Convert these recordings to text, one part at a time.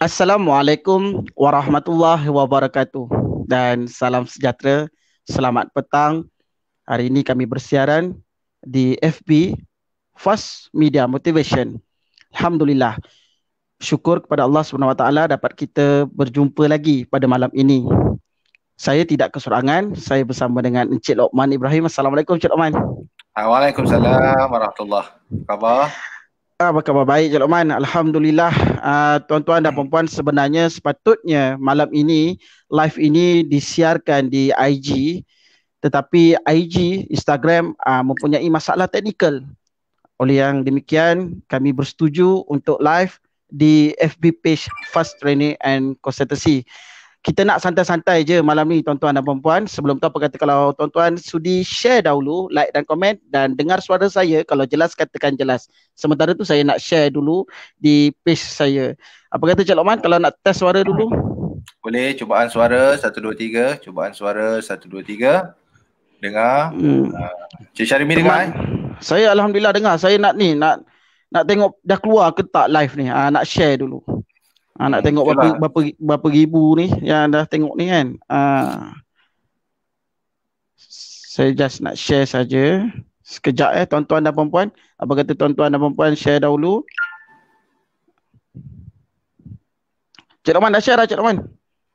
Assalamualaikum warahmatullahi wabarakatuh dan salam sejahtera. Selamat petang. Hari ini kami bersiaran di FB Fast Media Motivation. Alhamdulillah. Syukur kepada Allah SWT dapat kita berjumpa lagi pada malam ini. Saya tidak kesurangan. Saya bersama dengan Encik Lokman Ibrahim. Assalamualaikum Encik Lokman. Waalaikumsalam warahmatullahi wabarakatuh apa khabar baik Cik Luqman? Alhamdulillah uh, tuan-tuan dan puan-puan sebenarnya sepatutnya malam ini live ini disiarkan di IG tetapi IG Instagram uh, mempunyai masalah teknikal. Oleh yang demikian kami bersetuju untuk live di FB page Fast Training and Consultancy kita nak santai-santai je malam ni tuan-tuan dan puan Sebelum tu apa kata kalau tuan-tuan sudi share dahulu like dan komen dan dengar suara saya kalau jelas katakan jelas. Sementara tu saya nak share dulu di page saya. Apa kata Cik Lokman kalau nak test suara dulu? Boleh cubaan suara 1 2 3, cubaan suara 1 2 3. Dengar. Hmm. Ah, Cik Syarimi dengar. Eh? Saya alhamdulillah dengar. Saya nak ni nak nak tengok dah keluar ke tak live ni. Ha, nak share dulu. Ha, nak tengok berapa, berapa, lah. berapa, berapa ribu ni yang dah tengok ni kan. Ha. Saya just nak share saja. Sekejap eh tuan-tuan dan perempuan. Apa kata tuan-tuan dan perempuan share dahulu. Cik Rahman dah share dah Cik Rahman?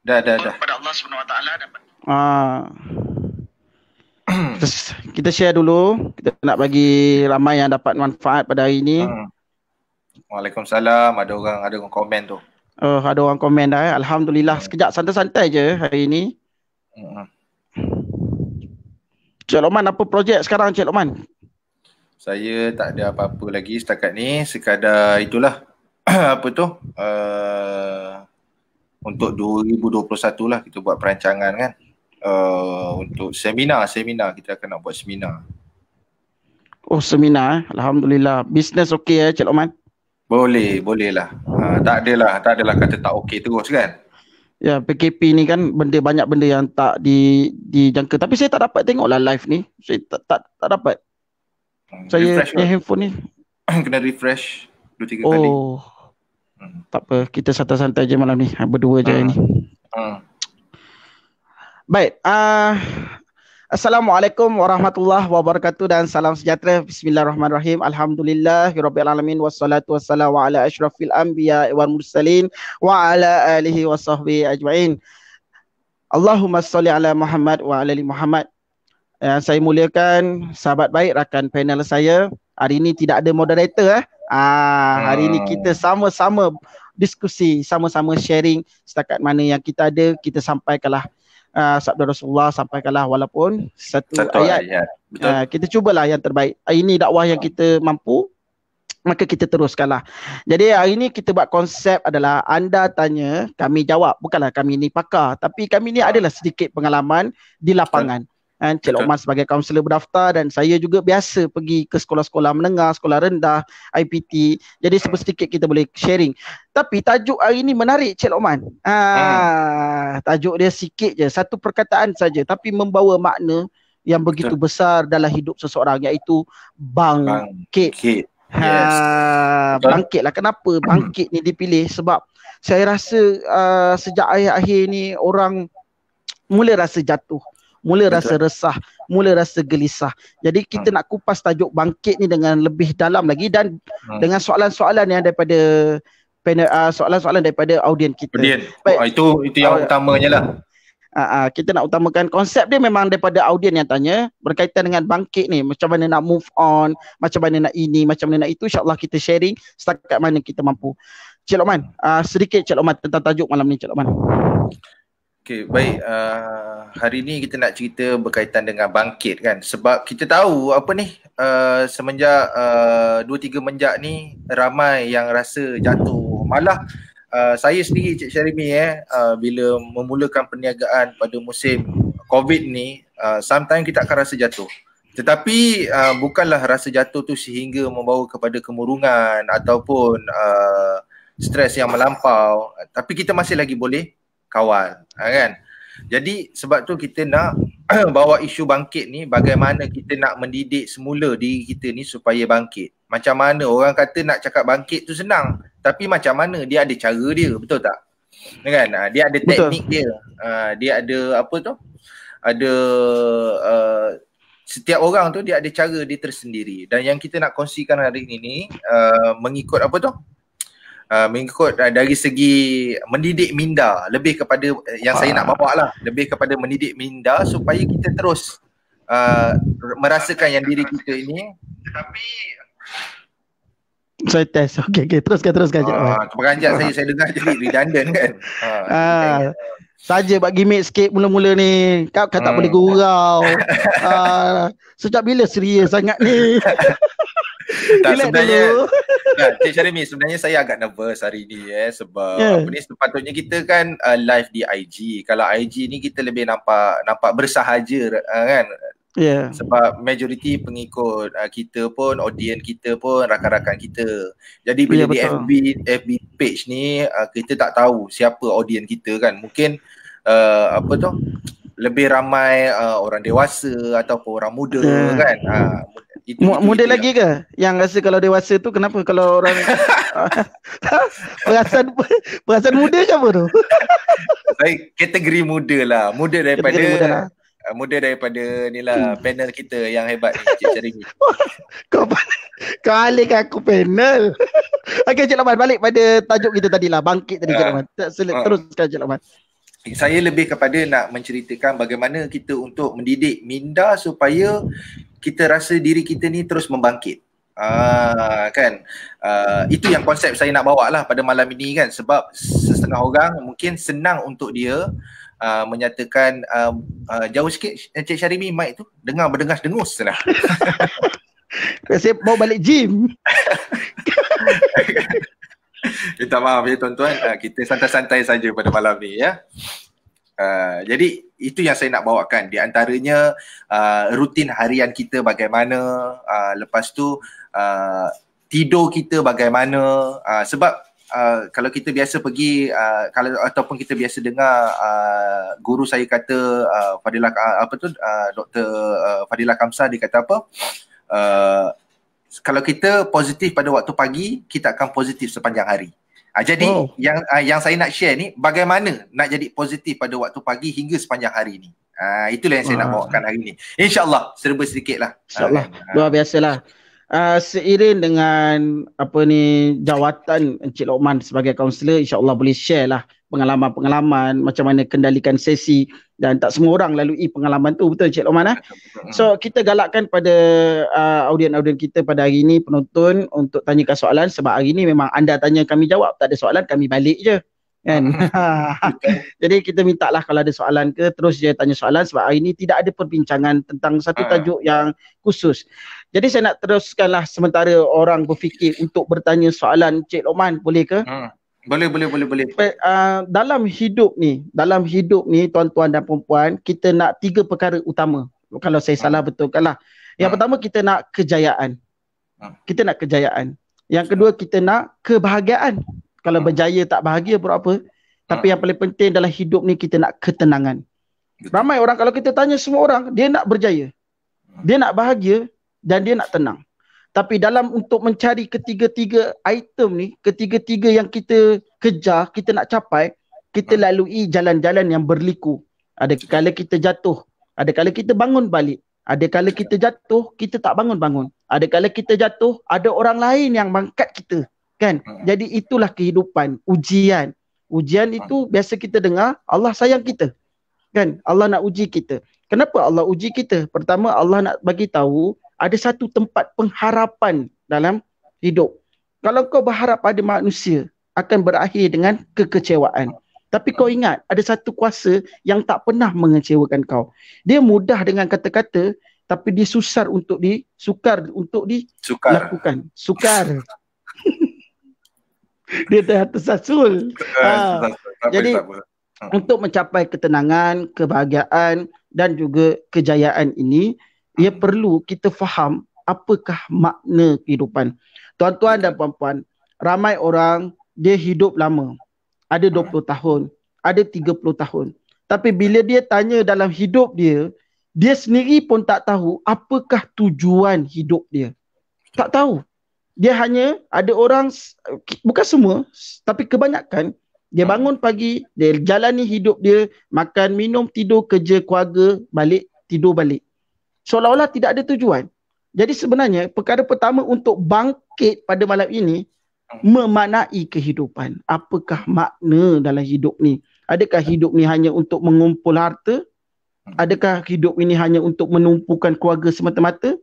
Dah, dah, dah. Kepada Allah SWT dapat. Ha. kita share dulu. Kita nak bagi ramai yang dapat manfaat pada hari ni. Hmm. Waalaikumsalam. Ada orang ada orang komen tu. Uh, ada orang komen dah. Eh. Alhamdulillah sekejap santai-santai je hari ni. Hmm. Cik Lokman apa projek sekarang Cik Lokman? Saya tak ada apa-apa lagi setakat ni. Sekadar itulah. apa tu? Uh, untuk 2021 lah kita buat perancangan kan. Uh, untuk seminar, seminar kita akan nak buat seminar. Oh seminar, Alhamdulillah. Bisnes okey eh Cik Lokman? Boleh, ya. boleh lah. Ha, tak adalah, tak adalah kata tak okey terus kan. Ya, PKP ni kan benda banyak benda yang tak di dijangka. Tapi saya tak dapat tengok lah live ni. Saya tak tak, tak dapat. Hmm, saya punya lah. handphone ni. Kena refresh 2-3 oh, kali. Oh. Hmm. Tak apa, kita santai-santai je malam ni. Ha, berdua je hmm. ni. Hmm. Baik, uh, Assalamualaikum warahmatullahi wabarakatuh dan salam sejahtera. Bismillahirrahmanirrahim. Alhamdulillah. Rabbil alamin. Wassalatu wassalamu wa ala ashrafil anbiya wal mursalin wa ala alihi wa ajma'in. Allahumma salli ala Muhammad wa ala ali Muhammad. Yang eh, saya muliakan sahabat baik rakan panel saya. Hari ini tidak ada moderator eh. Ah, hari ini hmm. kita sama-sama diskusi, sama-sama sharing setakat mana yang kita ada, kita sampaikanlah. lah uh, sabda Rasulullah sampaikanlah walaupun satu, satu ayat. ayat. Uh, kita cubalah yang terbaik. Ini dakwah yang kita mampu maka kita teruskanlah. Jadi hari ini kita buat konsep adalah anda tanya, kami jawab. Bukanlah kami ni pakar, tapi kami ni adalah sedikit pengalaman di lapangan. Betul kan eh, Cik Lokman sebagai kaunselor berdaftar dan saya juga biasa pergi ke sekolah-sekolah menengah, sekolah rendah, IPT. Jadi sebut hmm. sedikit kita boleh sharing. Tapi tajuk hari ini menarik Cik Lokman. Ha, tajuk dia sikit je, satu perkataan saja tapi membawa makna yang begitu Betul. besar dalam hidup seseorang iaitu bangkit. bangkit. Ha, yes. lah Kenapa bangkit ni dipilih? Sebab saya rasa uh, sejak akhir-akhir ni orang mula rasa jatuh mula Betul. rasa resah, mula rasa gelisah. Jadi kita hmm. nak kupas tajuk bangkit ni dengan lebih dalam lagi dan hmm. dengan soalan-soalan yang daripada panel ah, soalan-soalan daripada audien kita. Audien. Oh, itu itu yang uh, utamanya lah. Uh, uh, kita nak utamakan konsep dia memang daripada audien yang tanya berkaitan dengan bangkit ni macam mana nak move on, macam mana nak ini, macam mana nak itu insya kita sharing setakat mana kita mampu. Cik Lokman, uh, sedikit Cik Lokman tentang tajuk malam ni Cik Lokman. Okay, baik. Uh, hari ni kita nak cerita berkaitan dengan bangkit kan. Sebab kita tahu apa ni, uh, semenjak uh, ah, 2-3 menjak ni, ramai yang rasa jatuh. Malah uh, saya sendiri, Cik Syarimi, eh, uh, bila memulakan perniagaan pada musim COVID ni, uh, sometimes kita akan rasa jatuh. Tetapi uh, bukanlah rasa jatuh tu sehingga membawa kepada kemurungan ataupun uh, stres yang melampau. Tapi kita masih lagi boleh kawal ha, kan jadi sebab tu kita nak bawa isu bangkit ni bagaimana kita nak mendidik semula diri kita ni supaya bangkit macam mana orang kata nak cakap bangkit tu senang tapi macam mana dia ada cara dia betul tak kan ha, dia ada teknik betul. dia ha, dia ada apa tu ada uh, setiap orang tu dia ada cara dia tersendiri dan yang kita nak kongsikan hari ini ni uh, mengikut apa tu Ah, mengikut uh, dari segi mendidik minda lebih kepada eh, yang ha. saya ah. nak bawa lah lebih kepada mendidik minda supaya kita terus uh, merasakan yang diri kita ini tetapi saya test. Okey, okay. teruskan, teruskan. Ah, Keperanjat saya, saya dengar jadi redundant kan. Ah, ah, saja buat gimmick sikit mula-mula ni. Kau kan tak hmm. boleh gurau. ah, sejak bila serius sangat ni? tak Bila sebenarnya tak, ya, Cik Sharimi sebenarnya saya agak nervous hari ni eh sebab yeah. apa ni sepatutnya kita kan uh, live di IG kalau IG ni kita lebih nampak nampak bersahaja uh, kan yeah. sebab majoriti pengikut uh, kita pun audience kita pun rakan-rakan kita jadi bila yeah, di FB FB page ni uh, kita tak tahu siapa audience kita kan mungkin uh, apa tu lebih ramai uh, orang dewasa ataupun orang muda yeah. kan uh, itu, Mu- itu, muda itu lagi yang... ke yang rasa kalau dewasa tu kenapa kalau orang ah, perasaan perasaan muda ke apa tu baik kategori muda lah muda daripada lah. Ah, muda daripada ni lah hmm. panel kita yang hebat Encik Syarif kau alihkan aku panel Okay cik Lahman balik pada tajuk kita tadi lah bangkit tadi cik Encik uh, ah. Lahman teruskan cik Lahman saya lebih kepada nak menceritakan bagaimana kita untuk mendidik minda supaya kita rasa diri kita ni terus membangkit. Ah kan. Ah, itu yang konsep saya nak bawa lah pada malam ini kan sebab setengah orang mungkin senang untuk dia Uh, menyatakan uh, uh, jauh sikit Encik eh, Syarimi mic tu dengar berdengas dengus lah saya mau balik gym Minta maaf ya tuan-tuan, uh, kita santai-santai saja pada malam ni ya. Uh, jadi itu yang saya nak bawakan di antaranya uh, rutin harian kita bagaimana, uh, lepas tu uh, tidur kita bagaimana uh, sebab Uh, kalau kita biasa pergi uh, kalau ataupun kita biasa dengar uh, guru saya kata uh, Fadilah uh, apa tu uh, Dr uh, Fadilah kamsah dia kata apa uh, kalau kita positif pada waktu pagi, kita akan positif sepanjang hari. Uh, jadi oh. yang uh, yang saya nak share ni bagaimana nak jadi positif pada waktu pagi hingga sepanjang hari ni. Uh, itulah yang saya uh. nak bawakan hari ni. Insya-Allah serba sedikitlah. Insya-Allah. Uh, Luar biasalah. Uh, seiring dengan apa ni jawatan Encik Lokman sebagai kaunselor insya-Allah boleh share lah pengalaman-pengalaman macam mana kendalikan sesi dan tak semua orang lalui pengalaman tu betul Cik Loman eh? So kita galakkan pada uh, audien-audien kita pada hari ini penonton untuk tanyakan soalan sebab hari ini memang anda tanya kami jawab tak ada soalan kami balik je kan. Jadi kita minta lah kalau ada soalan ke terus je tanya soalan sebab hari ini tidak ada perbincangan tentang satu ah. tajuk yang khusus. Jadi saya nak teruskanlah sementara orang berfikir untuk bertanya soalan Cik Loman boleh ke? Ah. Boleh boleh boleh boleh. Uh, dalam hidup ni, dalam hidup ni tuan-tuan dan puan-puan, kita nak tiga perkara utama. Kalau saya salah ah. betul, betulkanlah. Yang hmm. pertama kita nak kejayaan. Hmm. Kita nak kejayaan. Yang kedua kita nak kebahagiaan. Kalau hmm. berjaya tak bahagia pun apa. Tapi yang paling penting dalam hidup ni kita nak ketenangan. Betul. Ramai orang kalau kita tanya semua orang, dia nak berjaya. Dia nak bahagia dan dia nak tenang. Tapi dalam untuk mencari ketiga-tiga item ni, ketiga-tiga yang kita kejar, kita nak capai, kita hmm. lalui jalan-jalan yang berliku. Ada kala kita jatuh, ada kala kita bangun balik. Ada kala ya. kita jatuh, kita tak bangun-bangun. Ada kala kita jatuh, ada orang lain yang bangkat kita. Kan? Hmm. Jadi itulah kehidupan, ujian. Ujian hmm. itu biasa kita dengar, Allah sayang kita. Kan? Allah nak uji kita. Kenapa Allah uji kita? Pertama Allah nak bagi tahu ada satu tempat pengharapan dalam hidup. Kalau kau berharap pada manusia akan berakhir dengan kekecewaan. Tapi kau ingat ada satu kuasa yang tak pernah mengecewakan kau. Dia mudah dengan kata-kata tapi dia susah untuk di sukar untuk di sukar. lakukan. Sukar. dia dah tersasul. ha. Jadi hmm. untuk mencapai ketenangan, kebahagiaan dan juga kejayaan ini ia perlu kita faham apakah makna kehidupan. Tuan-tuan dan puan-puan, ramai orang dia hidup lama. Ada 20 tahun, ada 30 tahun. Tapi bila dia tanya dalam hidup dia, dia sendiri pun tak tahu apakah tujuan hidup dia. Tak tahu. Dia hanya ada orang, bukan semua, tapi kebanyakan dia bangun pagi, dia jalani hidup dia, makan, minum, tidur, kerja, keluarga, balik, tidur balik seolah-olah tidak ada tujuan. Jadi sebenarnya perkara pertama untuk bangkit pada malam ini hmm. memanai kehidupan. Apakah makna dalam hidup ni? Adakah hidup ni hanya untuk mengumpul harta? Hmm. Adakah hidup ini hanya untuk menumpukan keluarga semata-mata?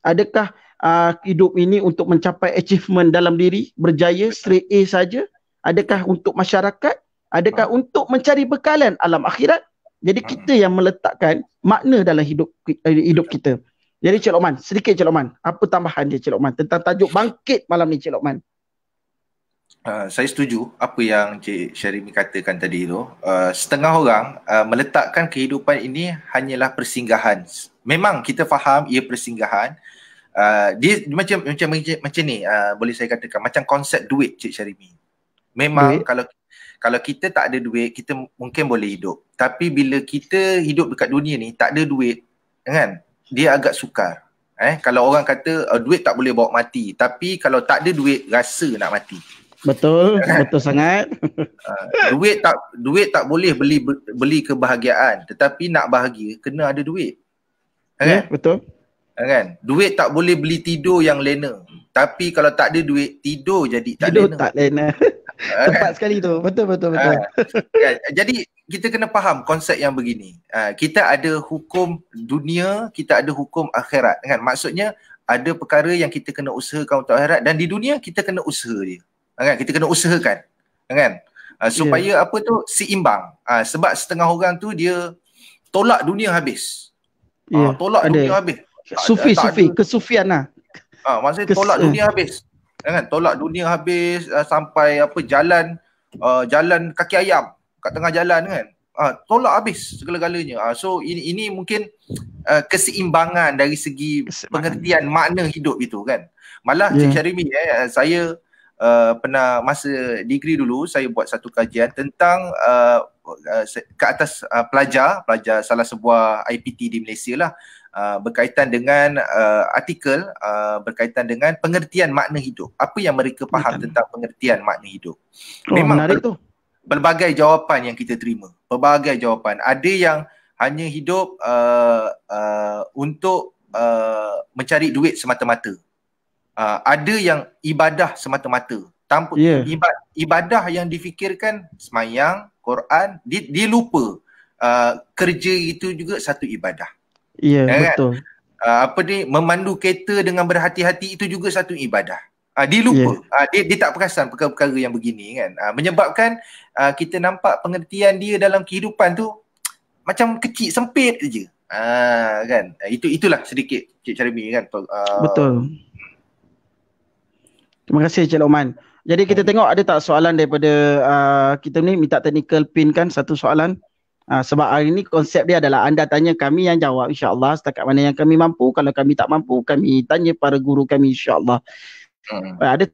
Adakah uh, hidup ini untuk mencapai achievement dalam diri, berjaya straight A saja? Adakah untuk masyarakat? Adakah hmm. untuk mencari bekalan alam akhirat? Jadi hmm. kita yang meletakkan makna dalam hidup eh, hidup kita. Jadi Cik Lokman, sedikit Cik Lokman. Apa tambahan dia Cik Lokman tentang tajuk bangkit malam ni Cik Lokman? Uh, saya setuju apa yang Cik Syarimi katakan tadi tu. Uh, setengah orang uh, meletakkan kehidupan ini hanyalah persinggahan. Memang kita faham ia persinggahan. Uh, dia macam macam macam ni uh, boleh saya katakan macam konsep duit Cik Syarimi. Memang duit. kalau kalau kita tak ada duit kita mungkin boleh hidup tapi bila kita hidup dekat dunia ni tak ada duit kan dia agak sukar eh kalau orang kata uh, duit tak boleh bawa mati tapi kalau tak ada duit rasa nak mati betul kan? betul sangat uh, duit tak duit tak boleh beli beli kebahagiaan tetapi nak bahagia kena ada duit kan yeah, betul ah, kan duit tak boleh beli tidur yang lena tapi kalau tak ada duit tidur jadi tak tidur lena tak lena Tepat sekali tu. Betul betul betul. Uh, jadi kita kena faham konsep yang begini. Uh, kita ada hukum dunia, kita ada hukum akhirat kan. Maksudnya ada perkara yang kita kena usahakan untuk akhirat dan di dunia kita kena usaha dia. Ah, kan kita kena usahakan. Kan? Uh, supaya yeah. apa tu seimbang. Uh, sebab setengah orang tu dia tolak dunia habis. Yeah. Uh, tolak ada. dunia habis. Sufi tak, sufi, kesufian lah. Ah, maksudnya Kes, tolak dunia eh. habis. Kan, kan tolak dunia habis uh, sampai apa jalan uh, jalan kaki ayam kat tengah jalan kan uh, tolak habis segala-galanya uh, so ini ini mungkin uh, keseimbangan dari segi keseimbangan. pengertian makna hidup itu kan malah yeah. cik Syarimi eh uh, saya uh, pernah masa degree dulu saya buat satu kajian tentang uh, uh ke atas uh, pelajar pelajar salah sebuah IPT di Malaysia lah Uh, berkaitan dengan uh, artikel uh, berkaitan dengan pengertian makna hidup. Apa yang mereka faham Betul. tentang pengertian makna hidup? Oh, Memang menarik tu. Berbagai jawapan yang kita terima. Berbagai jawapan. Ada yang hanya hidup uh, uh, untuk uh, mencari duit semata-mata. Uh, ada yang ibadah semata-mata. Tanpa yeah. ibad- ibadah yang difikirkan semayang, Quran, dia, dia lupa uh, kerja itu juga satu ibadah. Ya, yeah, kan? betul. Uh, apa ni memandu kereta dengan berhati-hati itu juga satu ibadah. Uh, dia lupa. Yeah. Ya. Uh, dia, dia tak perasan perkara-perkara yang begini kan. Uh, menyebabkan uh, kita nampak pengertian dia dalam kehidupan tu macam kecil sempit je. Uh, kan? Uh, itu itulah sedikit Cik Charmi kan. Uh, betul. Terima kasih Cik Oman. Jadi kita hmm. tengok ada tak soalan daripada uh, kita ni minta technical pin kan satu soalan. Ah, sebab hari ni konsep dia adalah anda tanya kami yang jawab insyaAllah setakat mana yang kami mampu. Kalau kami tak mampu, kami tanya para guru kami insyaAllah. Hmm. Ah, ada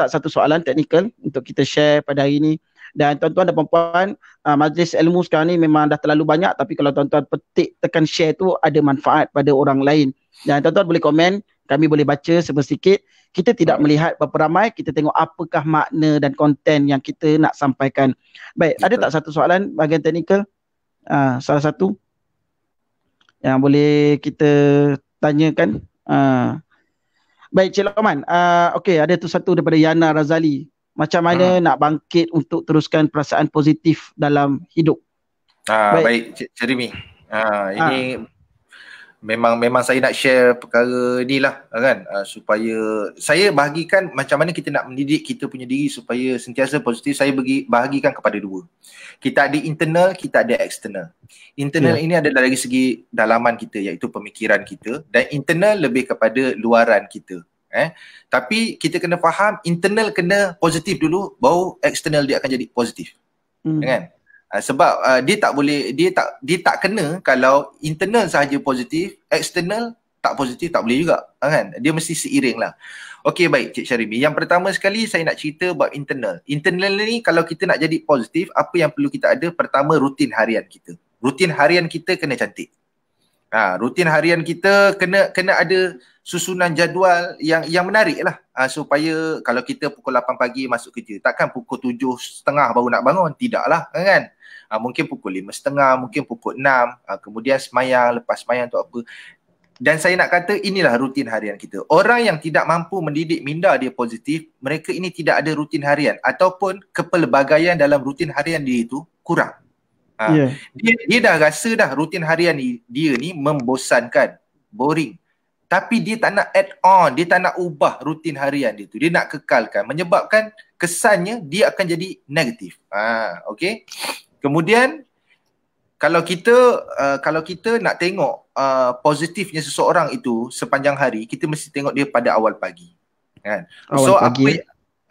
tak satu soalan teknikal untuk kita share pada hari ni? Dan tuan-tuan dan puan uh, ah, majlis ilmu sekarang ni memang dah terlalu banyak tapi kalau tuan-tuan petik tekan share tu ada manfaat pada orang lain. Dan tuan-tuan boleh komen, kami boleh baca sikit. Kita tidak hmm. melihat berapa ramai, kita tengok apakah makna dan konten yang kita nak sampaikan. Baik, ada tak satu soalan bagian teknikal? ha, salah satu yang boleh kita tanyakan. Ha. Baik Cik Lokman, uh, ah, okay, ada tu satu daripada Yana Razali. Macam mana hmm. nak bangkit untuk teruskan perasaan positif dalam hidup? Ha, baik. baik Cik Jeremy. Ha, ini ha memang memang saya nak share perkara ni lah kan uh, supaya saya bahagikan macam mana kita nak mendidik kita punya diri supaya sentiasa positif saya bagi bahagikan kepada dua kita ada internal kita ada external internal yeah. ini adalah dari segi dalaman kita iaitu pemikiran kita dan internal lebih kepada luaran kita eh tapi kita kena faham internal kena positif dulu baru external dia akan jadi positif mm. kan Ah, sebab uh, dia tak boleh dia tak dia tak kena kalau internal sahaja positif external tak positif tak boleh juga ah, kan dia mesti seiring lah Okey baik Cik Syarimi. Yang pertama sekali saya nak cerita buat internal. Internal ni kalau kita nak jadi positif, apa yang perlu kita ada? Pertama rutin harian kita. Rutin harian kita kena cantik. Ha, rutin harian kita kena kena ada susunan jadual yang yang menarik lah. Ha, supaya kalau kita pukul 8 pagi masuk kerja, takkan pukul setengah baru nak bangun? Tidaklah kan uh, mungkin pukul lima setengah, mungkin pukul enam, uh, kemudian semayang, lepas semayang tu apa. Dan saya nak kata inilah rutin harian kita. Orang yang tidak mampu mendidik minda dia positif, mereka ini tidak ada rutin harian ataupun kepelbagaian dalam rutin harian dia itu kurang. Ha. Yeah. Ya. Dia, dia dah rasa dah rutin harian ni, dia ni membosankan, boring. Tapi dia tak nak add on, dia tak nak ubah rutin harian dia tu. Dia nak kekalkan menyebabkan kesannya dia akan jadi negatif. Ha, ah, okay. Kemudian kalau kita uh, kalau kita nak tengok uh, positifnya seseorang itu sepanjang hari, kita mesti tengok dia pada awal pagi. Kan? Awal so pagi. apa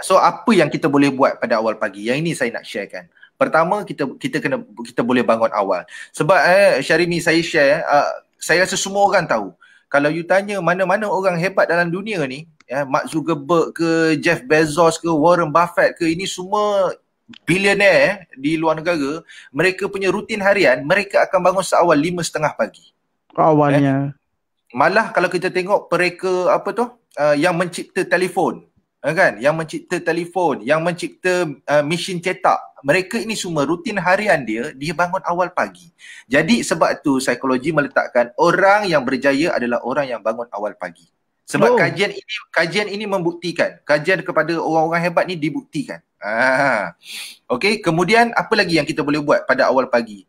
so apa yang kita boleh buat pada awal pagi? Yang ini saya nak sharekan. Pertama kita kita kena kita boleh bangun awal. Sebab eh ni saya share, uh, saya rasa semua orang tahu. Kalau you tanya mana-mana orang hebat dalam dunia ni, ya Mark Zuckerberg ke Jeff Bezos ke Warren Buffett ke ini semua billionaire eh, di luar negara, mereka punya rutin harian, mereka akan bangun seawal lima setengah pagi. Awalnya. Eh? Malah kalau kita tengok mereka apa tu, uh, yang mencipta telefon, eh, kan? Yang mencipta telefon, yang mencipta uh, mesin cetak, mereka ini semua rutin harian dia, dia bangun awal pagi. Jadi sebab tu psikologi meletakkan orang yang berjaya adalah orang yang bangun awal pagi. Sebab oh. kajian ini kajian ini membuktikan, kajian kepada orang-orang hebat ni dibuktikan. Ah. Okey, kemudian apa lagi yang kita boleh buat pada awal pagi?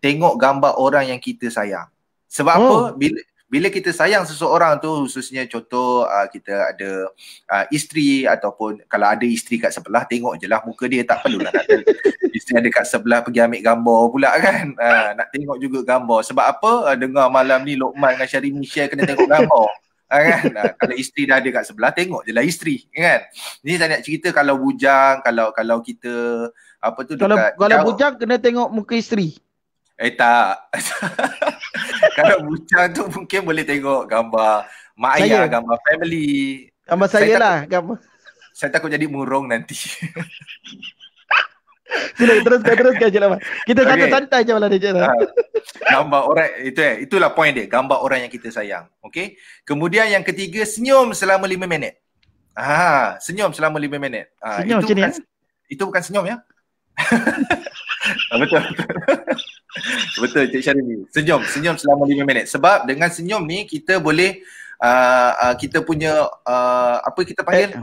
Tengok gambar orang yang kita sayang. Sebab oh. apa? Hmm. Bila bila kita sayang seseorang tu khususnya contoh uh, kita ada uh, isteri ataupun kalau ada isteri kat sebelah tengok je lah muka dia tak perlulah nak isteri ada kat sebelah pergi ambil gambar pula kan uh, nak tengok juga gambar sebab apa uh, dengar malam ni Lokman dengan Syarimi share kena tengok gambar Ah, kan kalau isteri dah ada kat sebelah tengok je lah isteri ya kan ni saya nak cerita kalau bujang kalau kalau kita apa tu kalau, dekat kalau jauh. bujang kena tengok muka isteri eh tak kalau bujang tu mungkin boleh tengok gambar mak saya. ayah gambar family gambar saya, saya lah gambar saya takut jadi murung nanti Sila teruskan teruskan je lah. Kita okay. santai-santai je lah dia. gambar orang itu eh itulah point dia gambar orang yang kita sayang. Okey. Kemudian yang ketiga senyum selama lima minit. Ah, senyum selama lima minit. Ah, senyum itu bukan, eh? itu bukan senyum ya. Ah, betul. Betul, betul Cik Syarini. Senyum, senyum selama lima minit. Sebab dengan senyum ni kita boleh uh, uh, kita punya uh, apa kita panggil?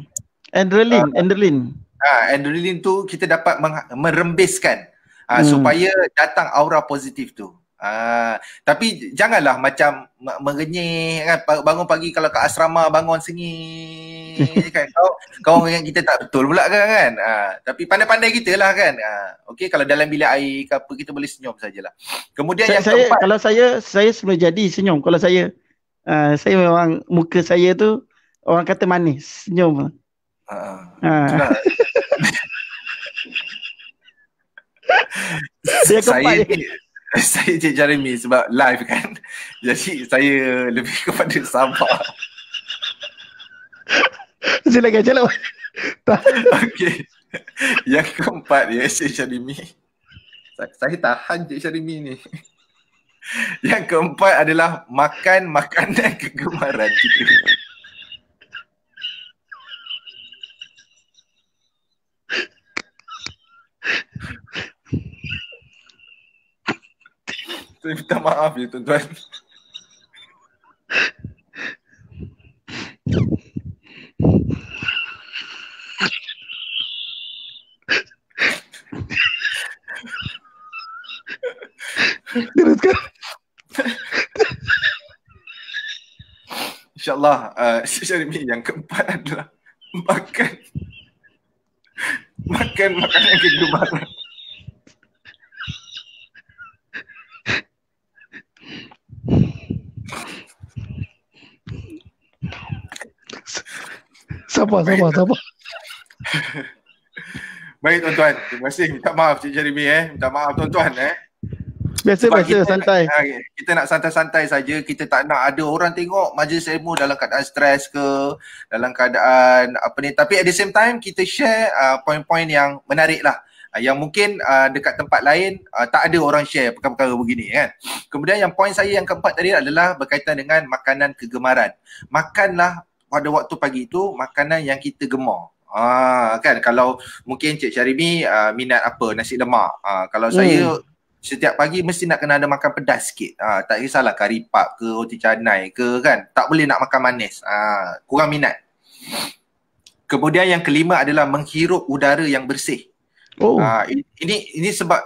Eh, eh, adrenaline, uh, adrenaline. Ah, endorphin tu kita dapat meng- merembeskan ah, hmm. supaya datang aura positif tu. Ah, tapi janganlah macam merenyih kan bangun pagi kalau kat asrama bangun sengi kan kau kau yang kita tak betul pula kan kan. Ah, tapi pandai-pandai kita lah kan. Ah, okay, kalau dalam bilik air ke apa kita boleh senyum sajalah. Kemudian saya, yang saya, keempat, kalau saya saya sebenarnya jadi senyum kalau saya uh, saya memang muka saya tu orang kata manis senyum. Ha. saya saya, saya Cik Jeremy sebab live kan. Jadi saya lebih kepada sabar. Silakan jalan. Okey. Yang keempat ya Cik Jeremy. Saya, saya tahan Cik Jeremy ni. Yang keempat adalah makan makanan kegemaran kita. Gitu. Saya minta maaf ya tuan-tuan. Teruskan. InsyaAllah, uh, Syarimi yang keempat adalah makan makan makan makanan kehidupan. Sabar, sabar, sabar. Baik tuan-tuan, terima kasih. Minta maaf Cik Jeremy eh. Minta maaf tuan-tuan eh biasa biasa kita santai. Nak, ah, kita nak santai-santai saja. Kita tak nak ada orang tengok majlis ilmu dalam keadaan stres ke, dalam keadaan apa ni. Tapi at the same time kita share uh, ah, poin-poin yang menarik lah. Uh, yang mungkin uh, dekat tempat lain uh, tak ada orang share perkara-perkara begini kan. Kemudian yang poin saya yang keempat tadi adalah berkaitan dengan makanan kegemaran. Makanlah pada waktu pagi itu makanan yang kita gemar. Ah kan kalau mungkin Cik Syarimi uh, minat apa nasi lemak. Uh, kalau hmm. saya setiap pagi mesti nak kena ada makan pedas sikit. ha, tak kisahlah kari pap ke roti canai ke kan. Tak boleh nak makan manis. ha, kurang minat. Kemudian yang kelima adalah menghirup udara yang bersih. Oh. Ha, ini ini sebab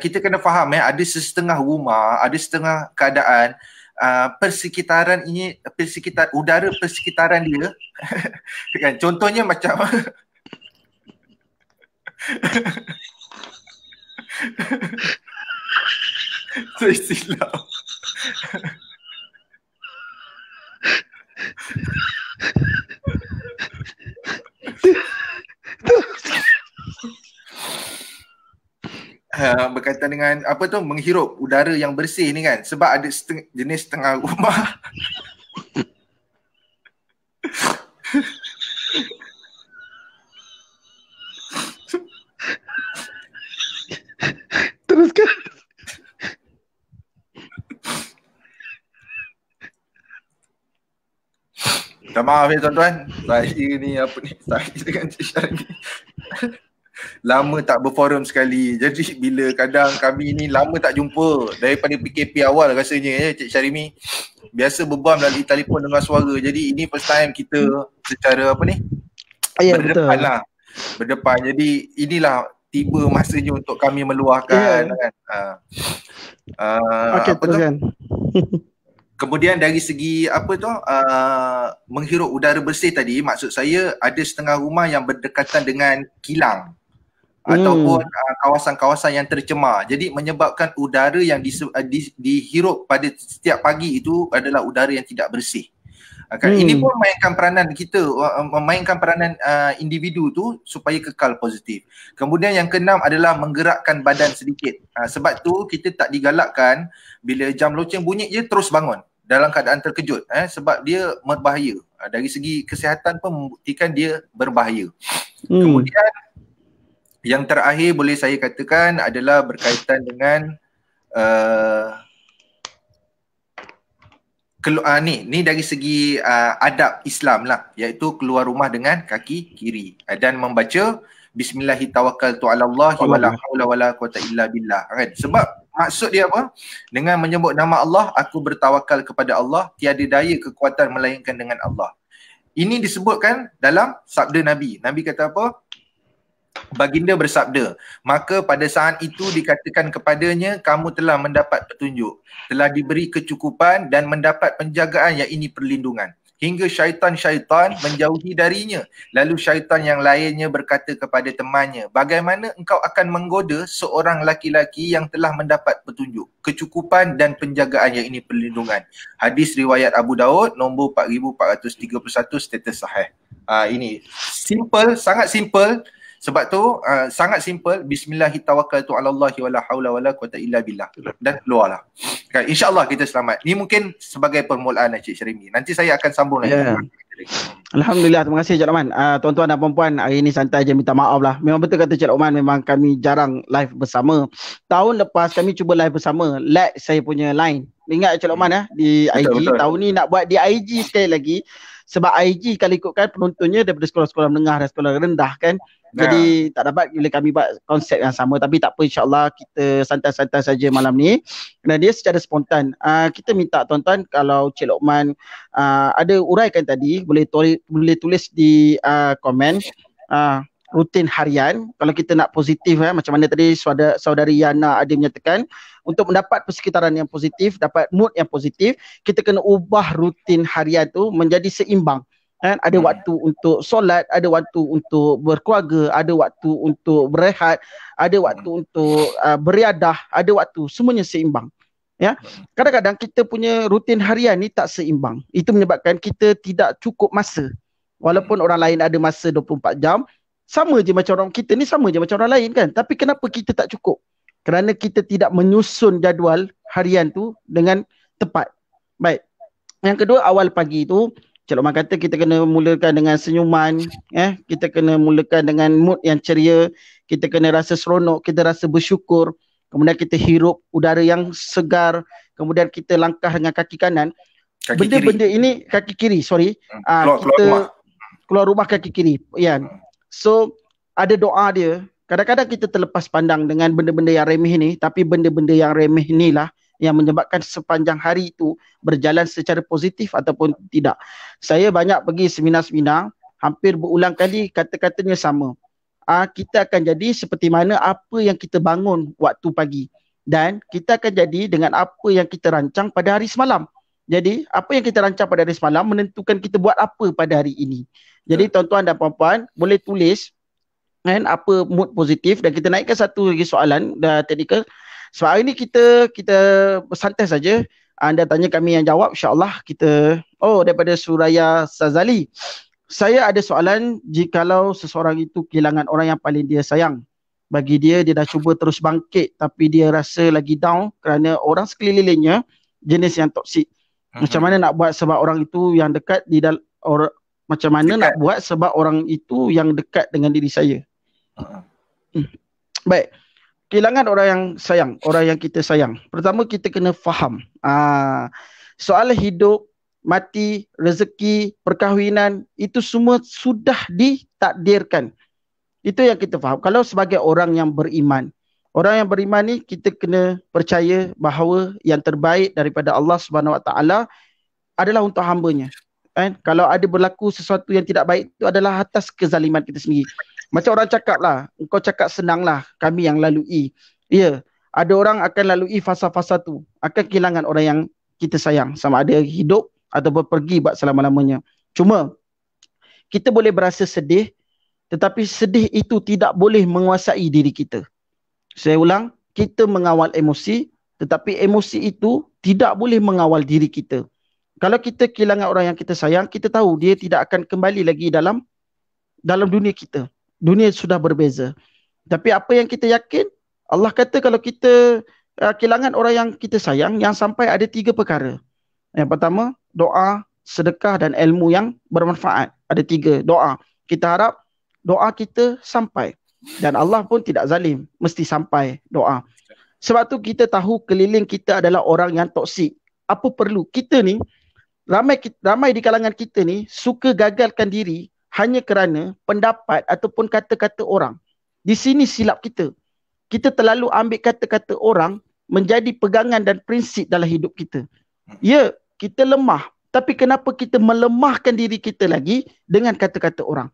kita kena faham ya ada setengah rumah, ada setengah keadaan Uh, persekitaran ini persekitar udara persekitaran dia kan contohnya macam uh, 60 Lauch. Uh, berkaitan dengan apa tu menghirup udara yang bersih ni kan sebab ada seteng- jenis setengah rumah teruskan Minta maaf ya tuan-tuan. Saya ni apa ni, saya dengan Cik Syar ni. lama tak berforum sekali. Jadi bila kadang kami ni lama tak jumpa daripada PKP awal rasanya ya Cik Syarimi. Biasa berbuah melalui telefon dengan suara. Jadi ini first time kita secara apa ni? Ya, berdepan betul. lah. Berdepan. Jadi inilah tiba masanya untuk kami meluahkan. Ya. Kan? Ha. Ah. Uh, okay, apa tu? kan. Kemudian dari segi apa tu uh, menghirup udara bersih tadi maksud saya ada setengah rumah yang berdekatan dengan kilang hmm. ataupun uh, kawasan-kawasan yang tercemar. Jadi menyebabkan udara yang di, uh, di, dihirup pada setiap pagi itu adalah udara yang tidak bersih. Akan hmm. ini pun memainkan peranan kita uh, um, memainkan peranan uh, individu tu supaya kekal positif. Kemudian yang keenam adalah menggerakkan badan sedikit. Uh, sebab tu kita tak digalakkan bila jam loceng bunyi je terus bangun dalam keadaan terkejut eh sebab dia berbahaya ah, dari segi kesihatan pun membuktikan dia berbahaya hmm. kemudian yang terakhir boleh saya katakan adalah berkaitan dengan uh, kelu- uh, ni ni dari segi uh, adab Islam lah iaitu keluar rumah dengan kaki kiri uh, dan membaca bismillahirrahmanirrahim tawakkaltu alallahi wala haula wala quwata illa billah kan sebab maksud dia apa? Dengan menyebut nama Allah, aku bertawakal kepada Allah, tiada daya kekuatan melainkan dengan Allah. Ini disebutkan dalam sabda Nabi. Nabi kata apa? Baginda bersabda, maka pada saat itu dikatakan kepadanya, kamu telah mendapat petunjuk, telah diberi kecukupan dan mendapat penjagaan yang ini perlindungan hingga syaitan-syaitan menjauhi darinya. Lalu syaitan yang lainnya berkata kepada temannya, bagaimana engkau akan menggoda seorang laki-laki yang telah mendapat petunjuk, kecukupan dan penjagaan yang ini perlindungan. Hadis riwayat Abu Daud nombor 4431 status sahih. Ah ini simple, sangat simple sebab tu uh, sangat simple bismillahirrahmanirrahim wala haula wala quwata illa billah dan keluarlah. Kan insyaallah kita selamat. Ini mungkin sebagai permulaan Encik Syrimi. Nanti saya akan sambung lagi. Yeah. Alhamdulillah terima kasih Encik Rahman. Uh, tuan-tuan dan puan hari ini santai je minta maaf lah. Memang betul kata Encik Rahman memang kami jarang live bersama. Tahun lepas kami cuba live bersama. Lag saya punya line. Ingat Encik Rahman eh di betul, IG. Betul. Tahun ni nak buat di IG sekali lagi sebab IG kalau ikutkan penontonnya daripada sekolah-sekolah menengah dan sekolah rendah kan jadi tak dapat bila kami buat konsep yang sama tapi tak apa insyaallah kita santai-santai saja malam ni dan dia secara spontan uh, kita minta tuan-tuan kalau Cik Lokman uh, ada uraikan tadi boleh tuli, boleh tulis di uh, komen uh, rutin harian kalau kita nak positif eh, macam mana tadi saudari Yana ada menyatakan untuk mendapat persekitaran yang positif, dapat mood yang positif, kita kena ubah rutin harian tu menjadi seimbang. Kan? Ada hmm. waktu untuk solat, ada waktu untuk berkeluarga, ada waktu untuk berehat, ada waktu hmm. untuk uh, beriadah, ada waktu semuanya seimbang. Ya. Kadang-kadang kita punya rutin harian ni tak seimbang. Itu menyebabkan kita tidak cukup masa. Walaupun orang lain ada masa 24 jam, sama je macam orang kita ni sama je macam orang lain kan. Tapi kenapa kita tak cukup? kerana kita tidak menyusun jadual harian tu dengan tepat. Baik. Yang kedua awal pagi tu Cik Lokman kata kita kena mulakan dengan senyuman, eh kita kena mulakan dengan mood yang ceria, kita kena rasa seronok, kita rasa bersyukur, kemudian kita hirup udara yang segar, kemudian kita langkah dengan kaki kanan. Benda-benda ini kaki kiri, sorry. Hmm. Uh, keluar, kita keluar rumah. keluar rumah kaki kiri. Ya. Yeah. Hmm. So ada doa dia, Kadang-kadang kita terlepas pandang dengan benda-benda yang remeh ni tapi benda-benda yang remeh ni lah yang menyebabkan sepanjang hari itu berjalan secara positif ataupun tidak. Saya banyak pergi seminar-seminar hampir berulang kali kata-katanya sama. Ah kita akan jadi seperti mana apa yang kita bangun waktu pagi dan kita akan jadi dengan apa yang kita rancang pada hari semalam. Jadi apa yang kita rancang pada hari semalam menentukan kita buat apa pada hari ini. Jadi tuan-tuan dan puan-puan boleh tulis kan apa mood positif dan kita naikkan satu lagi soalan Dan technical sebab hari ni kita kita santai saja anda tanya kami yang jawab insyaallah kita oh daripada Suraya Sazali saya ada soalan jikalau seseorang itu kehilangan orang yang paling dia sayang bagi dia dia dah cuba terus bangkit tapi dia rasa lagi down kerana orang sekelilingnya jenis yang toksik mhm. macam mana nak buat sebab orang itu yang dekat di dalam orang macam mana dekat. nak buat sebab orang itu yang dekat dengan diri saya Hmm. Baik. Kehilangan orang yang sayang, orang yang kita sayang. Pertama kita kena faham. Aa, ah, soal hidup, mati, rezeki, perkahwinan itu semua sudah ditakdirkan. Itu yang kita faham. Kalau sebagai orang yang beriman, orang yang beriman ni kita kena percaya bahawa yang terbaik daripada Allah Subhanahu Wa Taala adalah untuk hambanya. Eh, kalau ada berlaku sesuatu yang tidak baik itu adalah atas kezaliman kita sendiri. Macam orang cakap lah, kau cakap senang lah kami yang lalui. Ya, yeah. ada orang akan lalui fasa-fasa tu. Akan kehilangan orang yang kita sayang. Sama ada hidup atau pergi buat selama-lamanya. Cuma, kita boleh berasa sedih. Tetapi sedih itu tidak boleh menguasai diri kita. Saya ulang, kita mengawal emosi. Tetapi emosi itu tidak boleh mengawal diri kita. Kalau kita kehilangan orang yang kita sayang, kita tahu dia tidak akan kembali lagi dalam dalam dunia kita dunia sudah berbeza. Tapi apa yang kita yakin? Allah kata kalau kita uh, kehilangan orang yang kita sayang, yang sampai ada tiga perkara. Yang pertama, doa, sedekah dan ilmu yang bermanfaat. Ada tiga doa. Kita harap doa kita sampai. Dan Allah pun tidak zalim. Mesti sampai doa. Sebab tu kita tahu keliling kita adalah orang yang toksik. Apa perlu? Kita ni, ramai ramai di kalangan kita ni suka gagalkan diri hanya kerana pendapat ataupun kata-kata orang. Di sini silap kita. Kita terlalu ambil kata-kata orang menjadi pegangan dan prinsip dalam hidup kita. Ya, kita lemah. Tapi kenapa kita melemahkan diri kita lagi dengan kata-kata orang?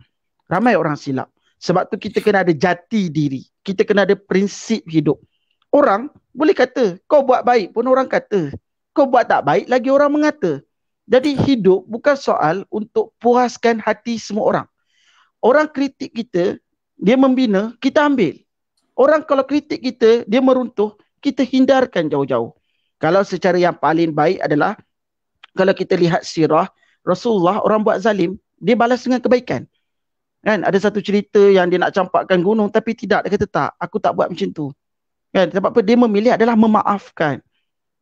Ramai orang silap. Sebab tu kita kena ada jati diri. Kita kena ada prinsip hidup. Orang boleh kata, kau buat baik pun orang kata. Kau buat tak baik lagi orang mengata. Jadi hidup bukan soal untuk puaskan hati semua orang. Orang kritik kita, dia membina, kita ambil. Orang kalau kritik kita, dia meruntuh, kita hindarkan jauh-jauh. Kalau secara yang paling baik adalah kalau kita lihat sirah Rasulullah orang buat zalim, dia balas dengan kebaikan. Kan ada satu cerita yang dia nak campakkan gunung tapi tidak dia kata tak, aku tak buat macam tu. Kan sebab apa dia memilih adalah memaafkan.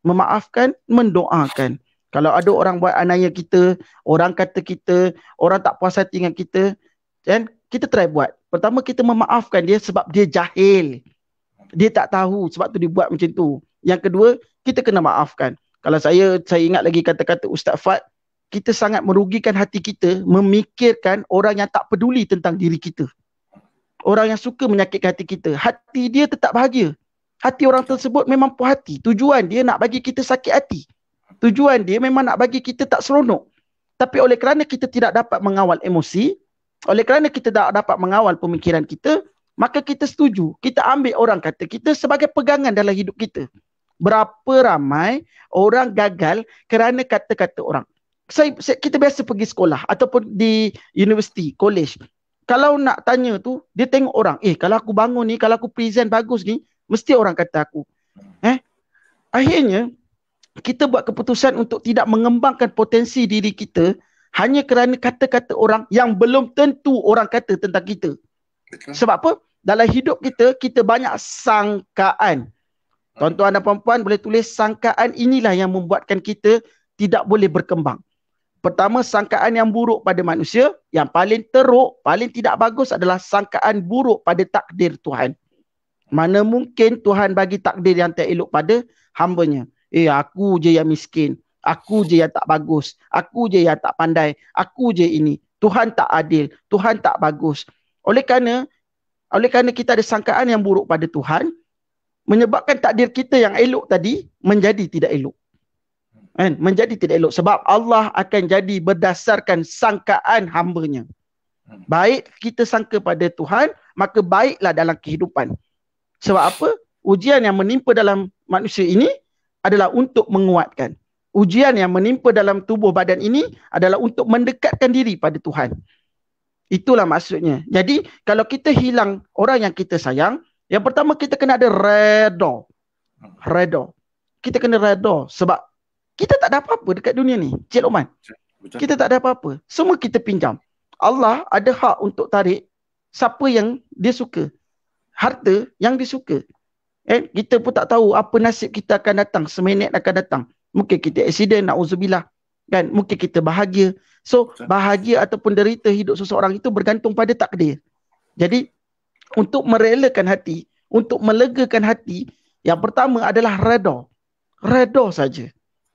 Memaafkan, mendoakan. Kalau ada orang buat anaya kita, orang kata kita, orang tak puas hati dengan kita, kan? Kita try buat. Pertama kita memaafkan dia sebab dia jahil. Dia tak tahu sebab tu dia buat macam tu. Yang kedua, kita kena maafkan. Kalau saya saya ingat lagi kata-kata Ustaz Fat, kita sangat merugikan hati kita memikirkan orang yang tak peduli tentang diri kita. Orang yang suka menyakitkan hati kita, hati dia tetap bahagia. Hati orang tersebut memang puas hati. Tujuan dia nak bagi kita sakit hati tujuan dia memang nak bagi kita tak seronok. Tapi oleh kerana kita tidak dapat mengawal emosi, oleh kerana kita tak dapat mengawal pemikiran kita, maka kita setuju. Kita ambil orang kata kita sebagai pegangan dalam hidup kita. Berapa ramai orang gagal kerana kata-kata orang. Saya, saya, kita biasa pergi sekolah ataupun di universiti, college. Kalau nak tanya tu, dia tengok orang. Eh, kalau aku bangun ni, kalau aku present bagus ni, mesti orang kata aku. Eh? Akhirnya, kita buat keputusan untuk tidak mengembangkan potensi diri kita hanya kerana kata-kata orang yang belum tentu orang kata tentang kita. Sebab apa? Dalam hidup kita, kita banyak sangkaan. Tuan-tuan dan puan-puan boleh tulis sangkaan inilah yang membuatkan kita tidak boleh berkembang. Pertama, sangkaan yang buruk pada manusia. Yang paling teruk, paling tidak bagus adalah sangkaan buruk pada takdir Tuhan. Mana mungkin Tuhan bagi takdir yang tak elok pada hambanya eh aku je yang miskin, aku je yang tak bagus, aku je yang tak pandai, aku je ini. Tuhan tak adil, Tuhan tak bagus. Oleh kerana oleh kerana kita ada sangkaan yang buruk pada Tuhan, menyebabkan takdir kita yang elok tadi menjadi tidak elok. Kan? Menjadi tidak elok sebab Allah akan jadi berdasarkan sangkaan hambanya. Baik kita sangka pada Tuhan, maka baiklah dalam kehidupan. Sebab apa? Ujian yang menimpa dalam manusia ini adalah untuk menguatkan. Ujian yang menimpa dalam tubuh badan ini adalah untuk mendekatkan diri pada Tuhan. Itulah maksudnya. Jadi kalau kita hilang orang yang kita sayang, yang pertama kita kena ada redha. Redha. Kita kena redha sebab kita tak ada apa-apa dekat dunia ni. Cik Luqman. Kita tak ada apa-apa. Semua kita pinjam. Allah ada hak untuk tarik siapa yang dia suka. Harta yang dia suka. Eh, kita pun tak tahu apa nasib kita akan datang. Seminit akan datang. Mungkin kita eksiden nak na'udzubillah. Kan? Mungkin kita bahagia. So, bahagia ataupun derita hidup seseorang itu bergantung pada takdir. Jadi, untuk merelakan hati, untuk melegakan hati, yang pertama adalah redha. Redha saja.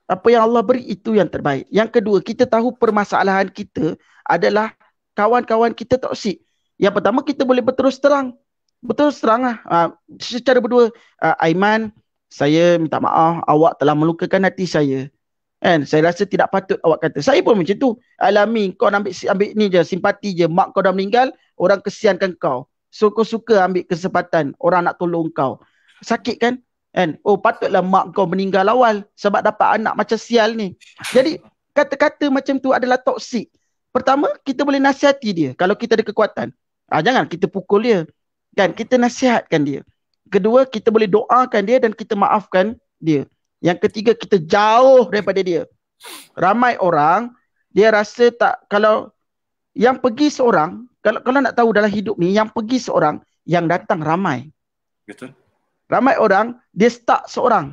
Apa yang Allah beri itu yang terbaik. Yang kedua, kita tahu permasalahan kita adalah kawan-kawan kita toksik. Yang pertama, kita boleh berterus terang betul serang lah. Uh, secara berdua, uh, Aiman, saya minta maaf awak telah melukakan hati saya. Kan? Saya rasa tidak patut awak kata. Saya pun macam tu. Alami, kau ambil, ambil ni je, simpati je. Mak kau dah meninggal, orang kesiankan kau. So kau suka ambil kesempatan orang nak tolong kau. Sakit kan? And, oh patutlah mak kau meninggal awal sebab dapat anak macam sial ni. Jadi kata-kata macam tu adalah toksik. Pertama, kita boleh nasihati dia kalau kita ada kekuatan. Ah, jangan kita pukul dia kan kita nasihatkan dia kedua kita boleh doakan dia dan kita maafkan dia yang ketiga kita jauh daripada dia ramai orang dia rasa tak kalau yang pergi seorang kalau kalau nak tahu dalam hidup ni yang pergi seorang yang datang ramai betul ramai orang dia tak seorang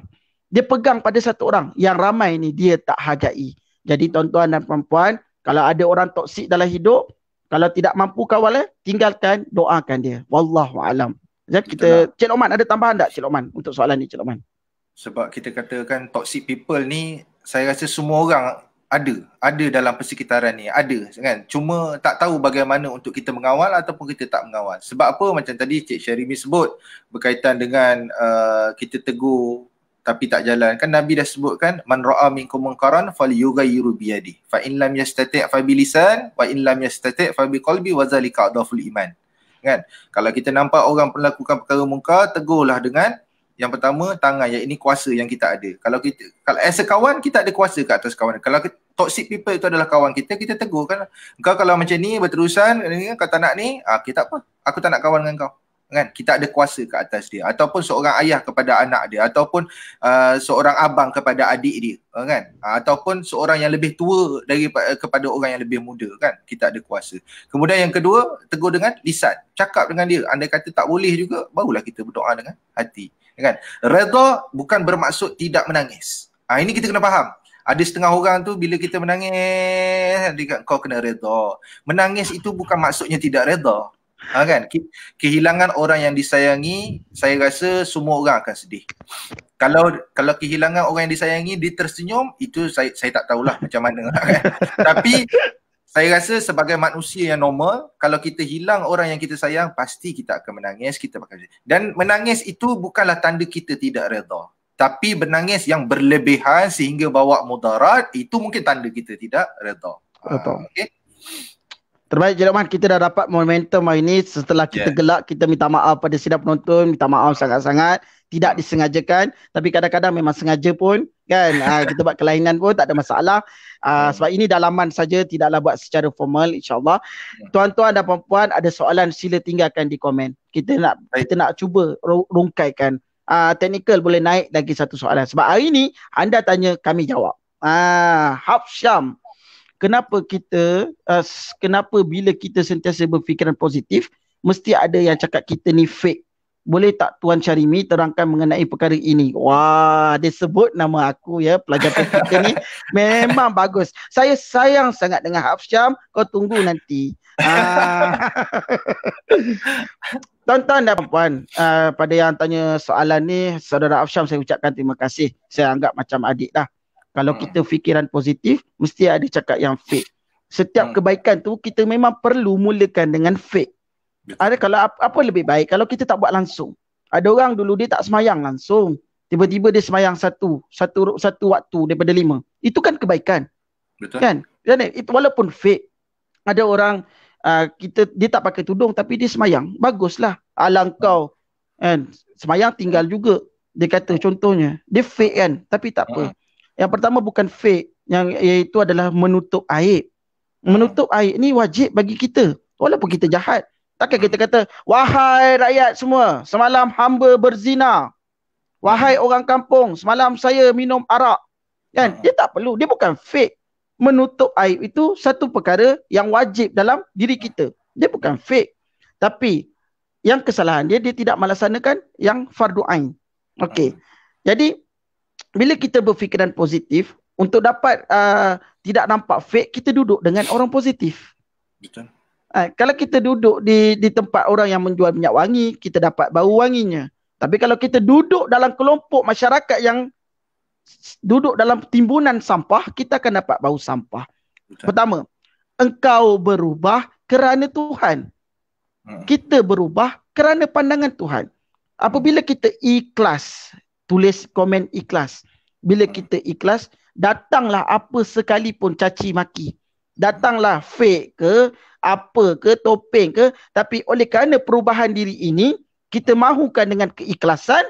dia pegang pada satu orang yang ramai ni dia tak hargai jadi tuan-tuan dan puan-puan kalau ada orang toksik dalam hidup kalau tidak mampu kawal eh, tinggalkan, doakan dia. Wallahu alam. Ya, kita Cik Oman ada tambahan tak Cik Oman untuk soalan ni Cik Oman? Sebab kita katakan toxic people ni saya rasa semua orang ada, ada dalam persekitaran ni, ada kan. Cuma tak tahu bagaimana untuk kita mengawal ataupun kita tak mengawal. Sebab apa macam tadi Cik Sherimi sebut berkaitan dengan uh, kita tegur tapi tak jalan kan nabi dah sebutkan man ra'a minkum munkaran falyughayyiru bi yadi fa in lam yastati' fa bi lisan wa in lam yastati' fa bi qalbi wa zalika adaful iman kan kalau kita nampak orang melakukan perkara mungkar tegurlah dengan yang pertama tangan yang ini kuasa yang kita ada kalau kita kalau as a kawan kita ada kuasa ke atas kawan kalau toxic people itu adalah kawan kita kita tegur kan. kau kalau macam ni berterusan kau tak nak ni ah okay, kita apa aku tak nak kawan dengan kau kan kita ada kuasa ke atas dia ataupun seorang ayah kepada anak dia ataupun uh, seorang abang kepada adik dia uh, kan uh, ataupun seorang yang lebih tua dari uh, kepada orang yang lebih muda kan kita ada kuasa kemudian yang kedua tegur dengan lisan cakap dengan dia anda kata tak boleh juga barulah kita berdoa dengan hati kan redha bukan bermaksud tidak menangis ha, ini kita kena faham ada setengah orang tu bila kita menangis dia kata, kau kena redha menangis itu bukan maksudnya tidak redha Ha kan? Kehilangan orang yang disayangi, saya rasa semua orang akan sedih. Kalau kalau kehilangan orang yang disayangi dia tersenyum, itu saya saya tak tahulah macam mana kan. Tapi saya rasa sebagai manusia yang normal, kalau kita hilang orang yang kita sayang, pasti kita akan menangis, kita akan Dan menangis itu bukanlah tanda kita tidak reda. Tapi menangis yang berlebihan sehingga bawa mudarat, itu mungkin tanda kita tidak reda. Ha, okay? Terbaik Encik Rahman, kita dah dapat momentum hari ini setelah kita yeah. gelak, kita minta maaf pada sidang penonton, minta maaf sangat-sangat, tidak disengajakan, tapi kadang-kadang memang sengaja pun, kan, uh, kita buat kelainan pun tak ada masalah. Uh, sebab ini dalaman saja, tidaklah buat secara formal insyaAllah. Hmm. Tuan-tuan dan perempuan ada soalan sila tinggalkan di komen. Kita nak Baik. kita nak cuba rungkaikan. Uh, technical boleh naik lagi satu soalan. Sebab hari ini anda tanya, kami jawab. Ah, uh, Hafsham kenapa kita uh, kenapa bila kita sentiasa berfikiran positif mesti ada yang cakap kita ni fake boleh tak Tuan Syarimi terangkan mengenai perkara ini? Wah, dia sebut nama aku ya, pelajar kita ni. Memang bagus. Saya sayang sangat dengan Hafsyam. Kau tunggu nanti. Ah. Tuan-tuan dan puan uh, ah, pada yang tanya soalan ni, saudara Hafsyam saya ucapkan terima kasih. Saya anggap macam adik lah kalau hmm. kita fikiran positif, mesti ada cakap yang fake. Setiap hmm. kebaikan tu kita memang perlu mulakan dengan fake. Ada kalau apa lebih baik kalau kita tak buat langsung. Ada orang dulu dia tak semayang langsung. Tiba-tiba dia semayang satu, satu satu waktu daripada lima. Itu kan kebaikan. Betul. Kan? Dan itu walaupun fake. Ada orang uh, kita dia tak pakai tudung tapi dia semayang. Baguslah. Alangkau kan semayang tinggal juga. Dia kata contohnya. Dia fake kan tapi tak apa. Hmm. Yang pertama bukan fake yang iaitu adalah menutup aib. Hmm. Menutup aib ni wajib bagi kita. Walaupun kita jahat. Takkan kita kata, wahai rakyat semua, semalam hamba berzina. Wahai hmm. orang kampung, semalam saya minum arak. Kan? Hmm. Dia tak perlu. Dia bukan fake. Menutup aib itu satu perkara yang wajib dalam diri kita. Dia bukan fake. Tapi yang kesalahan dia, dia tidak melaksanakan yang fardu ain. Okey. Jadi bila kita berfikiran positif untuk dapat uh, tidak nampak fake kita duduk dengan orang positif betul ha, kalau kita duduk di di tempat orang yang menjual minyak wangi kita dapat bau wanginya tapi kalau kita duduk dalam kelompok masyarakat yang duduk dalam timbunan sampah kita akan dapat bau sampah betul. pertama engkau berubah kerana Tuhan hmm. kita berubah kerana pandangan Tuhan. Apabila hmm. kita ikhlas tulis komen ikhlas. Bila kita ikhlas, datanglah apa sekalipun caci maki. Datanglah fake ke, apa ke, topeng ke. Tapi oleh kerana perubahan diri ini, kita mahukan dengan keikhlasan,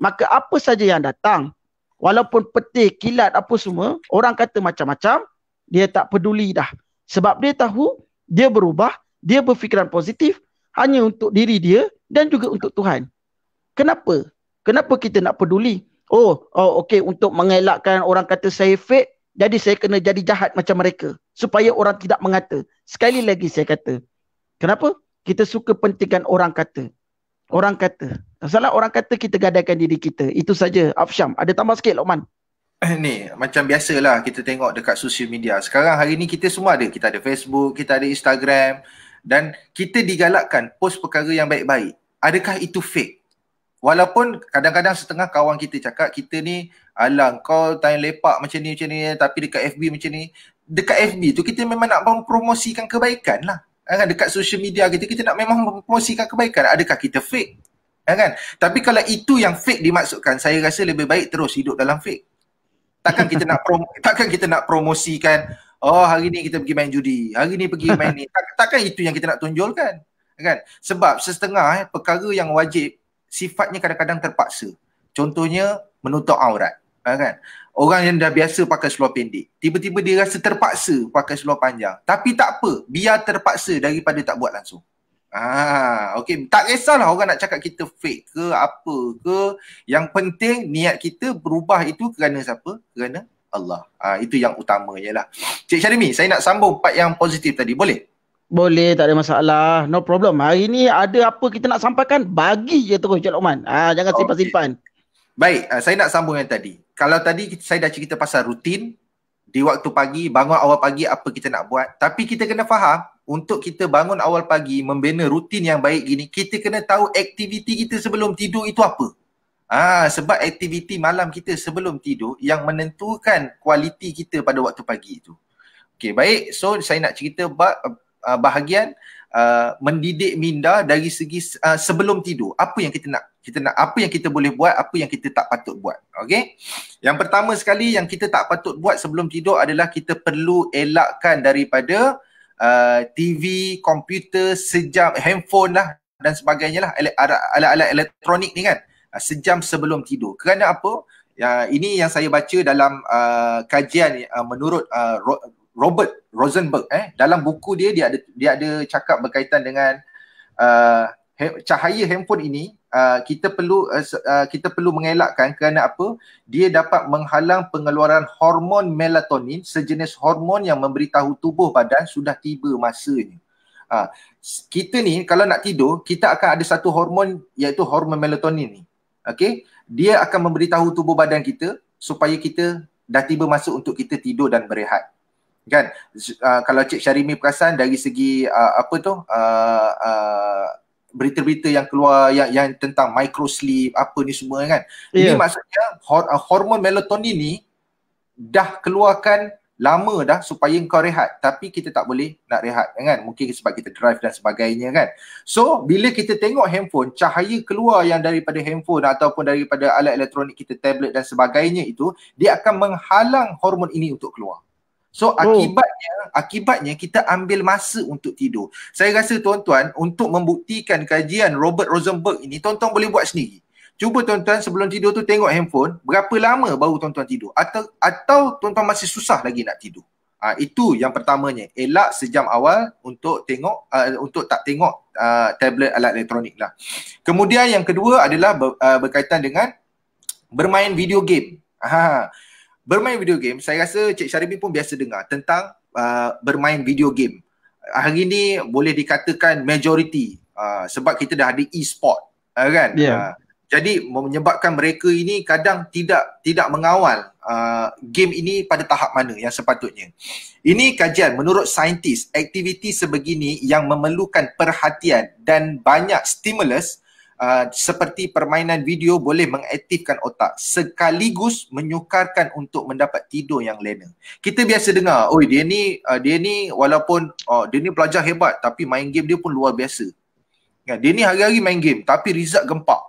maka apa saja yang datang. Walaupun peti, kilat, apa semua, orang kata macam-macam, dia tak peduli dah. Sebab dia tahu, dia berubah, dia berfikiran positif, hanya untuk diri dia dan juga untuk Tuhan. Kenapa? Kenapa kita nak peduli? Oh, oh okey untuk mengelakkan orang kata saya fake, jadi saya kena jadi jahat macam mereka supaya orang tidak mengata. Sekali lagi saya kata. Kenapa? Kita suka pentingkan orang kata. Orang kata. Salah orang kata kita gadaikan diri kita. Itu saja Afsham. Ada tambah sikit Lokman? Eh, ni macam biasalah kita tengok dekat social media. Sekarang hari ni kita semua ada. Kita ada Facebook, kita ada Instagram dan kita digalakkan post perkara yang baik-baik. Adakah itu fake? walaupun kadang-kadang setengah kawan kita cakap kita ni ala kau tanya lepak macam ni macam ni tapi dekat FB macam ni dekat FB tu kita memang nak mempromosikan kebaikan lah ya kan dekat social media kita kita nak memang mempromosikan kebaikan adakah kita fake ya kan tapi kalau itu yang fake dimaksudkan saya rasa lebih baik terus hidup dalam fake takkan kita nak prom- takkan kita nak promosikan oh hari ni kita pergi main judi hari ni pergi main ni tak, takkan itu yang kita nak tunjulkan ya kan sebab setengah eh, perkara yang wajib sifatnya kadang-kadang terpaksa. Contohnya menutup aurat. Eh, kan? Orang yang dah biasa pakai seluar pendek, tiba-tiba dia rasa terpaksa pakai seluar panjang. Tapi tak apa, biar terpaksa daripada tak buat langsung. Ah, okay. Tak kisahlah orang nak cakap kita fake ke apa ke. Yang penting niat kita berubah itu kerana siapa? Kerana Allah. Ah, itu yang utamanya lah. Cik Syarimi, saya nak sambung part yang positif tadi. Boleh? Boleh, tak ada masalah. No problem. Hari ni ada apa kita nak sampaikan, bagi je terus Encik Lokman. Ah, jangan simpan-simpan. Baik, uh, saya nak sambung yang tadi. Kalau tadi saya dah cerita pasal rutin, di waktu pagi, bangun awal pagi apa kita nak buat. Tapi kita kena faham, untuk kita bangun awal pagi, membina rutin yang baik gini, kita kena tahu aktiviti kita sebelum tidur itu apa. Ah, sebab aktiviti malam kita sebelum tidur yang menentukan kualiti kita pada waktu pagi itu. Okay, baik. So, saya nak cerita bah, uh, bahagian uh, mendidik minda dari segi uh, sebelum tidur. Apa yang kita nak? Kita nak apa yang kita boleh buat, apa yang kita tak patut buat. Okey? Yang pertama sekali yang kita tak patut buat sebelum tidur adalah kita perlu elakkan daripada uh, TV, komputer, sejam, handphone lah dan sebagainya lah alat-alat elektronik ni kan uh, sejam sebelum tidur. Kerana apa? Ya ini yang saya baca dalam uh, kajian uh, menurut uh, Robert Rosenberg eh dalam buku dia dia ada dia ada cakap berkaitan dengan uh, cahaya handphone ini uh, kita perlu uh, uh, kita perlu mengelakkan kerana apa dia dapat menghalang pengeluaran hormon melatonin sejenis hormon yang memberitahu tubuh badan sudah tiba masanya uh, kita ni kalau nak tidur kita akan ada satu hormon iaitu hormon melatonin ni okey dia akan memberitahu tubuh badan kita supaya kita dah tiba masa untuk kita tidur dan berehat kan uh, kalau cik Syarimi perasan dari segi uh, apa tu uh, uh, berita-berita yang keluar yang yang tentang micro sleep apa ni semua kan yeah. ini ya. maksudnya hor- uh, hormon melatonin ni dah keluarkan lama dah supaya kau rehat tapi kita tak boleh nak rehat kan mungkin sebab kita drive dan sebagainya kan so bila kita tengok handphone cahaya keluar yang daripada handphone ataupun daripada alat elektronik kita tablet dan sebagainya itu dia akan menghalang hormon ini untuk keluar So oh. akibatnya oh. akibatnya kita ambil masa untuk tidur. Saya rasa tuan-tuan untuk membuktikan kajian Robert Rosenberg ini tuan-tuan boleh buat sendiri. Cuba tuan-tuan sebelum tidur tu tengok handphone berapa lama baru tuan-tuan tidur atau atau tuan-tuan masih susah lagi nak tidur. Ha, itu yang pertamanya elak sejam awal untuk tengok uh, untuk tak tengok uh, tablet alat elektronik lah. Kemudian yang kedua adalah ber, uh, berkaitan dengan bermain video game. Ha bermain video game saya rasa Cik Syarifi pun biasa dengar tentang uh, bermain video game hari ini boleh dikatakan majority uh, sebab kita dah ada e-sport uh, kan yeah. uh, jadi menyebabkan mereka ini kadang tidak tidak mengawal uh, game ini pada tahap mana yang sepatutnya ini kajian menurut saintis aktiviti sebegini yang memerlukan perhatian dan banyak stimulus Ah, seperti permainan video boleh mengaktifkan otak sekaligus menyukarkan untuk mendapat tidur yang lena. Kita biasa dengar, oi dia ni uh, dia ni walaupun uh, dia ni pelajar hebat tapi main game dia pun luar biasa. Ya, dia ni hari-hari main game tapi result gempak.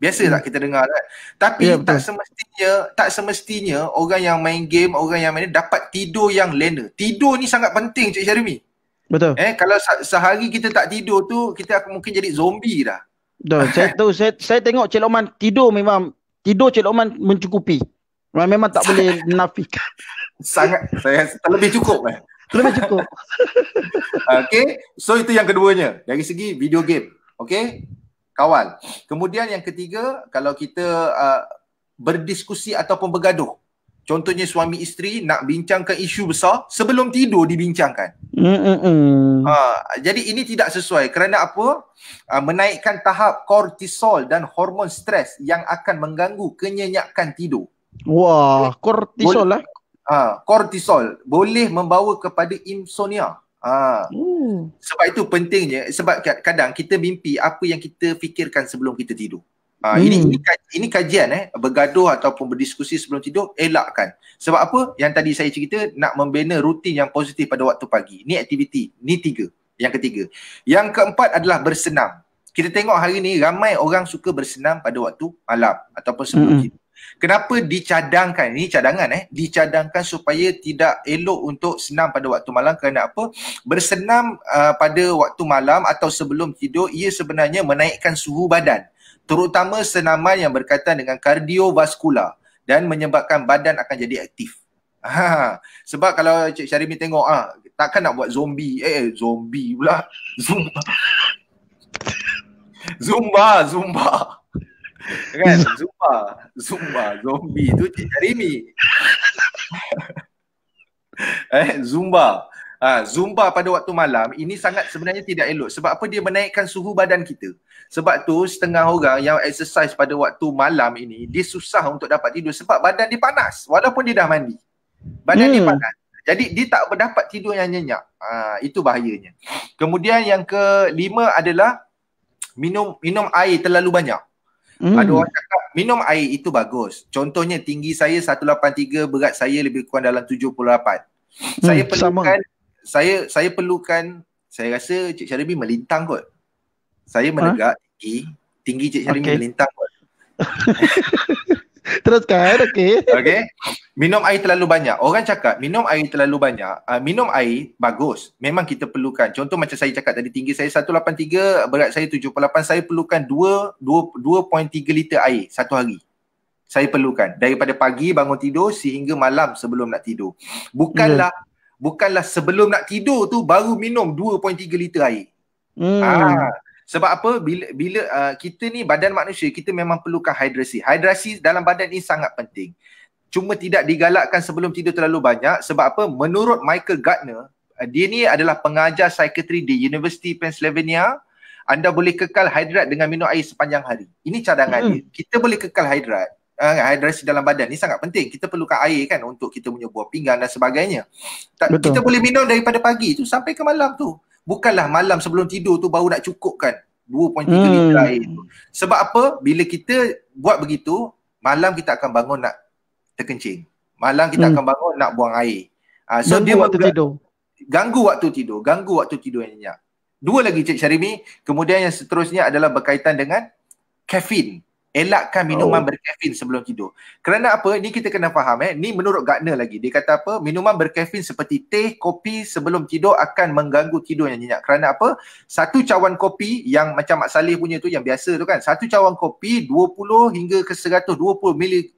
Biasa hmm. tak kita dengar kan? Tapi yeah, tak semestinya, tak semestinya orang yang main game, orang yang main game dapat tidur yang lena. Tidur ni sangat penting Cik Syarimi. Betul. Eh kalau sehari kita tak tidur tu kita akan mungkin jadi zombie dah. Duh, saya tahu saya, saya tengok Cik Lokman tidur memang tidur Cik Lokman mencukupi. Memang, memang tak boleh nafikan. Sangat saya lebih cukup eh. Lebih cukup. okay, so itu yang keduanya dari segi video game. Okay, kawan. Kemudian yang ketiga, kalau kita uh, berdiskusi ataupun bergaduh, Contohnya suami isteri nak bincangkan isu besar sebelum tidur dibincangkan. Ha, jadi ini tidak sesuai kerana apa? Ha, menaikkan tahap kortisol dan hormon stres yang akan mengganggu kenyenyakan tidur. Wah, kortisol Bo- lah. Eh? Ha, kortisol boleh membawa kepada insomnia. Ha. Hmm. Sebab itu pentingnya, sebab kadang kita mimpi apa yang kita fikirkan sebelum kita tidur. Uh, hmm. ini, ini ini kajian eh bergaduh ataupun berdiskusi sebelum tidur elakkan. Sebab apa? Yang tadi saya cerita nak membina rutin yang positif pada waktu pagi. Ini aktiviti, ni tiga. Yang ketiga. Yang keempat adalah bersenam. Kita tengok hari ini ramai orang suka bersenam pada waktu malam ataupun sebelum hmm. tidur. Kenapa dicadangkan? Ini cadangan eh. Dicadangkan supaya tidak elok untuk senam pada waktu malam kerana apa? Bersenam uh, pada waktu malam atau sebelum tidur ia sebenarnya menaikkan suhu badan terutama senaman yang berkaitan dengan kardiovaskular dan menyebabkan badan akan jadi aktif. Ha, sebab kalau Cik Syarimi tengok ah ha, takkan nak buat zombie eh, eh zombie pula. Zumba. Zumba, zumba. Kan? Zumba, zumba, zombie tu Cik Syarimi. eh zumba. Ha, zumba pada waktu malam ini sangat sebenarnya tidak elok sebab apa dia menaikkan suhu badan kita. Sebab tu setengah orang yang exercise pada waktu malam ini dia susah untuk dapat tidur sebab badan dia panas walaupun dia dah mandi. Badan hmm. dia panas. Jadi dia tak dapat tidur yang nyenyak. Ha, itu bahayanya. Kemudian yang kelima adalah minum minum air terlalu banyak. Hmm. Ada orang cakap minum air itu bagus. Contohnya tinggi saya 183, berat saya lebih kurang dalam 78. Hmm, saya perlukan sama. saya saya perlukan saya rasa Cik Syarabi melintang kot. Saya ha? menegak ha? tinggi. Tinggi Cik Syarim okay. melintang. Teruskan. Okay. Okay. Minum air terlalu banyak. Orang cakap minum air terlalu banyak. Uh, minum air bagus. Memang kita perlukan. Contoh macam saya cakap tadi tinggi saya 183, berat saya 78. Saya perlukan 2, 2, 2.3 liter air satu hari. Saya perlukan. Daripada pagi bangun tidur sehingga malam sebelum nak tidur. Bukanlah hmm. Bukanlah sebelum nak tidur tu baru minum 2.3 liter air. Hmm. Ah, sebab apa? Bila bila uh, kita ni badan manusia, kita memang perlukan hidrasi. Hidrasi dalam badan ni sangat penting. Cuma tidak digalakkan sebelum tidur terlalu banyak sebab apa? Menurut Michael Gardner, uh, dia ni adalah pengajar psychiatry di University Pennsylvania. Anda boleh kekal hidrat dengan minum air sepanjang hari. Ini cadangan hmm. dia. Kita boleh kekal hidrat Uh, hidrasi dalam badan ni sangat penting. Kita perlukan air kan untuk kita punya buah pinggang dan sebagainya. Tak, Kita boleh minum daripada pagi tu sampai ke malam tu bukanlah malam sebelum tidur tu baru nak cukupkan 2.3 hmm. liter air tu. Sebab apa? Bila kita buat begitu, malam kita akan bangun nak terkencing. Malam kita hmm. akan bangun nak buang air. Ha, so ganggu dia waktu bila, tidur. Ganggu waktu tidur, ganggu waktu tidur yang nyenyak. Dua lagi Cik Syarimi, kemudian yang seterusnya adalah berkaitan dengan kafein. Elakkan minuman oh. berkafein sebelum tidur. Kerana apa? Ni kita kena faham eh. Ni menurut Gartner lagi. Dia kata apa? Minuman berkafein seperti teh, kopi sebelum tidur akan mengganggu tidur yang nyenyak. Kerana apa? Satu cawan kopi yang macam Mak Saleh punya tu yang biasa tu kan. Satu cawan kopi 20 hingga ke 120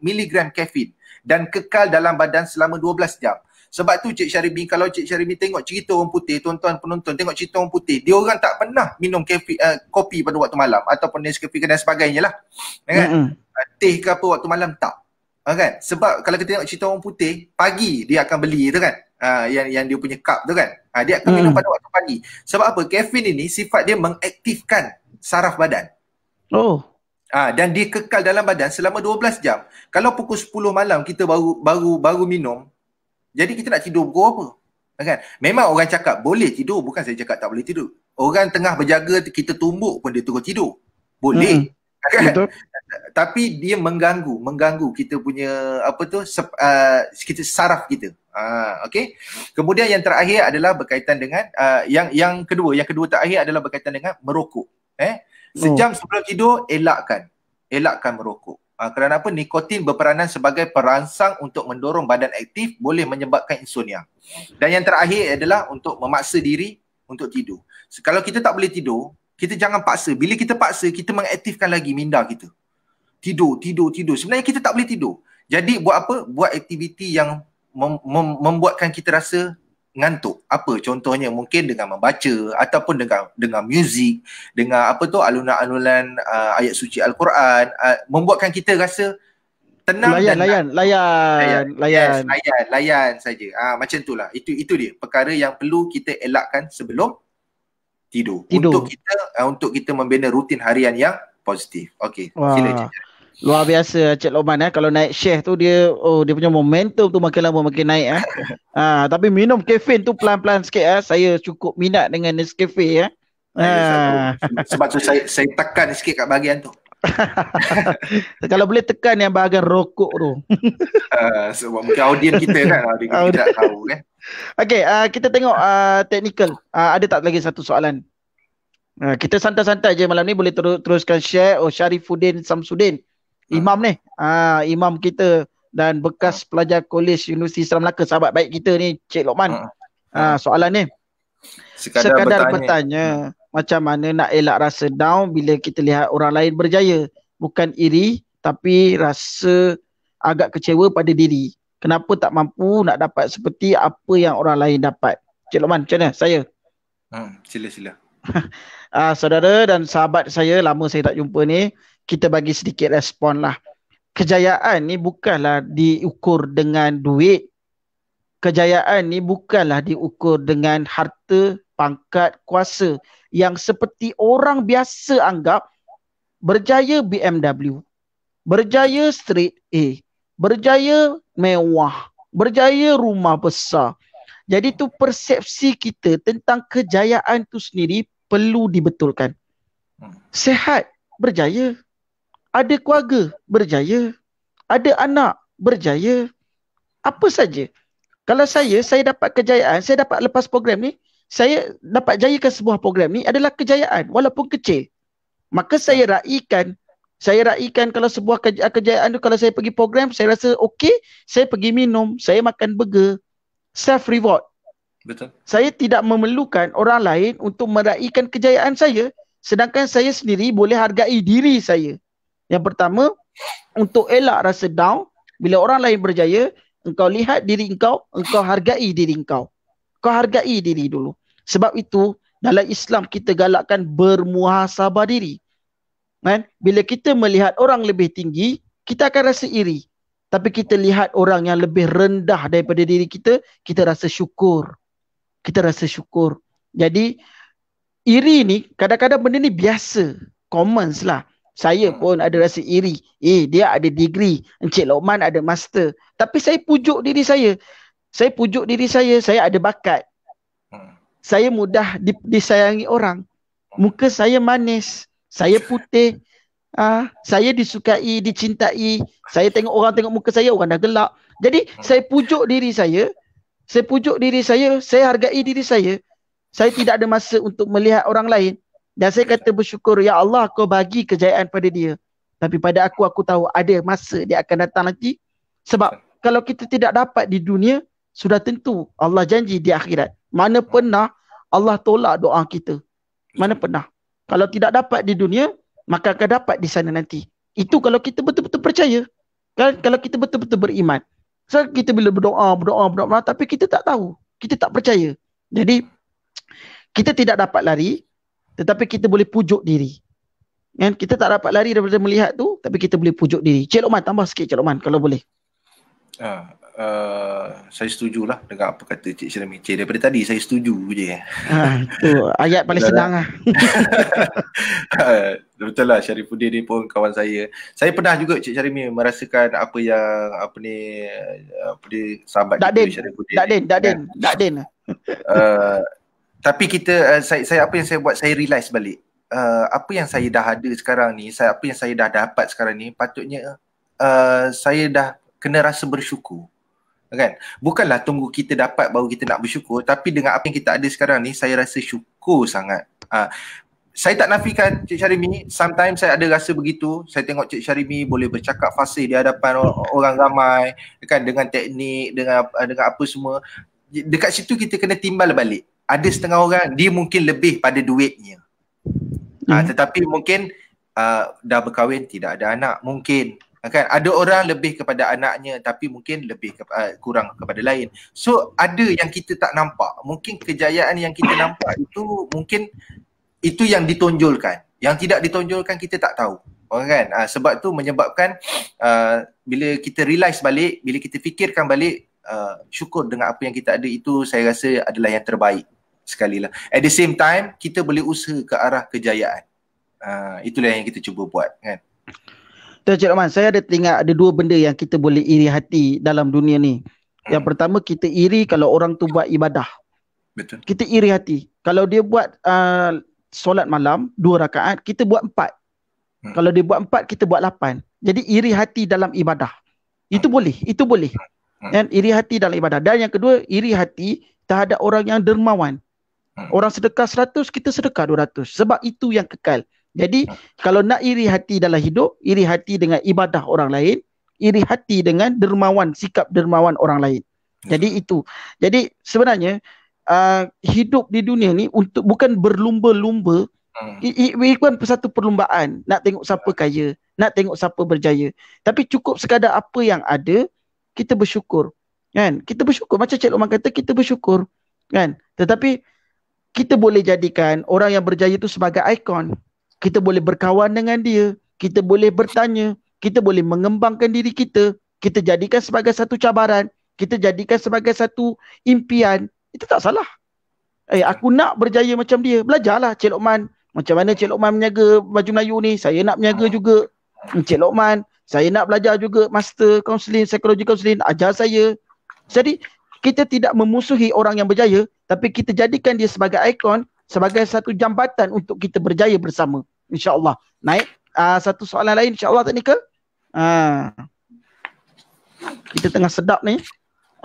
miligram kafein dan kekal dalam badan selama 12 jam. Sebab tu Cik Syarimi, kalau Cik Syarimi tengok cerita orang putih, tuan-tuan penonton tengok cerita orang putih, dia orang tak pernah minum kefi, uh, eh, kopi pada waktu malam ataupun Nescafe dan sebagainya lah. Ya kan? Mm-hmm. Teh ke apa waktu malam, tak. Ha, kan? Sebab kalau kita tengok cerita orang putih, pagi dia akan beli tu kan. Uh, yang, yang dia punya cup tu kan. Uh, dia akan mm. minum pada waktu pagi. Sebab apa? Kefin ini sifat dia mengaktifkan saraf badan. Oh. ha, dan dia kekal dalam badan selama 12 jam. Kalau pukul 10 malam kita baru baru baru minum, jadi kita nak tidur pukul apa? Ya kan? Memang orang cakap boleh tidur, bukan saya cakap tak boleh tidur. Orang tengah berjaga kita tumbuk pun dia terus tidur. Boleh. Hmm. hmm. Ya kan? Tapi dia mengganggu, mengganggu kita punya apa tu sep, uh, kita saraf kita. uh, ha, okay. Kemudian yang terakhir adalah berkaitan dengan uh, yang yang kedua, yang kedua terakhir adalah berkaitan dengan merokok. Eh, oh. sejam oh. sebelum tidur elakkan, elakkan merokok. Ah, kerana apa nikotin berperanan sebagai perangsang untuk mendorong badan aktif boleh menyebabkan insomnia. Dan yang terakhir adalah untuk memaksa diri untuk tidur. So, kalau kita tak boleh tidur, kita jangan paksa. Bila kita paksa, kita mengaktifkan lagi minda kita. Tidur, tidur, tidur. Sebenarnya kita tak boleh tidur. Jadi buat apa? Buat aktiviti yang mem- mem- membuatkan kita rasa ngantuk. Apa contohnya mungkin dengan membaca ataupun dengan dengan muzik, dengan apa tu alunan-alunan uh, ayat suci al-Quran uh, membuatkan kita rasa tenang layan, dan layan, layan layan layan layan yes, layan, layan saja. Ah ha, macam itulah. Itu itu dia perkara yang perlu kita elakkan sebelum tidur, tidur. untuk kita uh, untuk kita membina rutin harian yang positif. Okey, sila je. Luar biasa Cik Loman eh. Kalau naik share tu dia oh dia punya momentum tu makin lama makin naik eh. ha, tapi minum kafein tu pelan-pelan sikit eh. Saya cukup minat dengan Nescafe eh. Ha. Sebab tu saya saya tekan sikit kat bahagian tu. Kalau boleh tekan yang bahagian rokok tu. uh, sebab mungkin audien kita kan audien kita tidak tahu kan. Eh. Okey, uh, kita tengok uh, technical. Uh, ada tak lagi satu soalan? Uh, kita santai-santai je malam ni boleh teruskan share oh Syarifuddin Samsudin. Ha. imam ni. Ha, imam kita dan bekas ha. pelajar kolej Universiti Islam Melaka sahabat baik kita ni Cik Lokman. Ha, ha soalan ni. Sekadar, Sekadar bertanya, bertanya hmm. macam mana nak elak rasa down bila kita lihat orang lain berjaya. Bukan iri tapi rasa agak kecewa pada diri. Kenapa tak mampu nak dapat seperti apa yang orang lain dapat. Cik Lokman macam mana saya? Hmm, sila sila. Ah uh, saudara dan sahabat saya lama saya tak jumpa ni kita bagi sedikit respon lah. Kejayaan ni bukanlah diukur dengan duit. Kejayaan ni bukanlah diukur dengan harta, pangkat, kuasa yang seperti orang biasa anggap berjaya BMW, berjaya street A, berjaya mewah, berjaya rumah besar. Jadi tu persepsi kita tentang kejayaan tu sendiri perlu dibetulkan. Hmm. Sehat, berjaya ada keluarga berjaya, ada anak berjaya, apa saja. Kalau saya, saya dapat kejayaan, saya dapat lepas program ni, saya dapat jayakan sebuah program ni adalah kejayaan walaupun kecil. Maka saya raikan, saya raikan kalau sebuah keja- kejayaan tu kalau saya pergi program, saya rasa okey, saya pergi minum, saya makan burger, self reward. Betul. Saya tidak memerlukan orang lain untuk meraihkan kejayaan saya sedangkan saya sendiri boleh hargai diri saya. Yang pertama, untuk elak rasa down, bila orang lain berjaya, engkau lihat diri engkau, engkau hargai diri engkau. Kau hargai diri dulu. Sebab itu, dalam Islam kita galakkan bermuhasabah diri. Kan? Bila kita melihat orang lebih tinggi, kita akan rasa iri. Tapi kita lihat orang yang lebih rendah daripada diri kita, kita rasa syukur. Kita rasa syukur. Jadi, iri ni kadang-kadang benda ni biasa. Comments lah. Saya hmm. pun ada rasa iri. Eh, dia ada degree. Encik Lokman ada master. Tapi saya pujuk diri saya. Saya pujuk diri saya. Saya ada bakat. Hmm. Saya mudah disayangi orang. Muka saya manis. Saya putih. Ah, saya disukai, dicintai. Saya tengok orang tengok muka saya, orang dah gelak. Jadi, hmm. saya pujuk diri saya. Saya pujuk diri saya. Saya hargai diri saya. Saya tidak ada masa untuk melihat orang lain. Dan saya kata bersyukur, Ya Allah kau bagi kejayaan pada dia. Tapi pada aku, aku tahu ada masa dia akan datang nanti. Sebab kalau kita tidak dapat di dunia, sudah tentu Allah janji di akhirat. Mana pernah Allah tolak doa kita. Mana pernah. Kalau tidak dapat di dunia, maka akan dapat di sana nanti. Itu kalau kita betul-betul percaya. Kan? Kalau kita betul-betul beriman. so, kita bila berdoa, berdoa, berdoa, tapi kita tak tahu. Kita tak percaya. Jadi, kita tidak dapat lari tetapi kita boleh pujuk diri. Kan kita tak dapat lari daripada melihat tu tapi kita boleh pujuk diri. Cik Lokman tambah sikit Cik Lokman kalau boleh. Ha, uh, saya setujulah dengan apa kata Cik Syarimi. Cik daripada tadi saya setuju je. Ha, tu, ayat paling sedang lah. uh, betul lah Syarifuddin ni pun kawan saya. Saya pernah juga Cik Syarimi merasakan apa yang apa ni apa dia sahabat Dakdin. Dakdin, Dakdin, ya. Dakdin. Dakdin. Ha, tapi kita uh, saya, saya apa yang saya buat saya realize balik uh, apa yang saya dah ada sekarang ni saya apa yang saya dah dapat sekarang ni patutnya uh, saya dah kena rasa bersyukur kan bukanlah tunggu kita dapat baru kita nak bersyukur tapi dengan apa yang kita ada sekarang ni saya rasa syukur sangat uh, saya tak nafikan Cik Syarimi sometimes saya ada rasa begitu saya tengok Cik Syarimi boleh bercakap fasih di hadapan orang ramai kan dengan teknik dengan dengan apa semua dekat situ kita kena timbal balik ada setengah orang dia mungkin lebih pada duitnya mm. uh, tetapi mungkin uh, dah berkahwin tidak ada anak mungkin ha, kan ada orang lebih kepada anaknya tapi mungkin lebih ke, uh, kurang kepada lain so ada yang kita tak nampak mungkin kejayaan yang kita nampak itu mungkin itu yang ditonjolkan yang tidak ditonjolkan kita tak tahu orang kan uh, sebab tu menyebabkan uh, bila kita realise balik bila kita fikirkan balik uh, syukur dengan apa yang kita ada itu saya rasa adalah yang terbaik sekali lah. At the same time, kita boleh usaha ke arah kejayaan. Uh, itulah yang kita cuba buat kan. Tuan Cik Rahman, saya ada teringat ada dua benda yang kita boleh iri hati dalam dunia ni. Hmm. Yang pertama, kita iri kalau orang tu buat ibadah. Betul. Kita iri hati. Kalau dia buat uh, solat malam, dua rakaat, kita buat empat. Hmm. Kalau dia buat empat, kita buat lapan. Jadi iri hati dalam ibadah. Itu hmm. boleh, itu boleh. Hmm. Dan iri hati dalam ibadah. Dan yang kedua, iri hati terhadap orang yang dermawan. Hmm. Orang sedekah seratus kita sedekah dua ratus. Sebab itu yang kekal. Jadi hmm. kalau nak iri hati dalam hidup, iri hati dengan ibadah orang lain, iri hati dengan dermawan, sikap dermawan orang lain. Jadi ya. itu. Jadi sebenarnya uh, hidup di dunia ni untuk bukan berlumba-lumba, hmm. bukan satu perlumbaan nak tengok siapa ya. kaya, nak tengok siapa berjaya. Tapi cukup sekadar apa yang ada, kita bersyukur. Kan? Kita bersyukur. Macam Cik Luqman kata, kita bersyukur. Kan? Tetapi kita boleh jadikan orang yang berjaya itu sebagai ikon. Kita boleh berkawan dengan dia, kita boleh bertanya, kita boleh mengembangkan diri kita, kita jadikan sebagai satu cabaran, kita jadikan sebagai satu impian. Itu tak salah. Eh, aku nak berjaya macam dia. Belajarlah Cik Lokman. Macam mana Cik Lokman meniaga baju Melayu ni? Saya nak meniaga ah. juga. Hmm, Cik Lokman, saya nak belajar juga master counseling, psikologi counseling. Ajar saya. Jadi, kita tidak memusuhi orang yang berjaya tapi kita jadikan dia sebagai ikon sebagai satu jambatan untuk kita berjaya bersama insyaallah naik uh, satu soalan lain insyaallah tak ni ke ha ah. kita tengah sedap ni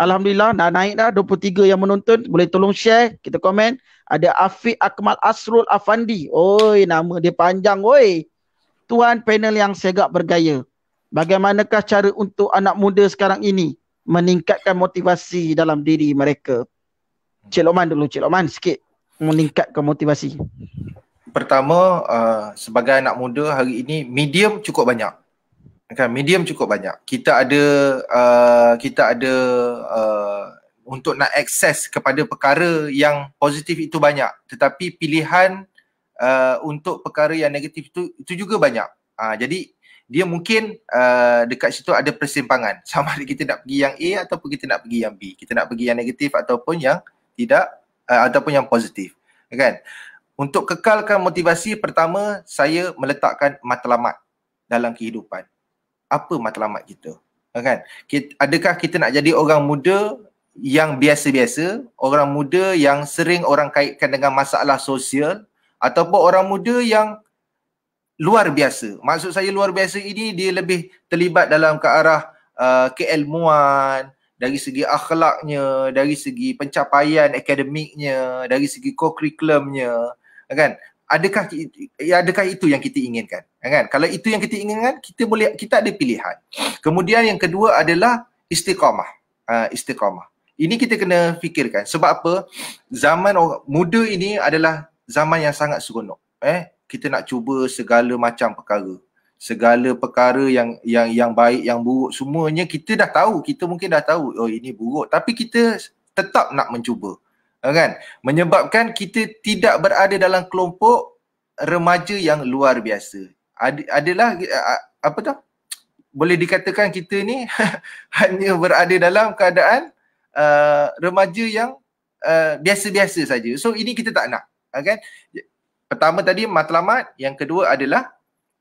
alhamdulillah dah naik dah 23 yang menonton boleh tolong share kita komen ada Afiq Akmal Asrul Afandi oi nama dia panjang oi tuan panel yang segak bergaya bagaimanakah cara untuk anak muda sekarang ini meningkatkan motivasi dalam diri mereka Cik Lokman dulu, Cik Lokman sikit meningkatkan motivasi. Pertama, uh, sebagai anak muda hari ini medium cukup banyak. Kan medium cukup banyak. Kita ada uh, kita ada uh, untuk nak akses kepada perkara yang positif itu banyak, tetapi pilihan uh, untuk perkara yang negatif itu itu juga banyak. Uh, jadi dia mungkin uh, dekat situ ada persimpangan sama ada kita nak pergi yang A ataupun kita nak pergi yang B kita nak pergi yang negatif ataupun yang tidak uh, ataupun yang positif kan untuk kekalkan motivasi pertama saya meletakkan matlamat dalam kehidupan apa matlamat kita kan adakah kita nak jadi orang muda yang biasa-biasa orang muda yang sering orang kaitkan dengan masalah sosial ataupun orang muda yang luar biasa maksud saya luar biasa ini dia lebih terlibat dalam ke arah uh, eh, keilmuan dari segi akhlaknya, dari segi pencapaian akademiknya, dari segi co-curriculumnya, kan? Adakah Ya, adakah itu yang kita inginkan? Kan? Kalau itu yang kita inginkan, kita boleh kita ada pilihan. Kemudian yang kedua adalah istiqamah. Uh, istiqamah. Ini kita kena fikirkan. Sebab apa? Zaman orang muda ini adalah zaman yang sangat seronok. Eh, kita nak cuba segala macam perkara segala perkara yang yang yang baik yang buruk semuanya kita dah tahu kita mungkin dah tahu oh ini buruk tapi kita tetap nak mencuba kan menyebabkan kita tidak berada dalam kelompok remaja yang luar biasa Ad, adalah apa tu boleh dikatakan kita ni hanya berada dalam keadaan uh, remaja yang uh, biasa-biasa saja so ini kita tak nak kan pertama tadi matlamat yang kedua adalah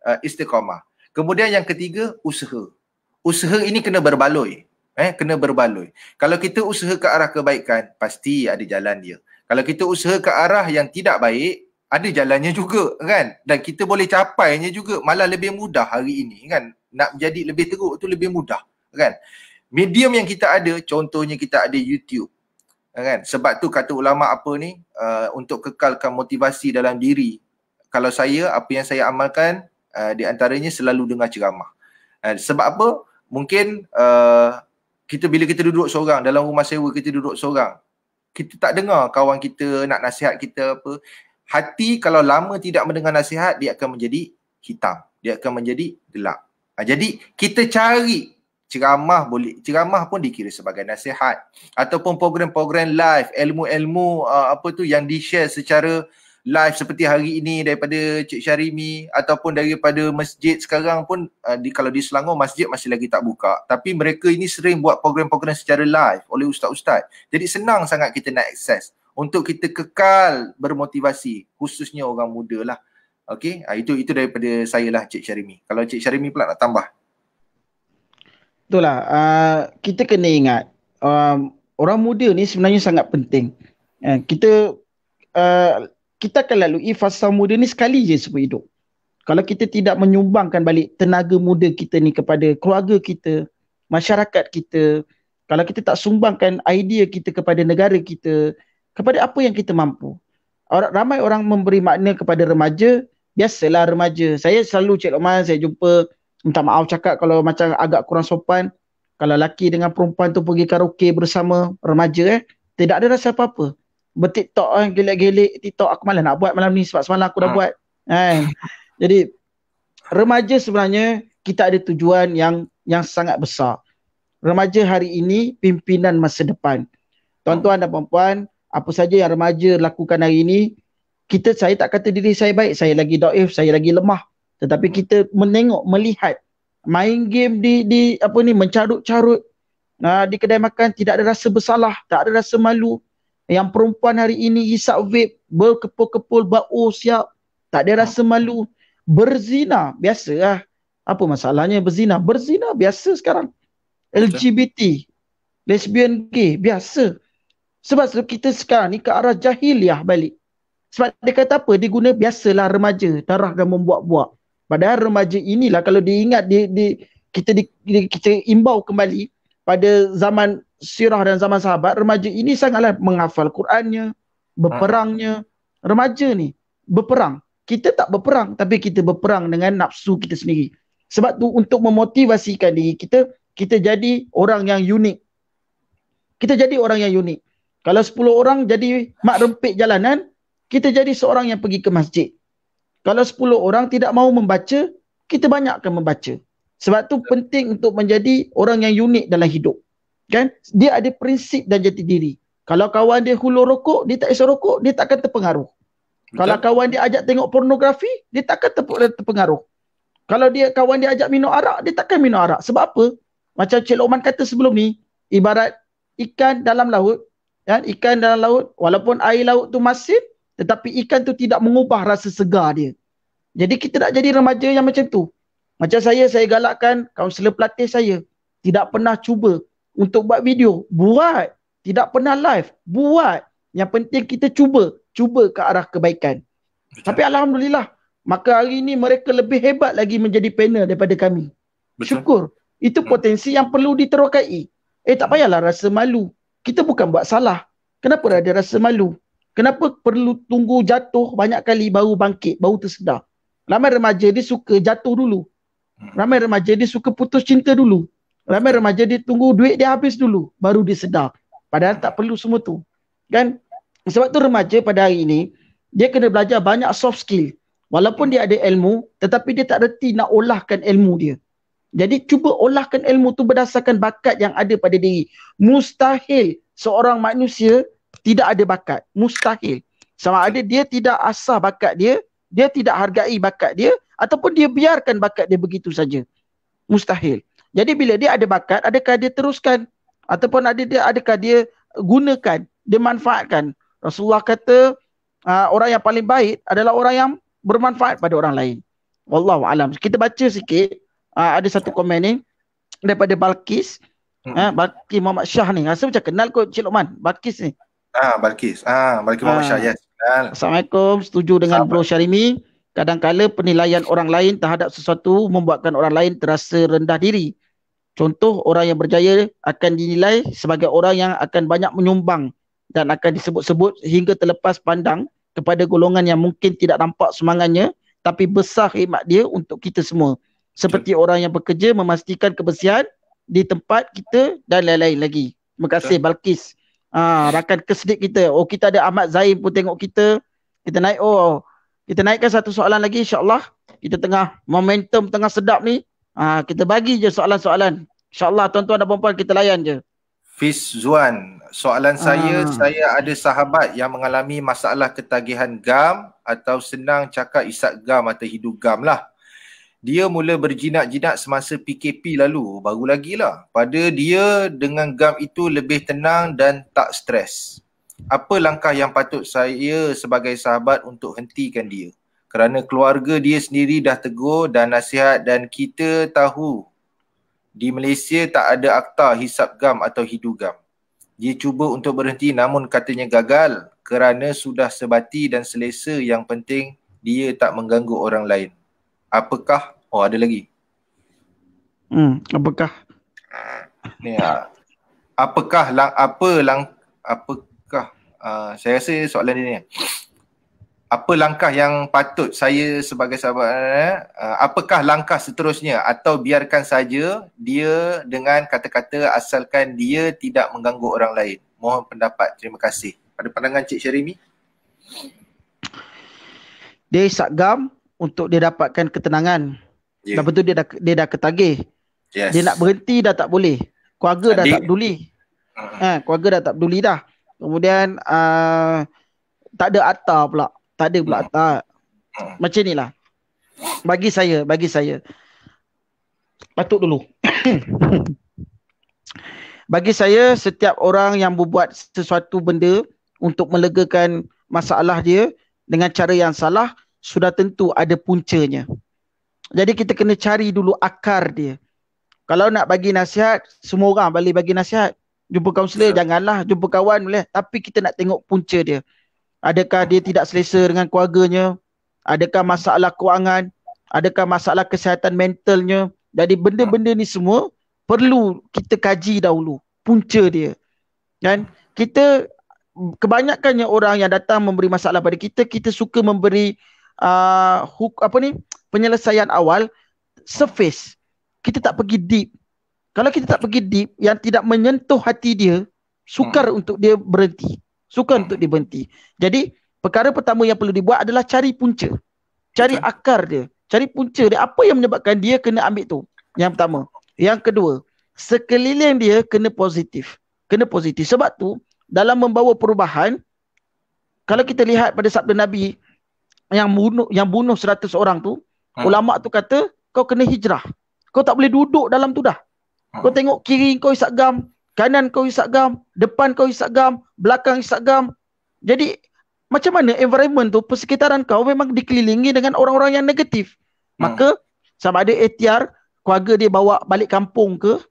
uh, istiqamah. Kemudian yang ketiga usaha. Usaha ini kena berbaloi. Eh kena berbaloi. Kalau kita usaha ke arah kebaikan pasti ada jalan dia. Kalau kita usaha ke arah yang tidak baik ada jalannya juga kan dan kita boleh capainya juga malah lebih mudah hari ini kan nak jadi lebih teruk tu lebih mudah kan medium yang kita ada contohnya kita ada YouTube kan sebab tu kata ulama apa ni uh, untuk kekalkan motivasi dalam diri kalau saya apa yang saya amalkan Eh, di antaranya selalu dengar ceramah. Uh, sebab apa? Mungkin uh, kita bila kita duduk seorang dalam rumah sewa kita duduk seorang. Kita tak dengar kawan kita nak nasihat kita apa. Hati kalau lama tidak mendengar nasihat dia akan menjadi hitam. Dia akan menjadi gelap. Uh, jadi kita cari ceramah boleh ceramah pun dikira sebagai nasihat ataupun program-program live ilmu-ilmu uh, apa tu yang di-share secara live seperti hari ini daripada Cik Syarimi ataupun daripada masjid sekarang pun uh, di kalau di Selangor masjid masih lagi tak buka tapi mereka ini sering buat program-program secara live oleh ustaz-ustaz. Jadi senang sangat kita nak akses untuk kita kekal bermotivasi khususnya orang muda lah. Okey, uh, itu itu daripada saya lah Cik Syarimi. Kalau Cik Syarimi pula nak tambah. Itulah, uh, kita kena ingat um, orang muda ni sebenarnya sangat penting. Uh, kita uh, kita akan lalui fasa muda ni sekali je seumur hidup. Kalau kita tidak menyumbangkan balik tenaga muda kita ni kepada keluarga kita, masyarakat kita, kalau kita tak sumbangkan idea kita kepada negara kita, kepada apa yang kita mampu. Orang, ramai orang memberi makna kepada remaja, biasalah remaja. Saya selalu Cik Lokman, saya jumpa, minta maaf cakap kalau macam agak kurang sopan. Kalau laki dengan perempuan tu pergi karaoke bersama remaja eh, tidak ada rasa apa-apa bertiktok kan eh, gelik-gelik tiktok aku malas nak buat malam ni sebab semalam aku dah ha. buat kan jadi remaja sebenarnya kita ada tujuan yang yang sangat besar remaja hari ini pimpinan masa depan tuan-tuan dan puan-puan apa saja yang remaja lakukan hari ini kita saya tak kata diri saya baik saya lagi daif saya lagi lemah tetapi hmm. kita menengok melihat main game di di apa ni mencarut-carut Nah, di kedai makan tidak ada rasa bersalah, tak ada rasa malu, yang perempuan hari ini hisap vape berkepul-kepul bau siap tak ada rasa malu berzina biasa lah apa masalahnya berzina berzina biasa sekarang LGBT lesbian gay biasa sebab tu kita sekarang ni ke arah jahiliah balik sebab dia kata apa dia guna biasalah remaja darah dan membuat-buat padahal remaja inilah kalau diingat di, di kita di, kita imbau kembali pada zaman sirah dan zaman sahabat remaja ini sangatlah menghafal Qurannya berperangnya remaja ni berperang kita tak berperang tapi kita berperang dengan nafsu kita sendiri sebab tu untuk memotivasikan diri kita kita jadi orang yang unik kita jadi orang yang unik kalau sepuluh orang jadi mak rempik jalanan kita jadi seorang yang pergi ke masjid kalau sepuluh orang tidak mau membaca kita banyakkan membaca sebab tu penting untuk menjadi orang yang unik dalam hidup. Kan? Dia ada prinsip dan jati diri. Kalau kawan dia hulu rokok, dia tak esok rokok, dia takkan terpengaruh. Betul. Kalau kawan dia ajak tengok pornografi, dia takkan eh, terpengaruh. Kalau dia kawan dia ajak minum arak, dia takkan minum arak. Sebab apa? Macam Cik Lokman kata sebelum ni, ibarat ikan dalam laut, kan? ikan dalam laut, walaupun air laut tu masin, tetapi ikan tu tidak mengubah rasa segar dia. Jadi kita tak jadi remaja yang macam tu. Macam saya, saya galakkan kaunselor pelatih saya. Tidak pernah cuba untuk buat video. Buat. Tidak pernah live. Buat. Yang penting kita cuba. Cuba ke arah kebaikan. Betul. Tapi Alhamdulillah. Maka hari ini mereka lebih hebat lagi menjadi panel daripada kami. Betul. Syukur. Itu hmm. potensi yang perlu diterokai. Eh tak payahlah rasa malu. Kita bukan buat salah. Kenapa ada rasa malu? Kenapa perlu tunggu jatuh banyak kali baru bangkit, baru tersedar? Lama remaja dia suka jatuh dulu. Mm. Ramai remaja dia suka putus cinta dulu. Ramai remaja dia tunggu duit dia habis dulu. Baru dia sedar. Padahal tak perlu semua tu. Kan? Sebab tu remaja pada hari ini, dia kena belajar banyak soft skill. Walaupun dia ada ilmu, tetapi dia tak reti nak olahkan ilmu dia. Jadi cuba olahkan ilmu tu berdasarkan bakat yang ada pada diri. Mustahil seorang manusia tidak ada bakat. Mustahil. Sama ada dia tidak asah bakat dia, dia tidak hargai bakat dia, ataupun dia biarkan bakat dia begitu saja. Mustahil. Jadi bila dia ada bakat, adakah dia teruskan ataupun ada dia adakah dia gunakan, dia manfaatkan? Rasulullah kata ah, orang yang paling baik adalah orang yang bermanfaat pada orang lain. Wallahu alam. Kita baca sikit ah, ada satu komen ni daripada Balkis. Hmm. Ah hmm. Balkis Muhammad Shah ni. Rasa macam kenal kot Cik Lokman. Balkis ni. Ah Balkis. Ah Balkis Muhammad ha. Shah. Yes. Assalamualaikum. Setuju dengan Sama. Bro Syarimi. Kadangkala penilaian orang lain terhadap sesuatu membuatkan orang lain terasa rendah diri. Contoh orang yang berjaya akan dinilai sebagai orang yang akan banyak menyumbang dan akan disebut-sebut hingga terlepas pandang kepada golongan yang mungkin tidak nampak semangatnya tapi besar khidmat dia untuk kita semua. Seperti Betul. orang yang bekerja memastikan kebersihan di tempat kita dan lain-lain lagi. Terima kasih Betul. Balkis. Ha, rakan kesedik kita. Oh kita ada Ahmad Zain pun tengok kita. Kita naik oh kita naikkan satu soalan lagi insyaallah kita tengah momentum tengah sedap ni ha, kita bagi je soalan-soalan insyaallah tuan-tuan dan puan kita layan je Fiz Zuan soalan ha. saya ha. saya ada sahabat yang mengalami masalah ketagihan gam atau senang cakap isat gam atau hidu gam lah dia mula berjinak-jinak semasa PKP lalu baru lagi lah. pada dia dengan gam itu lebih tenang dan tak stres apa langkah yang patut saya sebagai sahabat untuk hentikan dia kerana keluarga dia sendiri dah tegur dan nasihat dan kita tahu di Malaysia tak ada akta hisap gam atau hidu gam. Dia cuba untuk berhenti namun katanya gagal kerana sudah sebati dan selesa yang penting dia tak mengganggu orang lain. Apakah? Oh ada lagi. Hmm, apakah? Ni ya. Apakah lang apa lang apa Ah, saya rasa soalan ini. Apa langkah yang patut saya sebagai sahabat uh, apakah langkah seterusnya atau biarkan saja dia dengan kata-kata asalkan dia tidak mengganggu orang lain. Mohon pendapat. Terima kasih. Pada pandangan Cik Sherimi. Dia sagam untuk dia dapatkan ketenangan. Yeah. Dan betul dia dah dia dah ketagih. Yes. Dia nak berhenti dah tak boleh. Keluarga Adik. dah tak peduli. Ha, keluarga dah tak peduli dah. Kemudian uh, tak ada atar pula. Tak ada pula hmm. atar. Macam inilah. Bagi saya, bagi saya. Patut dulu. bagi saya setiap orang yang berbuat sesuatu benda untuk melegakan masalah dia dengan cara yang salah sudah tentu ada puncanya. Jadi kita kena cari dulu akar dia. Kalau nak bagi nasihat, semua orang boleh bagi nasihat jumpa kaunselor yeah. janganlah jumpa kawan boleh tapi kita nak tengok punca dia adakah dia tidak selesa dengan keluarganya adakah masalah kewangan adakah masalah kesihatan mentalnya jadi benda-benda ni semua perlu kita kaji dahulu punca dia kan kita kebanyakannya orang yang datang memberi masalah pada kita kita suka memberi uh, hook apa ni penyelesaian awal surface kita tak pergi deep kalau kita tak pergi deep yang tidak menyentuh hati dia, sukar hmm. untuk dia berhenti. Sukar hmm. untuk dia berhenti. Jadi, perkara pertama yang perlu dibuat adalah cari punca. Cari hmm. akar dia. Cari punca dia. Apa yang menyebabkan dia kena ambil tu? Yang pertama. Yang kedua, sekeliling dia kena positif. Kena positif. Sebab tu, dalam membawa perubahan, kalau kita lihat pada sabda Nabi yang bunuh yang bunuh 100 orang tu, hmm. ulama tu kata kau kena hijrah. Kau tak boleh duduk dalam tu dah. Kau hmm. tengok kiri kau isak gam, kanan kau isak gam, depan kau isak gam, belakang isak gam. Jadi macam mana environment tu persekitaran kau memang dikelilingi dengan orang-orang yang negatif. Hmm. Maka hmm. sama ada ATR, keluarga dia bawa balik kampung ke,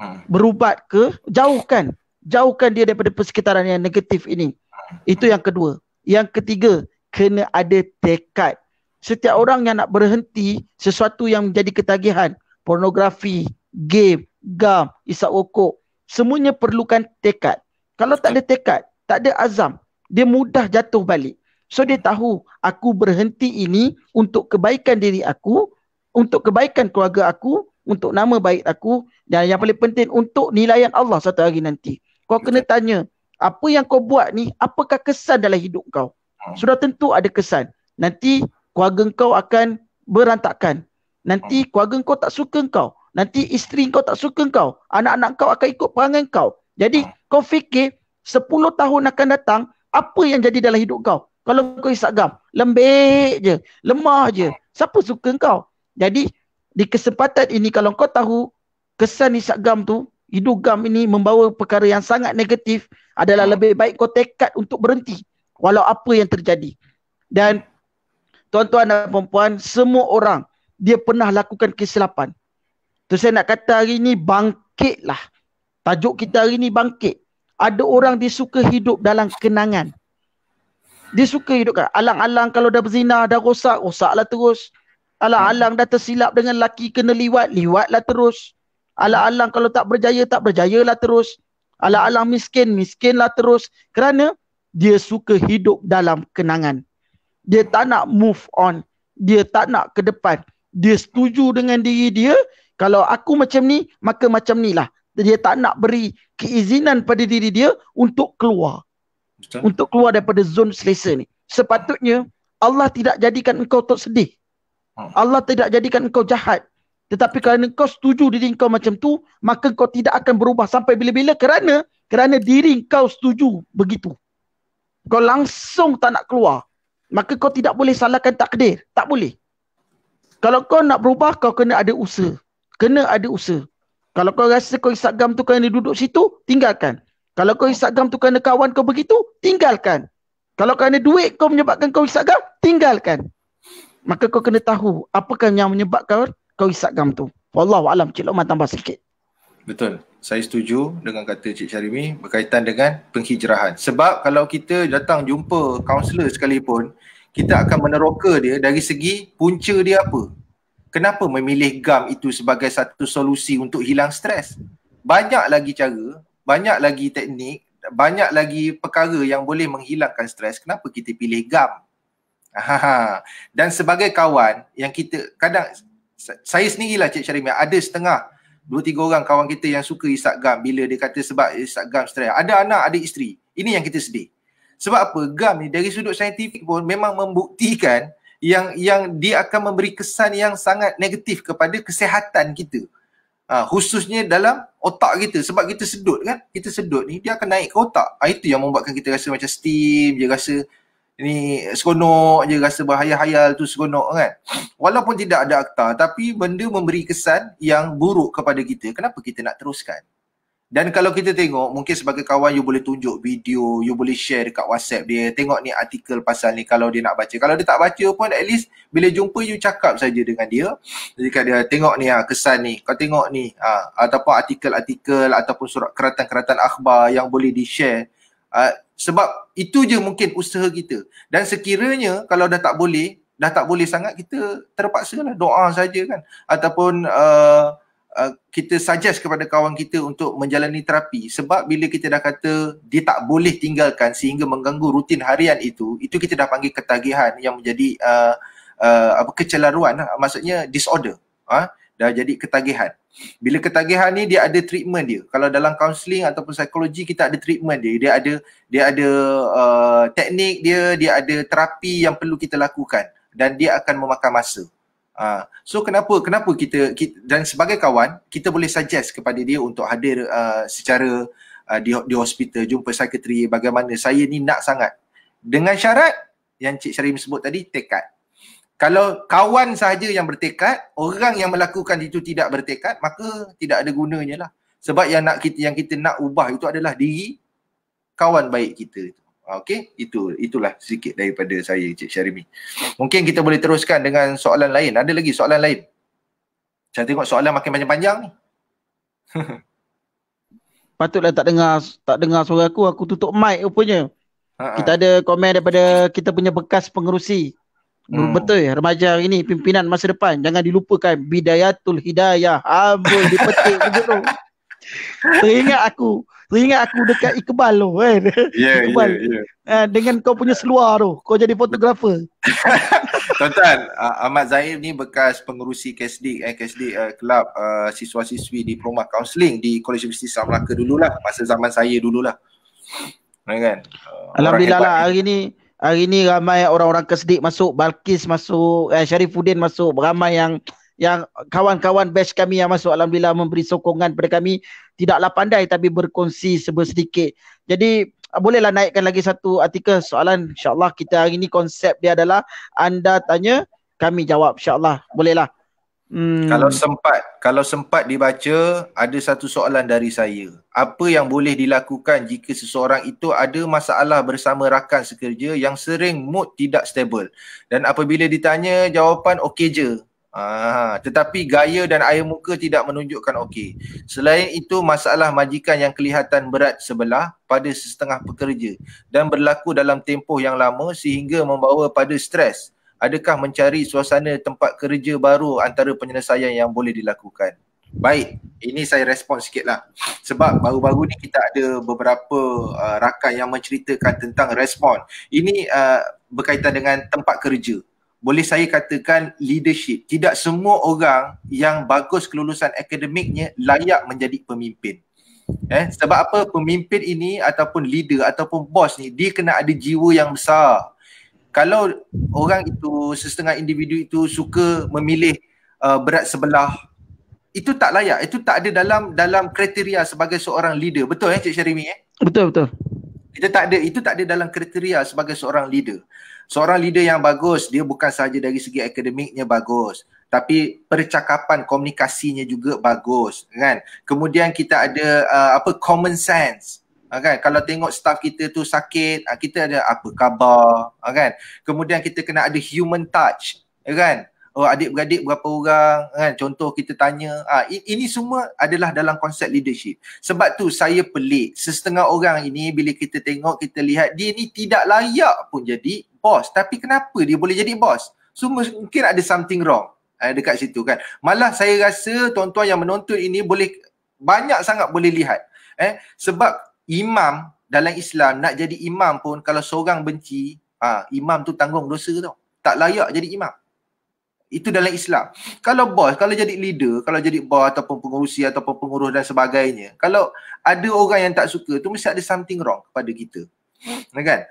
hmm. berubat ke, jauhkan. Jauhkan dia daripada persekitaran yang negatif ini. Hmm. Itu yang kedua. Yang ketiga, kena ada tekad. Setiap orang yang nak berhenti sesuatu yang menjadi ketagihan, pornografi, game, gam, isap rokok. Semuanya perlukan tekad. Kalau tak ada tekad, tak ada azam, dia mudah jatuh balik. So dia tahu aku berhenti ini untuk kebaikan diri aku, untuk kebaikan keluarga aku, untuk nama baik aku dan yang paling penting untuk nilaian Allah satu hari nanti. Kau kena tanya, apa yang kau buat ni, apakah kesan dalam hidup kau? Hmm. Sudah tentu ada kesan. Nanti keluarga kau akan berantakan. Nanti hmm. keluarga kau tak suka kau. Nanti isteri kau tak suka kau. Anak-anak kau akan ikut perangai kau. Jadi ha. kau fikir 10 tahun akan datang apa yang jadi dalam hidup kau. Kalau kau isagam, lembek je, lemah je. Ah. Siapa suka kau? Jadi di kesempatan ini kalau kau tahu kesan gam tu, hidup gam ini membawa perkara yang sangat negatif adalah ah. lebih baik kau tekad untuk berhenti walau apa yang terjadi. Dan tuan-tuan dan puan-puan, semua orang dia pernah lakukan kesilapan. Tu saya nak kata hari ni bangkitlah. Tajuk kita hari ni bangkit. Ada orang dia suka hidup dalam kenangan. Dia suka hidup kan. Alang-alang kalau dah berzina, dah rosak, lah terus. Alang-alang dah tersilap dengan laki kena liwat, liwat lah terus. Alang-alang kalau tak berjaya, tak berjaya lah terus. Alang-alang miskin, miskin lah terus. Kerana dia suka hidup dalam kenangan. Dia tak nak move on. Dia tak nak ke depan. Dia setuju dengan diri dia kalau aku macam ni maka macam ni lah dia tak nak beri keizinan pada diri dia untuk keluar Betul. untuk keluar daripada zon selesa ni sepatutnya Allah tidak jadikan engkau tak sedih oh. Allah tidak jadikan engkau jahat tetapi kalau engkau setuju diri engkau macam tu maka engkau tidak akan berubah sampai bila-bila kerana kerana diri engkau setuju begitu kau langsung tak nak keluar maka kau tidak boleh salahkan takdir tak boleh kalau kau nak berubah kau kena ada usaha kena ada usaha. Kalau kau rasa kau Instagram tu kena duduk situ, tinggalkan. Kalau kau Instagram tu kena kawan kau begitu, tinggalkan. Kalau kau kerana duit kau menyebabkan kau Instagram, tinggalkan. Maka kau kena tahu apakah yang menyebabkan kau Instagram tu. Wallahu alam Cik Lokman tambah sikit. Betul. Saya setuju dengan kata Cik Syarimi berkaitan dengan penghijrahan. Sebab kalau kita datang jumpa kaunselor sekalipun, kita akan meneroka dia dari segi punca dia apa kenapa memilih gam itu sebagai satu solusi untuk hilang stres banyak lagi cara banyak lagi teknik banyak lagi perkara yang boleh menghilangkan stres kenapa kita pilih gam Aha. dan sebagai kawan yang kita kadang saya lah Cik Syarimi ada setengah dua tiga orang kawan kita yang suka isap gam bila dia kata sebab isap gam stres ada anak ada isteri ini yang kita sedih sebab apa gam ni dari sudut saintifik pun memang membuktikan yang yang dia akan memberi kesan yang sangat negatif kepada kesihatan kita. Ha, khususnya dalam otak kita sebab kita sedut kan. Kita sedut ni dia akan naik ke otak. Ha, itu yang membuatkan kita rasa macam steam, dia rasa ni seronok je rasa berhayal-hayal tu seronok kan. Walaupun tidak ada akta tapi benda memberi kesan yang buruk kepada kita. Kenapa kita nak teruskan? Dan kalau kita tengok, mungkin sebagai kawan you boleh tunjuk video, you boleh share dekat WhatsApp dia, tengok ni artikel pasal ni kalau dia nak baca. Kalau dia tak baca pun at least bila jumpa you cakap saja dengan dia. Jadi dia tengok ni ah kesan ni, kau tengok ni ah ataupun artikel-artikel ataupun surat keratan-keratan akhbar yang boleh di-share. Ah, sebab itu je mungkin usaha kita. Dan sekiranya kalau dah tak boleh, dah tak boleh sangat kita terpaksa lah doa saja kan ataupun uh, Uh, kita suggest kepada kawan kita untuk menjalani terapi sebab bila kita dah kata dia tak boleh tinggalkan sehingga mengganggu rutin harian itu itu kita dah panggil ketagihan yang menjadi uh, uh, apa kecelaruan ha, maksudnya disorder uh, dah jadi ketagihan bila ketagihan ni dia ada treatment dia kalau dalam counselling ataupun psikologi kita ada treatment dia dia ada dia ada uh, teknik dia dia ada terapi yang perlu kita lakukan dan dia akan memakan masa Uh, so kenapa kenapa kita, kita dan sebagai kawan kita boleh suggest kepada dia untuk hadir uh, secara uh, di di hospital jumpa secretary bagaimana saya ni nak sangat dengan syarat yang Cik Syarim sebut tadi tekad. Kalau kawan sahaja yang bertekad, orang yang melakukan itu tidak bertekad, maka tidak ada gunanya lah. Sebab yang nak kita yang kita nak ubah itu adalah diri kawan baik kita itu. Okey, itu itulah sedikit daripada saya Cik Syarimi. Mungkin kita boleh teruskan dengan soalan lain. Ada lagi soalan lain? Saya tengok soalan makin banyak panjang ni. Patutlah tak dengar tak dengar suara aku, aku tutup mic rupanya. Ha-ha. Kita ada komen daripada kita punya bekas pengerusi. Hmm. Betul remaja hari ini pimpinan masa depan jangan dilupakan bidayatul hidayah ambil dipetik begitu. Teringat aku Teringat aku dekat Iqbal tu kan. Yeah, ya, Iqbal. Yeah, yeah. Ha, uh, dengan kau punya seluar tu. Kau jadi fotografer. Tuan-tuan, uh, Ahmad Zahir ni bekas pengurusi KSD, eh, KSD uh, eh, Club uh, ah, Siswa-Siswi Diploma Counseling di Kolej Universiti Islam Melaka dululah. Masa zaman saya dululah. Kan? Uh, Alhamdulillah lah ni. hari ni hari ni ramai orang-orang kesedik masuk, Balkis masuk, eh, Syarifuddin masuk, ramai yang yang kawan-kawan best kami yang masuk alhamdulillah memberi sokongan pada kami tidaklah pandai tapi berkongsi sedikit. Jadi bolehlah naikkan lagi satu artikel soalan insyaallah kita hari ini konsep dia adalah anda tanya kami jawab insyaallah bolehlah. Hmm. Kalau sempat, kalau sempat dibaca ada satu soalan dari saya. Apa yang boleh dilakukan jika seseorang itu ada masalah bersama rakan sekerja yang sering mood tidak stable dan apabila ditanya jawapan okey je Ah, tetapi gaya dan air muka tidak menunjukkan okey. Selain itu, masalah majikan yang kelihatan berat sebelah pada setengah pekerja dan berlaku dalam tempoh yang lama sehingga membawa pada stres. Adakah mencari suasana tempat kerja baru antara penyelesaian yang boleh dilakukan? Baik, ini saya respon sikit Sebab baru-baru ni kita ada beberapa uh, rakan yang menceritakan tentang respon. Ini uh, berkaitan dengan tempat kerja boleh saya katakan leadership. Tidak semua orang yang bagus kelulusan akademiknya layak menjadi pemimpin. Eh, sebab apa pemimpin ini ataupun leader ataupun bos ni dia kena ada jiwa yang besar. Kalau orang itu sesetengah individu itu suka memilih uh, berat sebelah itu tak layak. Itu tak ada dalam dalam kriteria sebagai seorang leader. Betul eh Cik Syarimi eh? Betul betul. Kita tak ada itu tak ada dalam kriteria sebagai seorang leader. Seorang leader yang bagus dia bukan sahaja dari segi akademiknya bagus tapi percakapan komunikasinya juga bagus kan. Kemudian kita ada uh, apa common sense uh, kan kalau tengok staff kita tu sakit uh, kita ada apa khabar uh, kan kemudian kita kena ada human touch kan oh adik-beradik berapa orang kan contoh kita tanya ha, ini semua adalah dalam konsep leadership sebab tu saya pelik setengah orang ini bila kita tengok kita lihat dia ni tidak layak pun jadi bos tapi kenapa dia boleh jadi bos semua mungkin ada something wrong eh, dekat situ kan malah saya rasa tuan-tuan yang menonton ini boleh banyak sangat boleh lihat eh sebab imam dalam Islam nak jadi imam pun kalau seorang benci ha, imam tu tanggung dosa tau tak layak jadi imam itu dalam Islam. Kalau bos, kalau jadi leader, kalau jadi bos ataupun pengurusi ataupun pengurus dan sebagainya, kalau ada orang yang tak suka, tu mesti ada something wrong kepada kita. kan?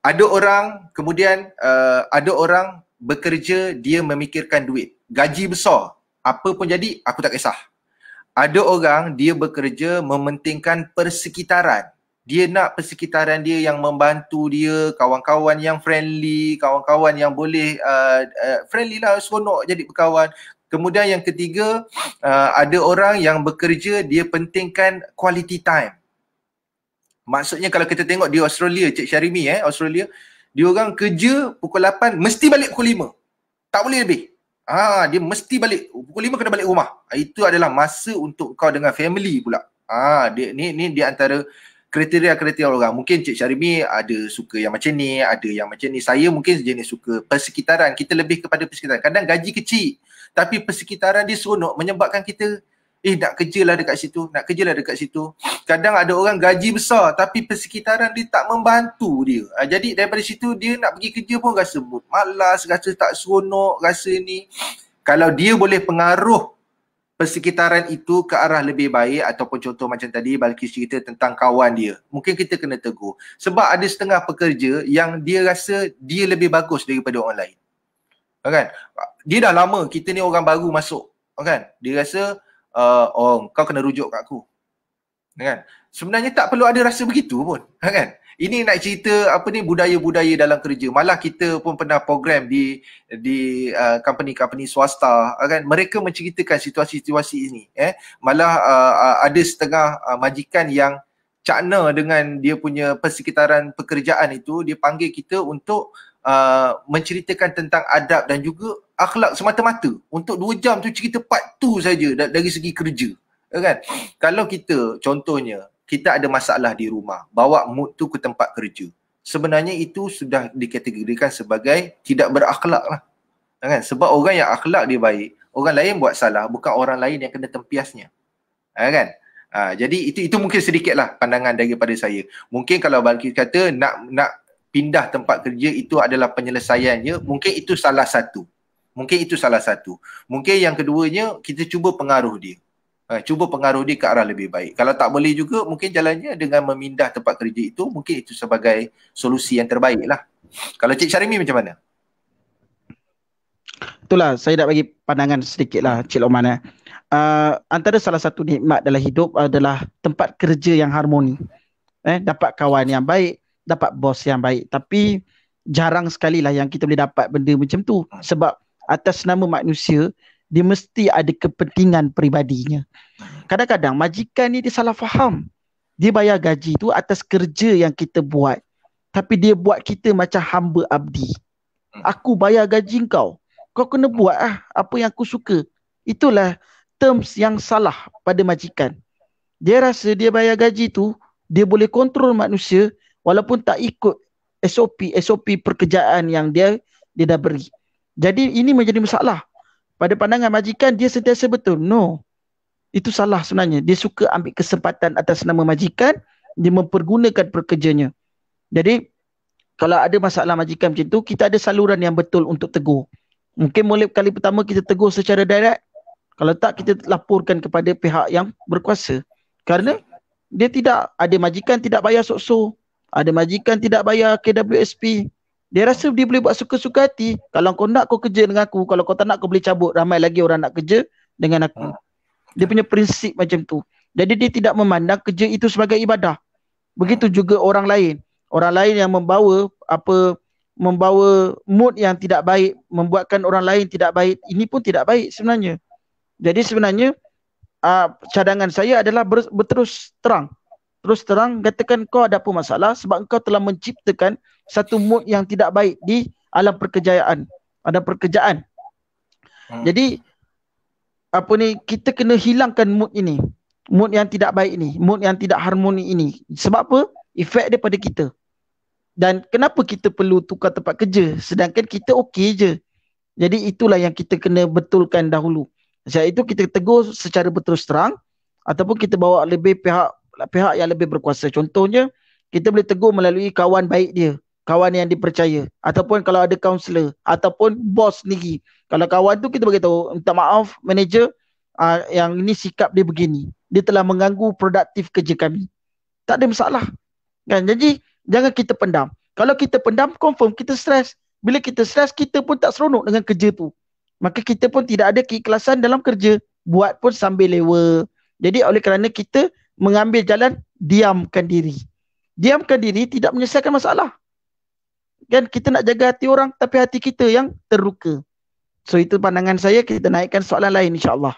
Ada orang, kemudian uh, ada orang bekerja, dia memikirkan duit. Gaji besar. Apa pun jadi, aku tak kisah. Ada orang, dia bekerja mementingkan persekitaran dia nak persekitaran dia yang membantu dia, kawan-kawan yang friendly, kawan-kawan yang boleh uh, uh, friendly lah, seronok jadi berkawan. Kemudian yang ketiga, uh, ada orang yang bekerja dia pentingkan quality time. Maksudnya kalau kita tengok di Australia, Cik Syarimi eh, Australia, dia orang kerja pukul 8, mesti balik pukul 5. Tak boleh lebih. Ah, ha, dia mesti balik pukul 5 kena balik rumah. Itu adalah masa untuk kau dengan family pula. Ah, ha, dia ni ni di antara kriteria-kriteria orang. Mungkin Cik Syarimi ada suka yang macam ni, ada yang macam ni. Saya mungkin sejenis suka persekitaran. Kita lebih kepada persekitaran. Kadang gaji kecil tapi persekitaran dia seronok menyebabkan kita eh nak lah dekat situ, nak lah dekat situ. Kadang ada orang gaji besar tapi persekitaran dia tak membantu dia. Ah, jadi daripada situ dia nak pergi kerja pun rasa malas, rasa tak seronok, rasa ni. Kalau dia boleh pengaruh persekitaran itu ke arah lebih baik ataupun contoh macam tadi Balkis cerita tentang kawan dia. Mungkin kita kena tegur. Sebab ada setengah pekerja yang dia rasa dia lebih bagus daripada orang lain. Kan? Dia dah lama, kita ni orang baru masuk. Kan? Dia rasa, uh, oh kau kena rujuk kat aku. Kan? Sebenarnya tak perlu ada rasa begitu pun. Kan? ini nak cerita apa ni budaya-budaya dalam kerja malah kita pun pernah program di di uh, company-company swasta uh, kan mereka menceritakan situasi-situasi ini eh malah uh, uh, ada setengah uh, majikan yang cakna dengan dia punya persekitaran pekerjaan itu dia panggil kita untuk uh, menceritakan tentang adab dan juga akhlak semata-mata untuk dua jam tu cerita part 2 saja dari segi kerja eh, kan kalau kita contohnya kita ada masalah di rumah, bawa mood tu ke tempat kerja. Sebenarnya itu sudah dikategorikan sebagai tidak berakhlak lah. Kan? Sebab orang yang akhlak dia baik, orang lain buat salah bukan orang lain yang kena tempiasnya. Ha, kan? Ha, jadi itu itu mungkin sedikitlah pandangan daripada saya. Mungkin kalau Balkis kata nak nak pindah tempat kerja itu adalah penyelesaiannya, mungkin itu salah satu. Mungkin itu salah satu. Mungkin yang keduanya kita cuba pengaruh dia. Uh, cuba pengaruh dia ke arah lebih baik. Kalau tak boleh juga, mungkin jalannya dengan memindah tempat kerja itu, mungkin itu sebagai solusi yang terbaik lah. Kalau Cik Syarimi macam mana? Itulah, saya nak bagi pandangan sedikit lah Cik Loman. Eh. Uh, antara salah satu nikmat dalam hidup adalah tempat kerja yang harmoni. Eh, dapat kawan yang baik, dapat bos yang baik. Tapi jarang sekali lah yang kita boleh dapat benda macam tu. Hmm. Sebab atas nama manusia, dia mesti ada kepentingan peribadinya. Kadang-kadang majikan ni dia salah faham. Dia bayar gaji tu atas kerja yang kita buat. Tapi dia buat kita macam hamba abdi. Aku bayar gaji kau. Kau kena buat ah apa yang aku suka. Itulah terms yang salah pada majikan. Dia rasa dia bayar gaji tu, dia boleh kontrol manusia walaupun tak ikut SOP SOP pekerjaan yang dia dia dah beri. Jadi ini menjadi masalah pada pandangan majikan dia sentiasa betul. No. Itu salah sebenarnya. Dia suka ambil kesempatan atas nama majikan, dia mempergunakan pekerjanya. Jadi kalau ada masalah majikan macam tu, kita ada saluran yang betul untuk tegur. Mungkin mulai kali pertama kita tegur secara direct. Kalau tak kita laporkan kepada pihak yang berkuasa. Karena dia tidak ada majikan tidak bayar sok-sok. Ada majikan tidak bayar KWSP. Dia rasa dia boleh buat suka-suka hati. Kalau kau nak kau kerja dengan aku, kalau kau tak nak kau boleh cabut. Ramai lagi orang nak kerja dengan aku. Ah. Dia punya prinsip macam tu. Jadi dia tidak memandang kerja itu sebagai ibadah. Begitu juga orang lain. Orang lain yang membawa apa membawa mood yang tidak baik, membuatkan orang lain tidak baik, ini pun tidak baik sebenarnya. Jadi sebenarnya uh, cadangan saya adalah berterus terang terus terang katakan kau ada apa masalah sebab kau telah menciptakan satu mood yang tidak baik di alam perkejayaan ada perkejaan hmm. jadi apa ni kita kena hilangkan mood ini mood yang tidak baik ini mood yang tidak harmoni ini sebab apa efek dia pada kita dan kenapa kita perlu tukar tempat kerja sedangkan kita okey je jadi itulah yang kita kena betulkan dahulu sebab itu kita tegur secara berterus terang ataupun kita bawa lebih pihak lah, pihak yang lebih berkuasa. Contohnya, kita boleh tegur melalui kawan baik dia. Kawan yang dipercaya. Ataupun kalau ada kaunselor. Ataupun bos sendiri. Kalau kawan tu kita beritahu, minta maaf manager uh, yang ini sikap dia begini. Dia telah mengganggu produktif kerja kami. Tak ada masalah. Kan? Jadi, jangan kita pendam. Kalau kita pendam, confirm kita stres. Bila kita stres, kita pun tak seronok dengan kerja tu. Maka kita pun tidak ada keikhlasan dalam kerja. Buat pun sambil lewa. Jadi oleh kerana kita mengambil jalan diamkan diri. Diamkan diri tidak menyelesaikan masalah. Kan kita nak jaga hati orang tapi hati kita yang terluka. So itu pandangan saya kita naikkan soalan lain insyaAllah.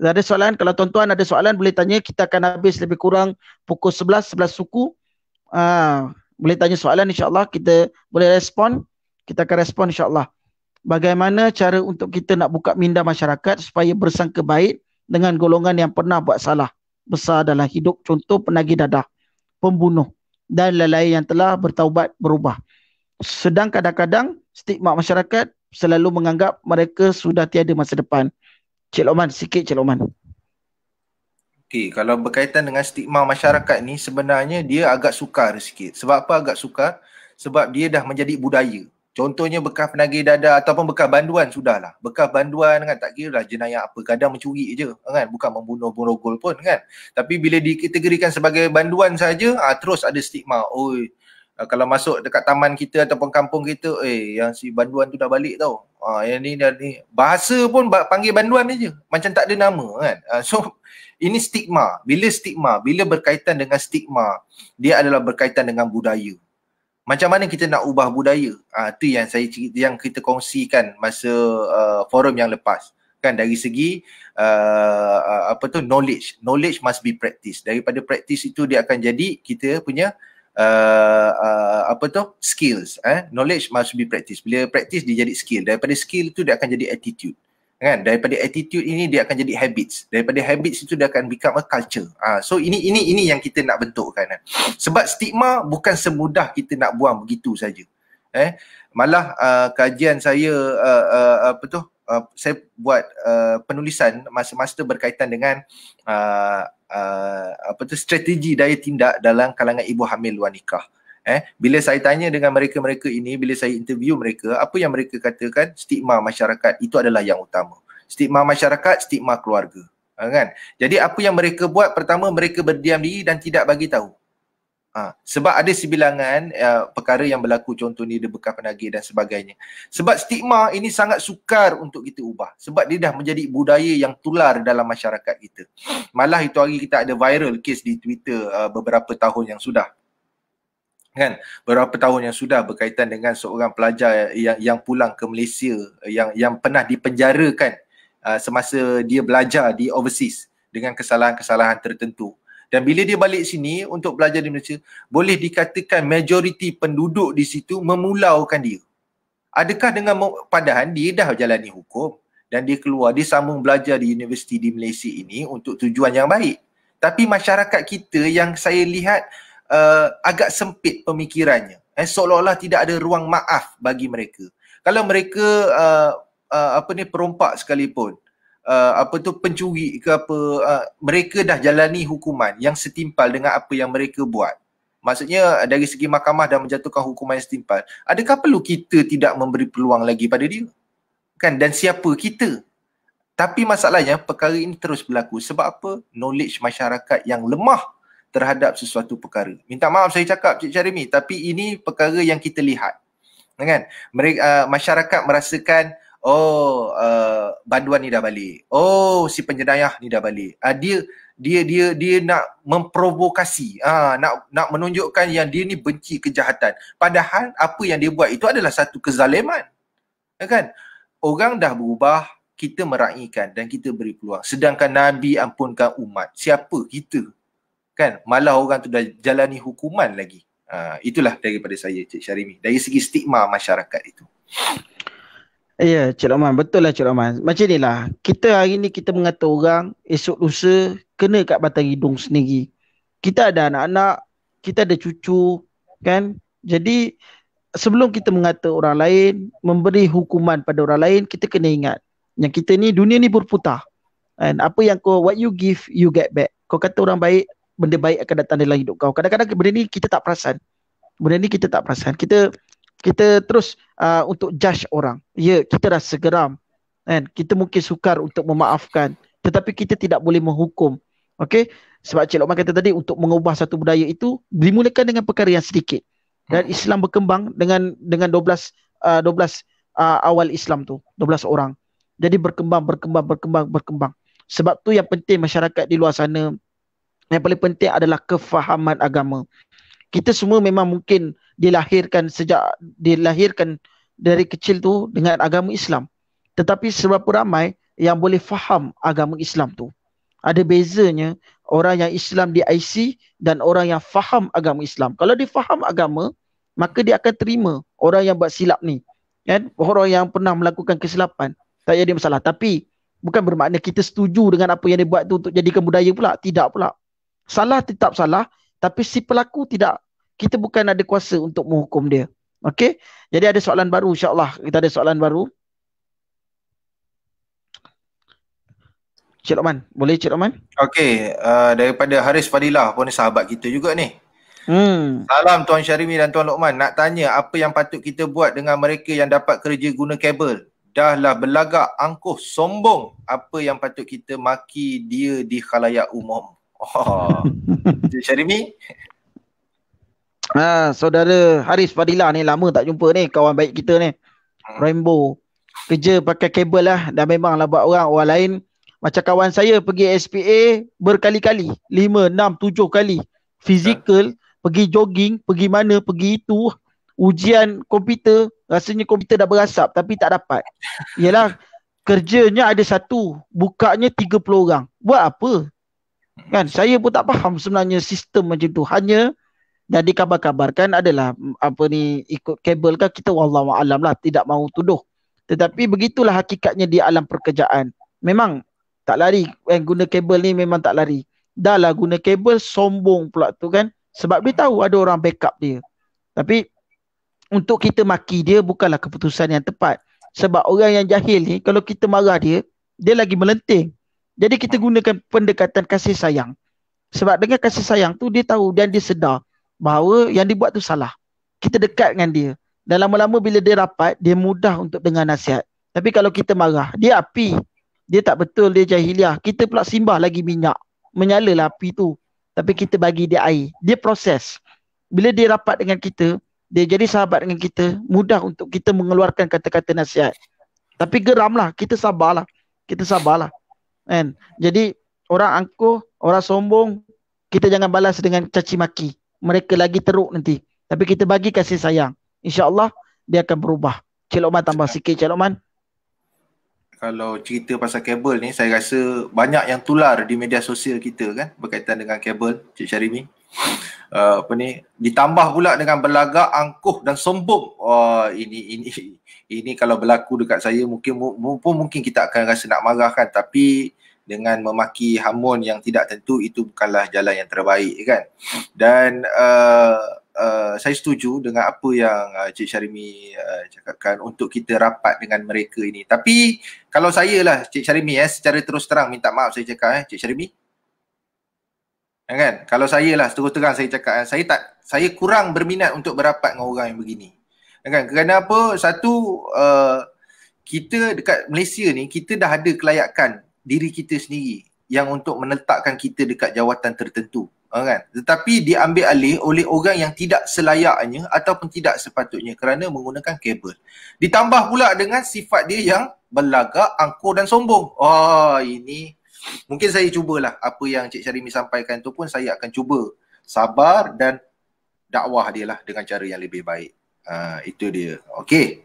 Kalau ada soalan, kalau tuan-tuan ada soalan boleh tanya. Kita akan habis lebih kurang pukul 11, 11 suku. Ha, boleh tanya soalan insya Allah Kita boleh respon. Kita akan respon insya Allah. Bagaimana cara untuk kita nak buka minda masyarakat supaya bersangka baik dengan golongan yang pernah buat salah besar dalam hidup contoh penagih dadah pembunuh dan lain-lain yang telah bertaubat berubah sedang kadang-kadang stigma masyarakat selalu menganggap mereka sudah tiada masa depan Cik Loman sikit Cik Loman Okay, kalau berkaitan dengan stigma masyarakat ni sebenarnya dia agak sukar sikit. Sebab apa agak sukar? Sebab dia dah menjadi budaya. Contohnya bekas penagih dadah ataupun bekas banduan sudahlah. Bekas banduan kan tak kira lah jenayah apa. Kadang mencuri je kan. Bukan membunuh merogol pun kan. Tapi bila dikategorikan sebagai banduan saja, ah, terus ada stigma. Oi, ah, kalau masuk dekat taman kita ataupun kampung kita, eh yang si banduan tu dah balik tau. Ah, yang ni dah ni. Bahasa pun panggil banduan je. Macam tak ada nama kan. Ah, so ini stigma. Bila stigma, bila berkaitan dengan stigma, dia adalah berkaitan dengan budaya macam mana kita nak ubah budaya ah tu yang saya yang kita kongsikan masa uh, forum yang lepas kan dari segi uh, uh apa tu knowledge knowledge must be practice daripada practice itu dia akan jadi kita punya uh, uh, apa tu skills eh knowledge must be practice bila practice dia jadi skill daripada skill itu dia akan jadi attitude kan daripada attitude ini dia akan jadi habits daripada habits itu dia akan become a culture ah so ini ini ini yang kita nak bentukkan eh. sebab stigma bukan semudah kita nak buang begitu saja eh malah uh, kajian saya uh, uh, apa tu uh, saya buat uh, penulisan masa master berkaitan dengan uh, uh, apa tu strategi daya tindak dalam kalangan ibu hamil luar nikah eh bila saya tanya dengan mereka-mereka ini bila saya interview mereka apa yang mereka katakan stigma masyarakat itu adalah yang utama stigma masyarakat stigma keluarga ha, kan jadi apa yang mereka buat pertama mereka berdiam diri dan tidak bagi tahu ha. sebab ada sebilangan uh, eh, perkara yang berlaku contoh ni dia bekas penagih dan sebagainya sebab stigma ini sangat sukar untuk kita ubah sebab dia dah menjadi budaya yang tular dalam masyarakat kita malah itu hari kita ada viral case di Twitter uh, beberapa tahun yang sudah kan beberapa tahun yang sudah berkaitan dengan seorang pelajar yang yang pulang ke Malaysia yang yang pernah dipenjarakan uh, semasa dia belajar di overseas dengan kesalahan-kesalahan tertentu dan bila dia balik sini untuk belajar di Malaysia boleh dikatakan majoriti penduduk di situ memulaukan dia adakah dengan padahal dia dah jalani hukum dan dia keluar dia sambung belajar di universiti di Malaysia ini untuk tujuan yang baik tapi masyarakat kita yang saya lihat uh, agak sempit pemikirannya eh seolah-olah tidak ada ruang maaf bagi mereka kalau mereka uh, uh, apa ni perompak sekalipun uh, apa tu pencuri ke apa uh, mereka dah jalani hukuman yang setimpal dengan apa yang mereka buat maksudnya uh, dari segi mahkamah dah menjatuhkan hukuman yang setimpal adakah perlu kita tidak memberi peluang lagi pada dia kan dan siapa kita tapi masalahnya perkara ini terus berlaku sebab apa knowledge masyarakat yang lemah terhadap sesuatu perkara. Minta maaf saya cakap Cik Jeremy tapi ini perkara yang kita lihat. Kan? Mereka uh, masyarakat merasakan oh uh, banduan ni dah balik. Oh si penjenayah ni dah balik. Uh, dia dia dia dia nak memprovokasi uh, nak nak menunjukkan yang dia ni benci kejahatan. Padahal apa yang dia buat itu adalah satu kezaliman. Kan? Orang dah berubah kita meraihkan dan kita beri peluang. Sedangkan Nabi ampunkan umat. Siapa? Kita kan malah orang tu dah jalani hukuman lagi uh, itulah daripada saya Cik Syarimi dari segi stigma masyarakat itu Ya Cik Rahman betul lah Cik Rahman macam ni lah kita hari ni kita mengata orang esok lusa kena kat batang hidung sendiri kita ada anak-anak kita ada cucu kan jadi sebelum kita mengata orang lain memberi hukuman pada orang lain kita kena ingat yang kita ni dunia ni berputar And apa yang kau what you give you get back kau kata orang baik benda baik akan datang dalam hidup kau. Kadang-kadang benda ni kita tak perasan. Benda ni kita tak perasan. Kita kita terus uh, untuk judge orang. Ya, yeah, kita rasa geram. Kan? Kita mungkin sukar untuk memaafkan. Tetapi kita tidak boleh menghukum. Okay? Sebab Cik Lokman kata tadi untuk mengubah satu budaya itu dimulakan dengan perkara yang sedikit. Dan hmm. Islam berkembang dengan dengan 12 uh, 12 uh, awal Islam tu, 12 orang. Jadi berkembang berkembang berkembang berkembang. Sebab tu yang penting masyarakat di luar sana yang paling penting adalah kefahaman agama. Kita semua memang mungkin dilahirkan sejak dilahirkan dari kecil tu dengan agama Islam. Tetapi seberapa ramai yang boleh faham agama Islam tu? Ada bezanya orang yang Islam di IC dan orang yang faham agama Islam. Kalau dia faham agama, maka dia akan terima orang yang buat silap ni. Kan? Orang yang pernah melakukan kesilapan. Tak ada masalah. Tapi bukan bermakna kita setuju dengan apa yang dia buat tu untuk jadikan budaya pula. Tidak pula salah tetap salah tapi si pelaku tidak kita bukan ada kuasa untuk menghukum dia okey jadi ada soalan baru insyaallah kita ada soalan baru Cik Rahman, boleh Cik Rahman? Okey, uh, daripada Haris Fadilah pun sahabat kita juga ni. Hmm. Salam Tuan Syarimi dan Tuan Lokman. Nak tanya apa yang patut kita buat dengan mereka yang dapat kerja guna kabel? Dahlah belagak, angkuh, sombong. Apa yang patut kita maki dia di khalayak umum? Oh. Encik Syarimi? Ah, saudara Haris Fadila ni lama tak jumpa ni kawan baik kita ni. Hmm. Rainbow. Kerja pakai kabel lah. Dah memanglah buat orang. Orang lain macam kawan saya pergi SPA berkali-kali. 5, 6, 7 kali. Fizikal. Ha. Pergi jogging. Pergi mana. Pergi itu. Ujian komputer. Rasanya komputer dah berasap tapi tak dapat. Yelah kerjanya ada satu. Bukanya 30 orang. Buat apa? Kan saya pun tak faham sebenarnya sistem macam tu. Hanya dan dikabar-kabarkan adalah mm, apa ni ikut kabel kan kita wallah alam lah tidak mahu tuduh. Tetapi begitulah hakikatnya di alam pekerjaan. Memang tak lari yang eh, guna kabel ni memang tak lari. Dah lah guna kabel sombong pula tu kan. Sebab dia tahu ada orang backup dia. Tapi untuk kita maki dia bukanlah keputusan yang tepat. Sebab orang yang jahil ni kalau kita marah dia, dia lagi melenting. Jadi kita gunakan pendekatan kasih sayang. Sebab dengan kasih sayang tu dia tahu dan dia sedar bahawa yang dibuat tu salah. Kita dekat dengan dia. Dan lama-lama bila dia rapat, dia mudah untuk dengar nasihat. Tapi kalau kita marah, dia api. Dia tak betul, dia jahiliah. Kita pula simbah lagi minyak. Menyalalah api tu. Tapi kita bagi dia air. Dia proses. Bila dia rapat dengan kita, dia jadi sahabat dengan kita, mudah untuk kita mengeluarkan kata-kata nasihat. Tapi geramlah, kita sabarlah. Kita sabarlah. Kan? Jadi orang angkuh, orang sombong, kita jangan balas dengan caci maki. Mereka lagi teruk nanti. Tapi kita bagi kasih sayang. InsyaAllah dia akan berubah. Cik Lokman tambah sikit Cik Lokman. Kalau cerita pasal kabel ni, saya rasa banyak yang tular di media sosial kita kan berkaitan dengan kabel Cik Syarimi. Uh, apa ni ditambah pula dengan berlagak angkuh dan sombong. Wah, oh, uh, ini ini ini kalau berlaku dekat saya mungkin pun mungkin kita akan rasa nak marah kan tapi dengan memaki hamun yang tidak tentu itu bukanlah jalan yang terbaik kan dan uh, Uh, saya setuju dengan apa yang uh, Cik Syarimi uh, cakapkan untuk kita rapat dengan mereka ini. Tapi kalau saya lah Cik Syarimi eh, secara terus terang minta maaf saya cakap eh, Cik Syarimi. Kan? Kalau saya lah terus terang saya cakap, eh, saya tak saya kurang berminat untuk berapat dengan orang yang begini kan kerana apa satu uh, kita dekat Malaysia ni kita dah ada kelayakan diri kita sendiri yang untuk menetapkan kita dekat jawatan tertentu ah, kan tetapi diambil alih oleh orang yang tidak selayaknya ataupun tidak sepatutnya kerana menggunakan kabel ditambah pula dengan sifat dia yang berlagak angkuh dan sombong oh ini mungkin saya cubalah apa yang cik Syarimi sampaikan tu pun saya akan cuba sabar dan dakwah dia lah dengan cara yang lebih baik Ah, itu dia. Okey.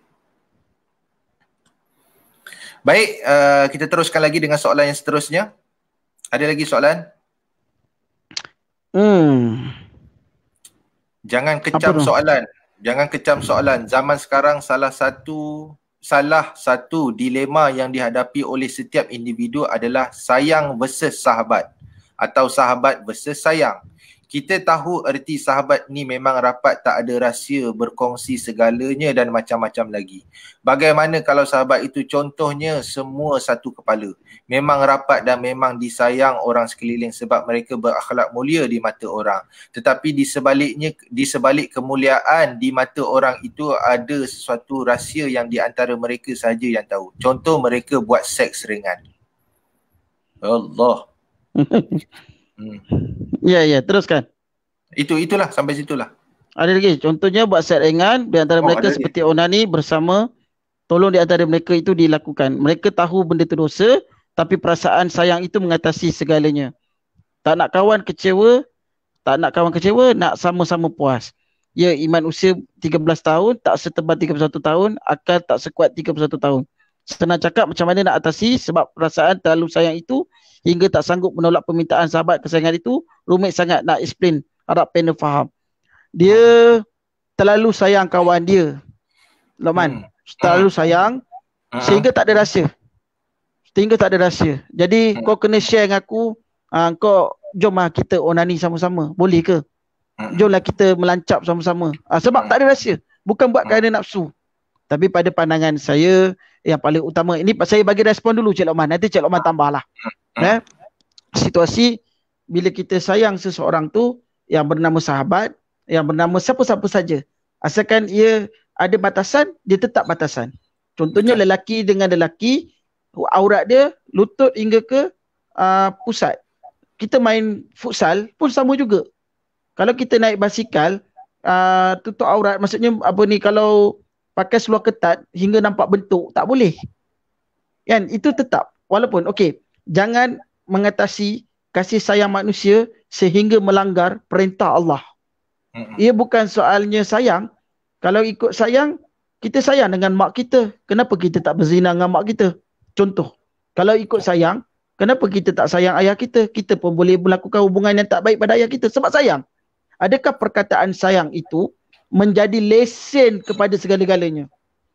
Baik, uh, kita teruskan lagi dengan soalan yang seterusnya. Ada lagi soalan? Hmm. Jangan kecam soalan. Jangan kecam soalan. Zaman sekarang salah satu salah satu dilema yang dihadapi oleh setiap individu adalah sayang versus sahabat atau sahabat versus sayang kita tahu erti sahabat ni memang rapat tak ada rahsia berkongsi segalanya dan macam-macam lagi. Bagaimana kalau sahabat itu contohnya semua satu kepala. Memang rapat dan memang disayang orang sekeliling sebab mereka berakhlak mulia di mata orang. Tetapi di sebaliknya di sebalik kemuliaan di mata orang itu ada sesuatu rahsia yang di antara mereka saja yang tahu. Contoh mereka buat seks ringan. Allah. Hmm. Ya, ya, teruskan. Itu itulah sampai situlah. Ada lagi contohnya buat set ringan di antara oh, mereka seperti lagi. onani bersama tolong di antara mereka itu dilakukan. Mereka tahu benda itu dosa tapi perasaan sayang itu mengatasi segalanya. Tak nak kawan kecewa, tak nak kawan kecewa, nak sama-sama puas. Ya iman usia 13 tahun tak setebal 31 tahun, akal tak sekuat 31 tahun. Senang cakap macam mana nak atasi sebab perasaan terlalu sayang itu hingga tak sanggup menolak permintaan sahabat kesayangan itu rumit sangat nak explain harap panel faham dia terlalu sayang kawan dia Loman hmm. terlalu hmm. sayang hmm. sehingga tak ada rahsia sehingga tak ada rahsia jadi hmm. kau kena share dengan aku uh, kau jom lah kita onani sama-sama boleh ke hmm. jomlah kita melancap sama-sama uh, sebab tak ada rahsia bukan buat kerana nafsu tapi pada pandangan saya yang paling utama ini saya bagi respon dulu Cik Lokman nanti Cik Lokman tambahlah hmm. eh situasi bila kita sayang seseorang tu yang bernama sahabat yang bernama siapa-siapa saja asalkan ia ada batasan dia tetap batasan contohnya lelaki dengan lelaki aurat dia lutut hingga ke uh, pusat kita main futsal pun sama juga kalau kita naik basikal uh, tutup aurat maksudnya apa ni kalau pakai seluar ketat hingga nampak bentuk tak boleh kan itu tetap walaupun okey jangan mengatasi kasih sayang manusia sehingga melanggar perintah Allah ia bukan soalnya sayang kalau ikut sayang kita sayang dengan mak kita kenapa kita tak berzina dengan mak kita contoh kalau ikut sayang kenapa kita tak sayang ayah kita kita pun boleh melakukan hubungan yang tak baik pada ayah kita sebab sayang adakah perkataan sayang itu menjadi lesen kepada segala-galanya.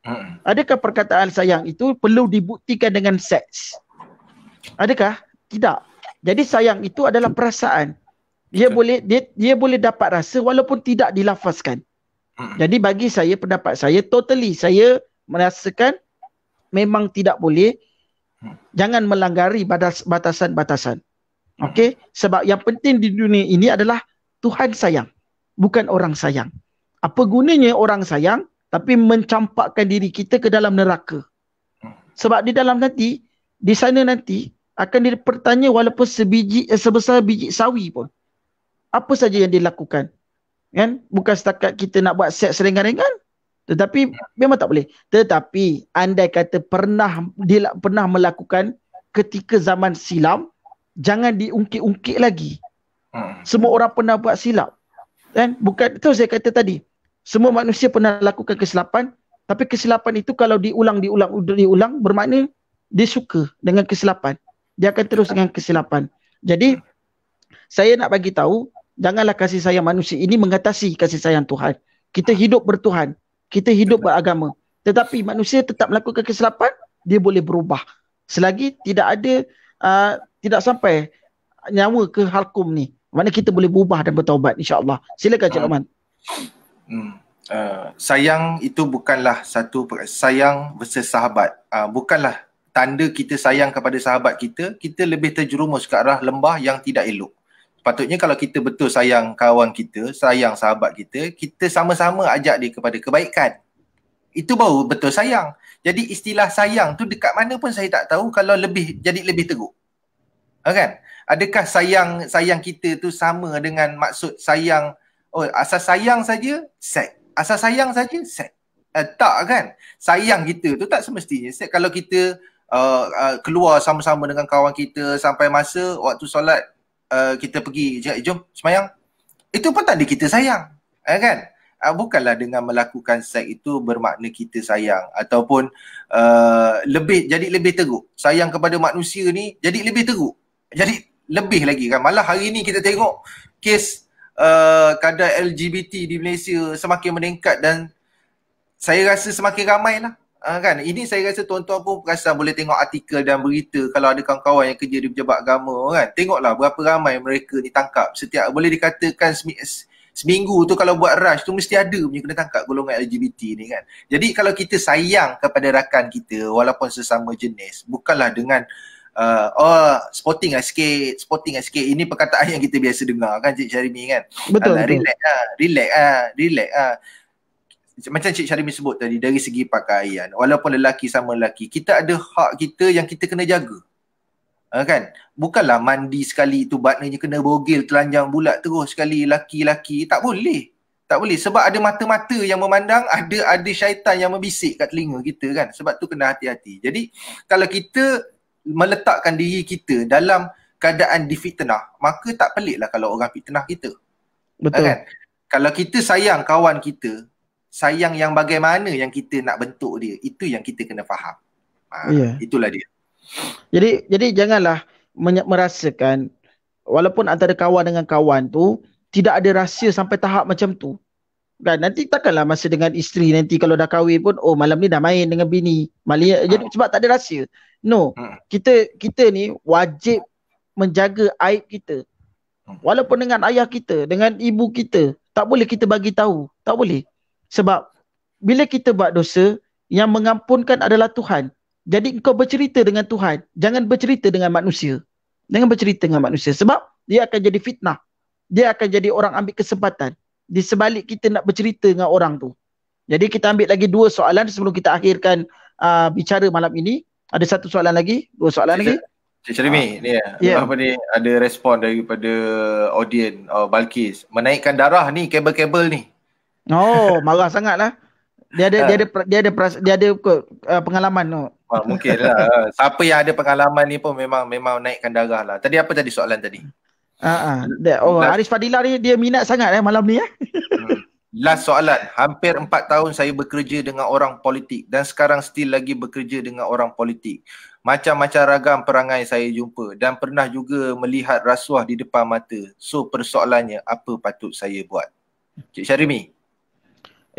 Hmm. Adakah perkataan sayang itu perlu dibuktikan dengan seks? Adakah? Tidak. Jadi sayang itu adalah perasaan. Dia boleh dia, dia boleh dapat rasa walaupun tidak dilafazkan. Hmm. Jadi bagi saya pendapat saya totally saya merasakan memang tidak boleh hmm. jangan melanggari batasan-batasan. Okey, sebab yang penting di dunia ini adalah Tuhan sayang, bukan orang sayang apa gunanya orang sayang tapi mencampakkan diri kita ke dalam neraka. Sebab di dalam nanti, di sana nanti akan dipertanya walaupun sebiji eh, sebesar biji sawi pun. Apa saja yang dilakukan. Kan? Bukan setakat kita nak buat seks ringan-ringan. Tetapi memang tak boleh. Tetapi andai kata pernah dia pernah melakukan ketika zaman silam, jangan diungkit-ungkit lagi. Hmm. Semua orang pernah buat silap. Kan? Bukan itu saya kata tadi. Semua manusia pernah lakukan kesilapan, tapi kesilapan itu kalau diulang diulang diulang bermakna dia suka dengan kesilapan. Dia akan terus dengan kesilapan. Jadi saya nak bagi tahu janganlah kasih sayang manusia ini mengatasi kasih sayang Tuhan. Kita hidup bertuhan, kita hidup beragama. Tetapi manusia tetap melakukan kesilapan, dia boleh berubah. Selagi tidak ada uh, tidak sampai nyawa ke halkum ni. Mana kita boleh berubah dan bertaubat Insyaallah. allah Silakan Cik Rahman. Uh. Hmm. Uh, sayang itu bukanlah satu sayang versus sahabat. Uh, bukanlah tanda kita sayang kepada sahabat kita, kita lebih terjerumus ke arah lembah yang tidak elok. Patutnya kalau kita betul sayang kawan kita, sayang sahabat kita, kita sama-sama ajak dia kepada kebaikan. Itu baru betul sayang. Jadi istilah sayang tu dekat mana pun saya tak tahu kalau lebih jadi lebih teruk. Ha, kan? Adakah sayang sayang kita tu sama dengan maksud sayang Oh, asal sayang saja, set. Asal sayang saja, set. Uh, tak kan? Sayang kita tu tak semestinya set. Kalau kita uh, uh, keluar sama-sama dengan kawan kita sampai masa waktu solat, uh, kita pergi, eh, jom semayang. Itu pun tak ada kita sayang. Uh, kan? Uh, bukanlah dengan melakukan seks itu bermakna kita sayang ataupun uh, lebih jadi lebih teruk sayang kepada manusia ni jadi lebih teruk jadi lebih lagi kan malah hari ni kita tengok kes Uh, kadar LGBT di Malaysia semakin meningkat dan saya rasa semakin ramai lah uh, kan ini saya rasa tuan-tuan pun perasan boleh tengok artikel dan berita kalau ada kawan-kawan yang kerja di pejabat agama kan tengoklah berapa ramai mereka ditangkap setiap boleh dikatakan seminggu tu kalau buat rush tu mesti ada punya kena tangkap golongan LGBT ni kan jadi kalau kita sayang kepada rakan kita walaupun sesama jenis bukanlah dengan uh, oh sporting lah sikit sporting lah sikit ini perkataan yang kita biasa dengar kan Cik Syarimi kan betul, Alah, betul. relax lah relax lah relax ah. macam Cik Syarimi sebut tadi dari segi pakaian walaupun lelaki sama lelaki kita ada hak kita yang kita kena jaga uh, kan bukanlah mandi sekali tu batnanya kena bogil telanjang bulat terus sekali laki-laki tak boleh tak boleh sebab ada mata-mata yang memandang, ada ada syaitan yang membisik kat telinga kita kan. Sebab tu kena hati-hati. Jadi kalau kita meletakkan diri kita dalam keadaan difitnah, maka tak peliklah kalau orang fitnah kita. Betul. Kan? Kalau kita sayang kawan kita, sayang yang bagaimana yang kita nak bentuk dia, itu yang kita kena faham. Ha, yeah. Itulah dia. Jadi jadi janganlah merasakan walaupun antara kawan dengan kawan tu tidak ada rahsia sampai tahap macam tu. Kan nanti takkanlah masa dengan isteri nanti kalau dah kahwin pun oh malam ni dah main dengan bini. Malinya, ha. jadi sebab tak ada rahsia. No. Hmm. Kita kita ni wajib menjaga aib kita. Hmm. Walaupun dengan ayah kita, dengan ibu kita, tak boleh kita bagi tahu. Tak boleh. Sebab bila kita buat dosa, yang mengampunkan adalah Tuhan. Jadi engkau bercerita dengan Tuhan, jangan bercerita dengan manusia. Jangan bercerita dengan manusia sebab dia akan jadi fitnah. Dia akan jadi orang ambil kesempatan di sebalik kita nak bercerita dengan orang tu. Jadi kita ambil lagi dua soalan sebelum kita akhirkan uh, bicara malam ini. Ada satu soalan lagi? Dua soalan Cik lagi? Cik Cermi, ha. Ah. ni yeah. Ya. apa ni ada respon daripada audien oh, Balkis. Menaikkan darah ni kabel-kabel ni. Oh, marah sangatlah. Dia ada, dia ada ah. dia ada dia ada dia ada uh, pengalaman tu. Ha, ah, mungkinlah. Siapa yang ada pengalaman ni pun memang memang naikkan darah lah. Tadi apa tadi soalan tadi? Ha, ha. Oh, lah. Aris Fadila ni dia minat sangat eh malam ni eh. Hmm. Last soalan, hampir empat tahun saya bekerja dengan orang politik dan sekarang still lagi bekerja dengan orang politik. Macam-macam ragam perangai saya jumpa dan pernah juga melihat rasuah di depan mata. So persoalannya apa patut saya buat? Cik Syarimi.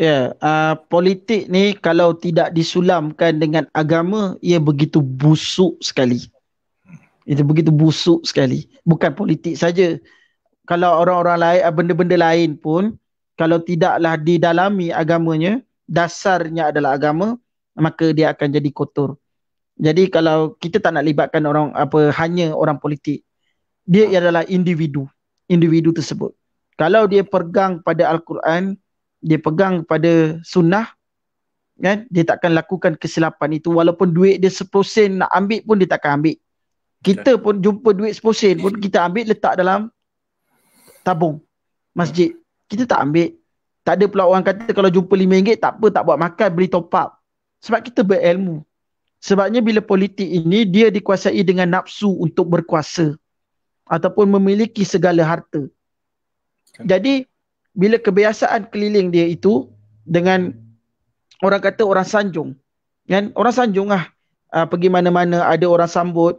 Ya, yeah, uh, politik ni kalau tidak disulamkan dengan agama, ia begitu busuk sekali. Ia begitu busuk sekali. Bukan politik saja. Kalau orang-orang lain, uh, benda-benda lain pun, kalau tidaklah didalami agamanya, dasarnya adalah agama, maka dia akan jadi kotor. Jadi kalau kita tak nak libatkan orang apa hanya orang politik, dia adalah individu, individu tersebut. Kalau dia pegang pada al-Quran, dia pegang pada sunnah, kan? Dia takkan lakukan kesilapan itu walaupun duit dia 10 sen nak ambil pun dia takkan ambil. Kita pun jumpa duit 10 sen pun kita ambil letak dalam tabung masjid kita tak ambil. Tak ada pula orang kata kalau jumpa RM5 tak apa tak buat makan beli top up. Sebab kita berilmu. Sebabnya bila politik ini dia dikuasai dengan nafsu untuk berkuasa ataupun memiliki segala harta. Kan. Jadi bila kebiasaan keliling dia itu dengan orang kata orang sanjung. Kan? Orang sanjung lah. Uh, pergi mana-mana ada orang sambut.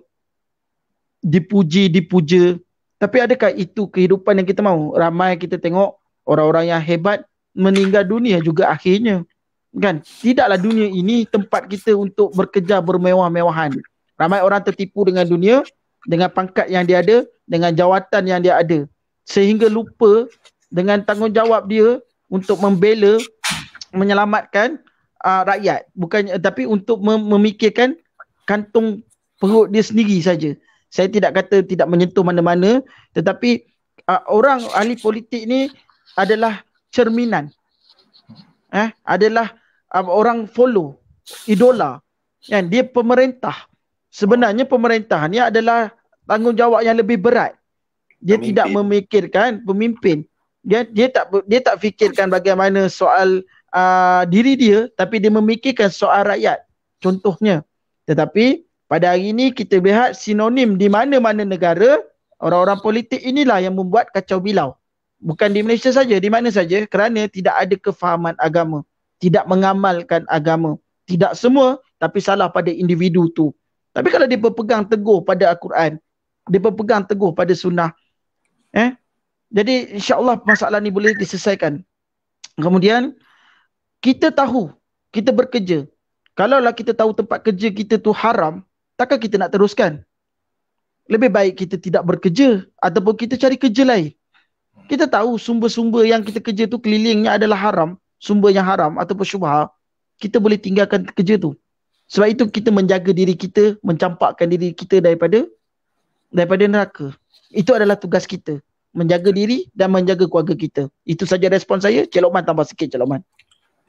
Dipuji, dipuja. Tapi adakah itu kehidupan yang kita mahu? Ramai kita tengok orang-orang yang hebat meninggal dunia juga akhirnya kan tidaklah dunia ini tempat kita untuk berkejar bermewah-mewahan ramai orang tertipu dengan dunia dengan pangkat yang dia ada dengan jawatan yang dia ada sehingga lupa dengan tanggungjawab dia untuk membela menyelamatkan uh, rakyat bukan tapi untuk mem- memikirkan kantung perut dia sendiri saja saya tidak kata tidak menyentuh mana-mana tetapi uh, orang ahli politik ni adalah cerminan. Eh, adalah um, orang follow idola. Kan? Dia pemerintah. Sebenarnya pemerintah ni adalah tanggungjawab yang lebih berat. Dia pemimpin. tidak memikirkan pemimpin. Dia dia tak dia tak fikirkan bagaimana soal uh, diri dia tapi dia memikirkan soal rakyat. Contohnya. Tetapi pada hari ini kita lihat sinonim di mana-mana negara orang-orang politik inilah yang membuat kacau bilau bukan di Malaysia saja, di mana saja kerana tidak ada kefahaman agama, tidak mengamalkan agama. Tidak semua tapi salah pada individu tu. Tapi kalau dia berpegang teguh pada Al-Quran, dia berpegang teguh pada sunnah. Eh? Jadi insya-Allah masalah ni boleh diselesaikan. Kemudian kita tahu kita bekerja. Kalaulah kita tahu tempat kerja kita tu haram, takkan kita nak teruskan? Lebih baik kita tidak bekerja ataupun kita cari kerja lain kita tahu sumber-sumber yang kita kerja tu kelilingnya adalah haram, sumber yang haram ataupun syubha, kita boleh tinggalkan kerja tu. Sebab itu kita menjaga diri kita, mencampakkan diri kita daripada daripada neraka. Itu adalah tugas kita. Menjaga diri dan menjaga keluarga kita. Itu saja respon saya. Cik Lokman tambah sikit Cik Lokman.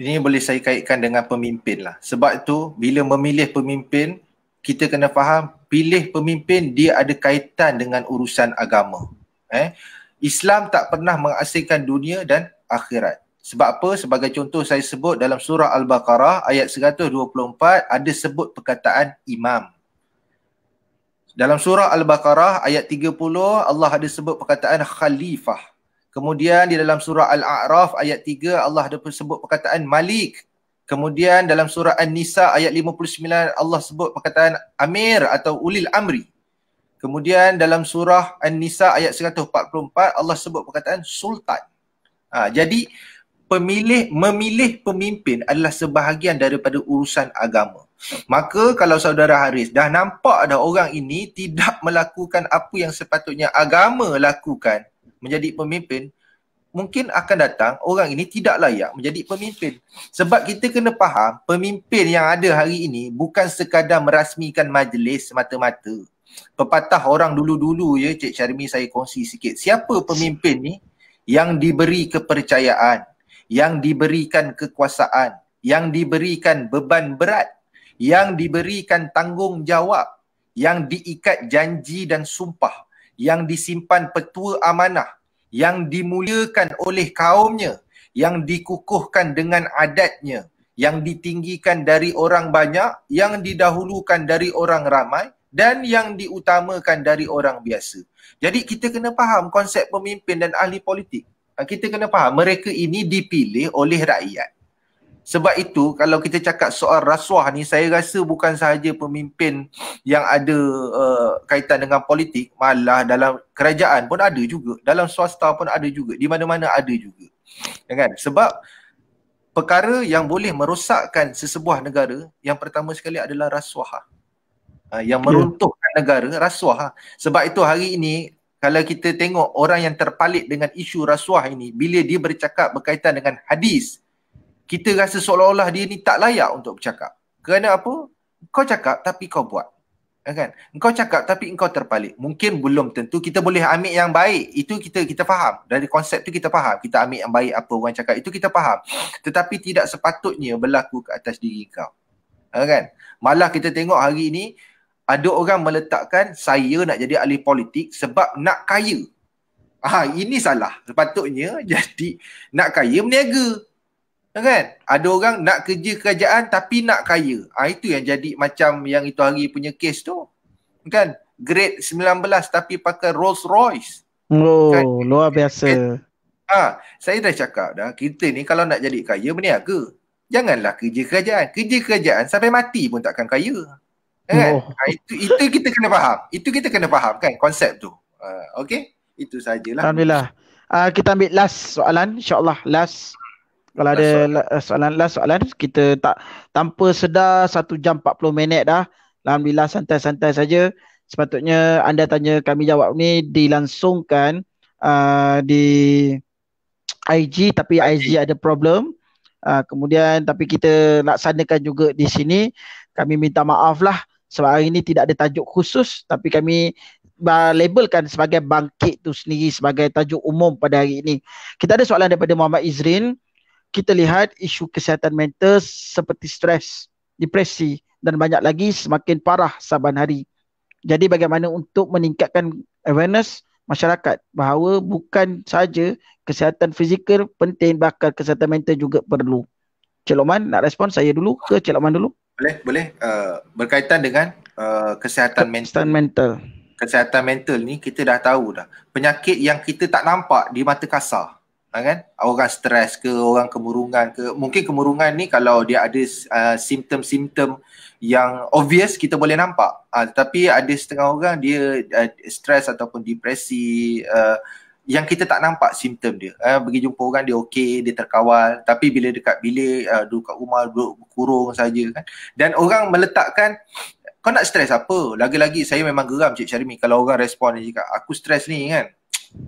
Ini boleh saya kaitkan dengan pemimpin lah. Sebab itu bila memilih pemimpin, kita kena faham pilih pemimpin dia ada kaitan dengan urusan agama. Eh? Islam tak pernah mengasingkan dunia dan akhirat. Sebab apa? Sebagai contoh saya sebut dalam surah Al-Baqarah ayat 124 ada sebut perkataan imam. Dalam surah Al-Baqarah ayat 30 Allah ada sebut perkataan khalifah. Kemudian di dalam surah Al-A'raf ayat 3 Allah ada sebut perkataan malik. Kemudian dalam surah An-Nisa ayat 59 Allah sebut perkataan amir atau ulil amri. Kemudian dalam surah An-Nisa ayat 144 Allah sebut perkataan sultan. Ha, jadi pemilih memilih pemimpin adalah sebahagian daripada urusan agama. Maka kalau saudara Haris dah nampak ada orang ini tidak melakukan apa yang sepatutnya agama lakukan menjadi pemimpin, mungkin akan datang orang ini tidak layak menjadi pemimpin. Sebab kita kena faham pemimpin yang ada hari ini bukan sekadar merasmikan majlis semata-mata pepatah orang dulu-dulu ya Cik Charmi saya kongsi sikit. Siapa pemimpin ni yang diberi kepercayaan, yang diberikan kekuasaan, yang diberikan beban berat, yang diberikan tanggungjawab, yang diikat janji dan sumpah, yang disimpan petua amanah, yang dimuliakan oleh kaumnya, yang dikukuhkan dengan adatnya, yang ditinggikan dari orang banyak, yang didahulukan dari orang ramai, dan yang diutamakan dari orang biasa. Jadi kita kena faham konsep pemimpin dan ahli politik. Ha, kita kena faham mereka ini dipilih oleh rakyat. Sebab itu kalau kita cakap soal rasuah ni saya rasa bukan sahaja pemimpin yang ada uh, kaitan dengan politik malah dalam kerajaan pun ada juga, dalam swasta pun ada juga, di mana-mana ada juga. Ya kan? Sebab perkara yang boleh merosakkan sesebuah negara yang pertama sekali adalah rasuah. Ah, yang ya. meruntuhkan yeah. negara rasuah ha. sebab itu hari ini kalau kita tengok orang yang terpalit dengan isu rasuah ini bila dia bercakap berkaitan dengan hadis kita rasa seolah-olah dia ni tak layak untuk bercakap kerana apa kau cakap tapi kau buat ya kan engkau cakap tapi engkau terpalit mungkin belum tentu kita boleh ambil yang baik itu kita kita faham dari konsep tu kita faham kita ambil yang baik apa orang cakap itu kita faham tetapi tidak sepatutnya berlaku ke atas diri kau ya kan malah kita tengok hari ini ada orang meletakkan saya nak jadi ahli politik sebab nak kaya. Ah ini salah. Sepatutnya jadi nak kaya berniaga. Ya kan? Ada orang nak kerja kerajaan tapi nak kaya. Ah itu yang jadi macam yang itu hari punya kes tu. Ya kan? Grade 19 tapi pakai Rolls-Royce. Hmm, ya kan? Oh, kan? luar biasa. Ah, ha, saya dah cakap dah, kita ni kalau nak jadi kaya berniaga. Janganlah kerja kerajaan. Kerja kerajaan sampai mati pun takkan kaya. Kan? Oh. Ah, itu itu kita kena faham. Itu kita kena faham kan konsep tu. Uh, ah, okay. Itu sajalah. Alhamdulillah. Uh, kita ambil last soalan. InsyaAllah last. Kalau last ada soalan. Eh, soalan. last soalan. Kita tak tanpa sedar satu jam 40 minit dah. Alhamdulillah santai-santai saja. Sepatutnya anda tanya kami jawab ni dilangsungkan uh, di IG tapi IG ada problem. Uh, kemudian tapi kita laksanakan juga di sini. Kami minta maaf lah sebab hari ini tidak ada tajuk khusus tapi kami labelkan sebagai bangkit tu sendiri sebagai tajuk umum pada hari ini. Kita ada soalan daripada Muhammad Izrin. Kita lihat isu kesihatan mental seperti stres, depresi dan banyak lagi semakin parah saban hari. Jadi bagaimana untuk meningkatkan awareness masyarakat bahawa bukan saja kesihatan fizikal penting bahkan kesihatan mental juga perlu. Cik Lokman nak respon saya dulu ke Cik Lokman dulu? Boleh, boleh. Uh, berkaitan dengan uh, kesihatan, mental. mental. Kesihatan mental ni kita dah tahu dah. Penyakit yang kita tak nampak di mata kasar. Ha, kan? Orang stres ke, orang kemurungan ke. Mungkin kemurungan ni kalau dia ada uh, simptom-simptom yang obvious kita boleh nampak. Uh, ha, tapi ada setengah orang dia uh, stres ataupun depresi, uh, yang kita tak nampak simptom dia. Eh, pergi jumpa orang dia okey, dia terkawal. Tapi bila dekat bilik, uh, duduk kat rumah, duduk kurung saja kan. Dan orang meletakkan, kau nak stres apa? Lagi-lagi saya memang geram Cik Syarimi kalau orang respon dia cakap, aku stres ni kan.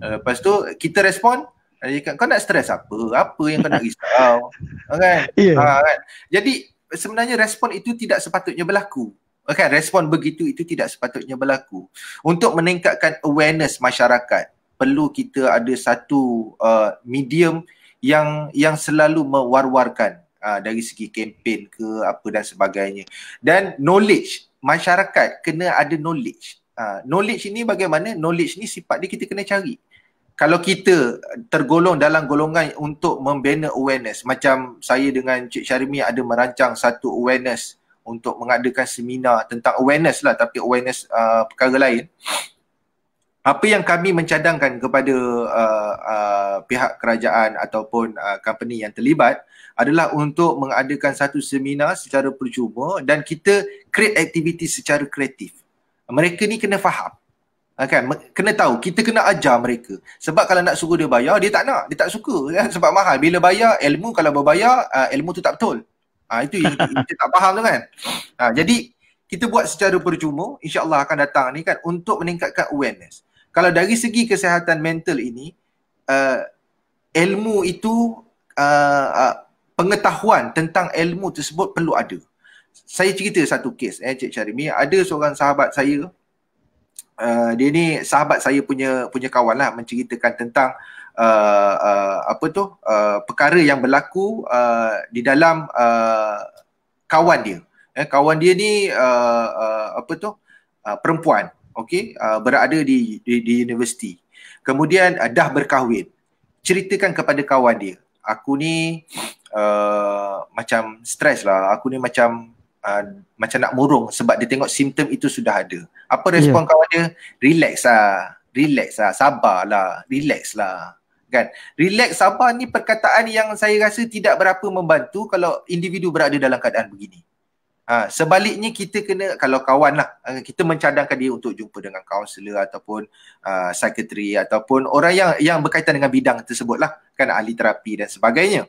Uh, lepas tu kita respon, dia cakap, kau nak stres apa? Apa yang kau nak risau? kan? Yeah. Ha, kan? Jadi sebenarnya respon itu tidak sepatutnya berlaku. Okay, respon begitu itu tidak sepatutnya berlaku. Untuk meningkatkan awareness masyarakat, perlu kita ada satu uh, medium yang yang selalu mewar-warkan uh, dari segi kempen ke apa dan sebagainya dan knowledge masyarakat kena ada knowledge uh, knowledge ini bagaimana knowledge ni sifat dia kita kena cari kalau kita tergolong dalam golongan untuk membina awareness macam saya dengan Cik Syarimi ada merancang satu awareness untuk mengadakan seminar tentang awareness lah tapi awareness uh, perkara lain apa yang kami mencadangkan kepada uh, uh, pihak kerajaan ataupun uh, company yang terlibat adalah untuk mengadakan satu seminar secara percuma dan kita create activity secara kreatif. Mereka ni kena faham. Ah, kan? Kena tahu, kita kena ajar mereka. Sebab kalau nak suruh dia bayar, dia tak nak. Dia tak suka. Ya? Sebab mahal. Bila bayar, ilmu kalau berbayar, uh, ilmu tu tak betul. Uh, itu kita tak faham tu kan. Uh, jadi, kita buat secara percuma, insyaAllah akan datang ni kan untuk meningkatkan awareness kalau dari segi kesihatan mental ini uh, ilmu itu uh, uh, pengetahuan tentang ilmu tersebut perlu ada saya cerita satu kes eh cik Charimi ada seorang sahabat saya uh, dia ni sahabat saya punya punya kawan lah menceritakan tentang Uh, uh, apa tu uh, perkara yang berlaku uh, di dalam uh, kawan dia eh, kawan dia ni uh, uh, apa tu uh, perempuan okey uh, berada di di, di universiti kemudian uh, dah berkahwin ceritakan kepada kawan dia aku ni uh, macam stres lah aku ni macam uh, macam nak murung sebab dia tengok simptom itu sudah ada apa ya. respon yeah. kawan dia relax lah relax lah sabarlah relax lah kan relax sabar ni perkataan yang saya rasa tidak berapa membantu kalau individu berada dalam keadaan begini Ha, sebaliknya kita kena kalau kawan lah ha, kita mencadangkan dia untuk jumpa dengan kaunselor ataupun uh, secretary ataupun orang yang yang berkaitan dengan bidang tersebut lah kan ahli terapi dan sebagainya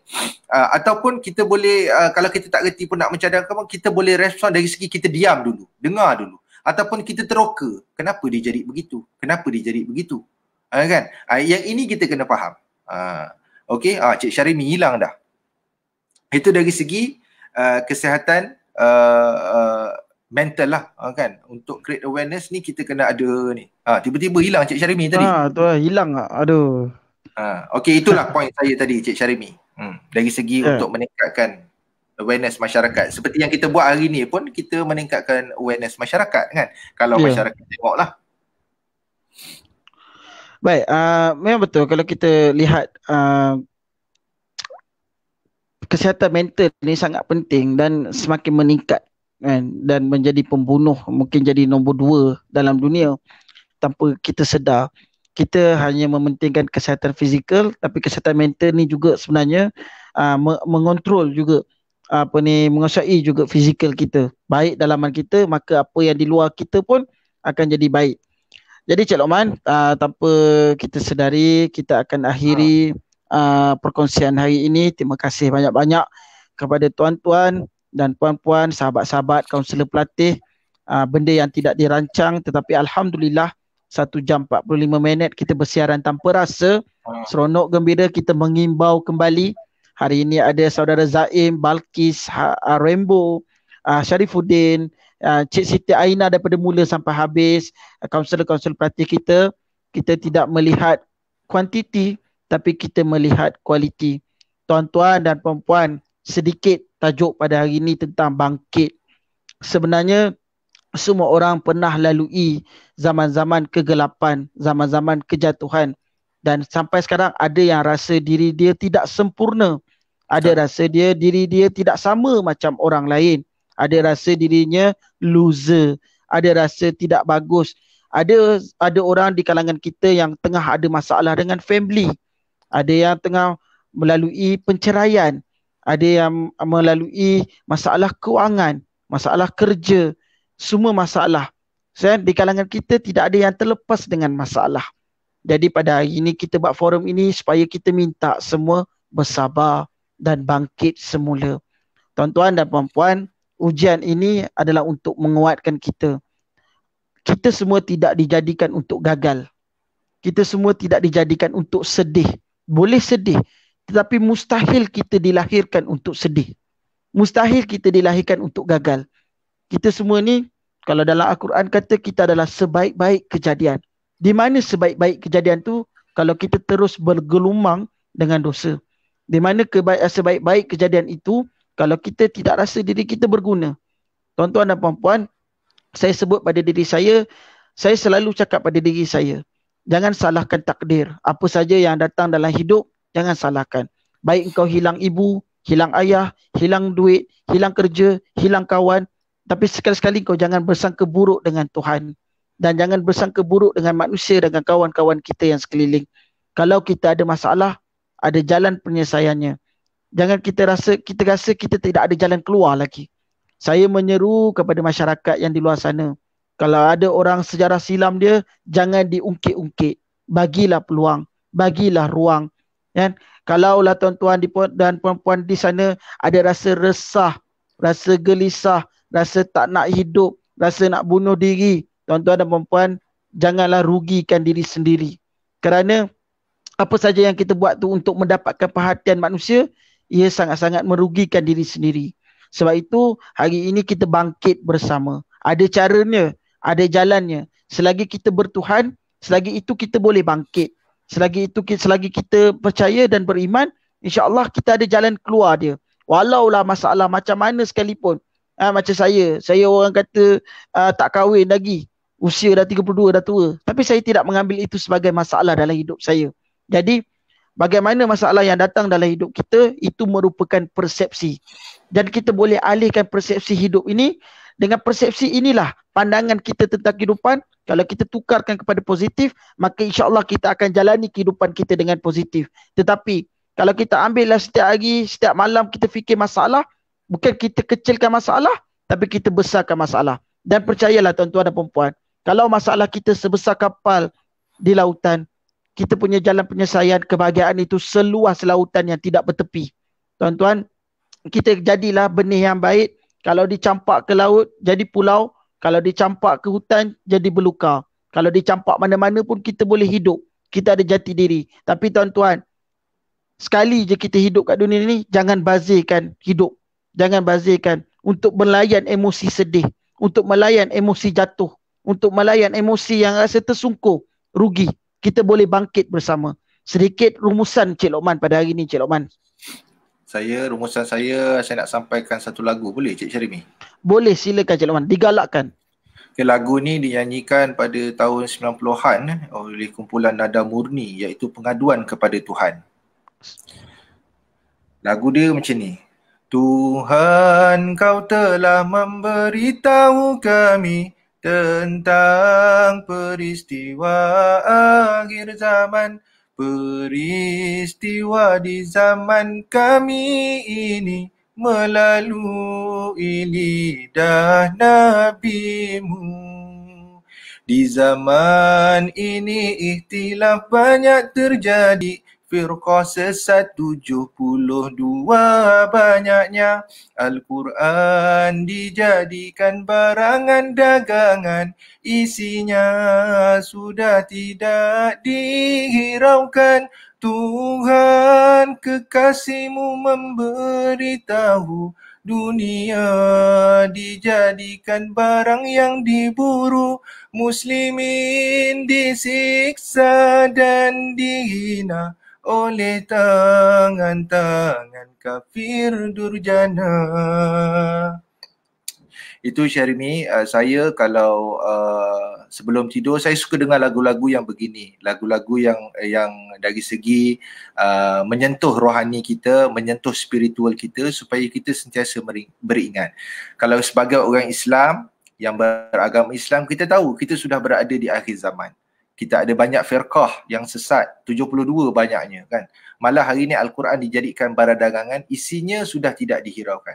uh, ataupun kita boleh uh, kalau kita tak reti pun nak mencadangkan pun kita boleh respon dari segi kita diam dulu dengar dulu ataupun kita teroka kenapa dia jadi begitu kenapa dia jadi begitu uh, kan uh, yang ini kita kena faham uh, okay uh, Cik Syarimi hilang dah itu dari segi uh, kesihatan uh, uh, mental lah uh, kan untuk create awareness ni kita kena ada ni ha, tiba-tiba hilang Cik Syarimi tadi ha, tu lah hilang lah aduh ha, ah, okay itulah point saya tadi Cik Syarimi hmm, dari segi yeah. untuk meningkatkan awareness masyarakat seperti yang kita buat hari ni pun kita meningkatkan awareness masyarakat kan kalau yeah. masyarakat tengok lah Baik, uh, memang betul kalau kita lihat uh, kesihatan mental ni sangat penting dan semakin meningkat kan dan menjadi pembunuh mungkin jadi nombor dua dalam dunia tanpa kita sedar kita hanya mementingkan kesihatan fizikal tapi kesihatan mental ni juga sebenarnya aa, ah, mengontrol juga apa ni menguasai juga fizikal kita baik dalaman kita maka apa yang di luar kita pun akan jadi baik jadi Cik Lokman aa, ah, tanpa kita sedari kita akan akhiri ha. Ah, perkongsian hari ini. Terima kasih banyak-banyak kepada tuan-tuan dan puan-puan, sahabat-sahabat, kaunselor pelatih. Uh, benda yang tidak dirancang tetapi Alhamdulillah 1 jam 45 minit kita bersiaran tanpa rasa. Seronok gembira kita mengimbau kembali. Hari ini ada saudara Zaim, Balkis, ha- ah, Rainbow, uh, Syarifuddin, uh, Cik Siti Aina daripada mula sampai habis. Uh, kaunselor-kaunselor pelatih kita. Kita tidak melihat kuantiti tapi kita melihat kualiti. Tuan-tuan dan puan-puan, sedikit tajuk pada hari ini tentang bangkit. Sebenarnya semua orang pernah lalui zaman-zaman kegelapan, zaman-zaman kejatuhan dan sampai sekarang ada yang rasa diri dia tidak sempurna. Ada rasa dia diri dia tidak sama macam orang lain. Ada rasa dirinya loser, ada rasa tidak bagus. Ada ada orang di kalangan kita yang tengah ada masalah dengan family ada yang tengah melalui penceraian, ada yang melalui masalah kewangan, masalah kerja, semua masalah. So, di kalangan kita tidak ada yang terlepas dengan masalah. Jadi pada hari ini kita buat forum ini supaya kita minta semua bersabar dan bangkit semula. Tuan-tuan dan puan-puan, ujian ini adalah untuk menguatkan kita. Kita semua tidak dijadikan untuk gagal. Kita semua tidak dijadikan untuk sedih boleh sedih tetapi mustahil kita dilahirkan untuk sedih mustahil kita dilahirkan untuk gagal kita semua ni kalau dalam al-Quran kata kita adalah sebaik-baik kejadian di mana sebaik-baik kejadian tu kalau kita terus bergelumang dengan dosa di mana kebaik eh, sebaik-baik kejadian itu kalau kita tidak rasa diri kita berguna tuan-tuan dan puan-puan saya sebut pada diri saya saya selalu cakap pada diri saya jangan salahkan takdir. Apa saja yang datang dalam hidup, jangan salahkan. Baik kau hilang ibu, hilang ayah, hilang duit, hilang kerja, hilang kawan. Tapi sekali-sekali kau jangan bersangka buruk dengan Tuhan. Dan jangan bersangka buruk dengan manusia, dengan kawan-kawan kita yang sekeliling. Kalau kita ada masalah, ada jalan penyelesaiannya. Jangan kita rasa kita rasa kita tidak ada jalan keluar lagi. Saya menyeru kepada masyarakat yang di luar sana. Kalau ada orang sejarah silam dia jangan diungkit-ungkit. Bagilah peluang, bagilah ruang. Kalau Kalaulah tuan-tuan dan puan-puan di sana ada rasa resah, rasa gelisah, rasa tak nak hidup, rasa nak bunuh diri, tuan-tuan dan puan-puan janganlah rugikan diri sendiri. Kerana apa saja yang kita buat tu untuk mendapatkan perhatian manusia, ia sangat-sangat merugikan diri sendiri. Sebab itu hari ini kita bangkit bersama. Ada caranya ada jalannya. Selagi kita bertuhan, selagi itu kita boleh bangkit. Selagi itu selagi kita percaya dan beriman, insya-Allah kita ada jalan keluar dia. Walaulah masalah macam mana sekalipun. Ha, macam saya, saya orang kata uh, tak kahwin lagi. Usia dah 32 dah tua. Tapi saya tidak mengambil itu sebagai masalah dalam hidup saya. Jadi bagaimana masalah yang datang dalam hidup kita itu merupakan persepsi. Dan kita boleh alihkan persepsi hidup ini dengan persepsi inilah pandangan kita tentang kehidupan kalau kita tukarkan kepada positif maka insyaallah kita akan jalani kehidupan kita dengan positif tetapi kalau kita ambillah setiap hari setiap malam kita fikir masalah bukan kita kecilkan masalah tapi kita besarkan masalah dan percayalah tuan-tuan dan puan kalau masalah kita sebesar kapal di lautan kita punya jalan penyelesaian kebahagiaan itu seluas lautan yang tidak bertepi tuan-tuan kita jadilah benih yang baik kalau dicampak ke laut, jadi pulau. Kalau dicampak ke hutan, jadi belukar. Kalau dicampak mana-mana pun kita boleh hidup. Kita ada jati diri. Tapi tuan-tuan, sekali je kita hidup kat dunia ni, jangan bazirkan hidup. Jangan bazirkan untuk melayan emosi sedih. Untuk melayan emosi jatuh. Untuk melayan emosi yang rasa tersungkur. Rugi. Kita boleh bangkit bersama. Sedikit rumusan Cik Lokman pada hari ini Cik Lokman saya rumusan saya saya nak sampaikan satu lagu boleh Cik Syarimi? Boleh silakan Cik Luan digalakkan. Okay, lagu ni dinyanyikan pada tahun 90-an oleh kumpulan Nada Murni iaitu pengaduan kepada Tuhan. Lagu dia macam ni. Tuhan kau telah memberitahu kami tentang peristiwa akhir zaman. Peristiwa di zaman kami ini melalui lidah Nabi-Mu. Di zaman ini ikhtilaf banyak terjadi Firqah sesat tujuh puluh dua banyaknya Al-Quran dijadikan barangan dagangan Isinya sudah tidak dihiraukan Tuhan kekasihmu memberitahu Dunia dijadikan barang yang diburu Muslimin disiksa dan dihina oleh tangan-tangan kafir durjana. Itu Syarimi, uh, saya kalau uh, sebelum tidur saya suka dengar lagu-lagu yang begini, lagu-lagu yang yang dari segi uh, menyentuh rohani kita, menyentuh spiritual kita supaya kita sentiasa beringat. Kalau sebagai orang Islam yang beragama Islam kita tahu kita sudah berada di akhir zaman kita ada banyak firqah yang sesat 72 banyaknya kan malah hari ini al-Quran dijadikan barang dagangan isinya sudah tidak dihiraukan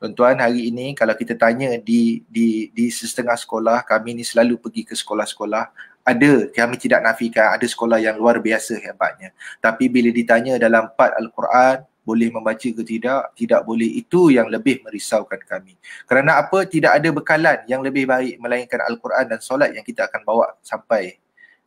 tuan-tuan hari ini kalau kita tanya di di di setengah sekolah kami ni selalu pergi ke sekolah-sekolah ada kami tidak nafikan ada sekolah yang luar biasa hebatnya tapi bila ditanya dalam part al-Quran boleh membaca ke tidak tidak boleh itu yang lebih merisaukan kami kerana apa tidak ada bekalan yang lebih baik melainkan al-Quran dan solat yang kita akan bawa sampai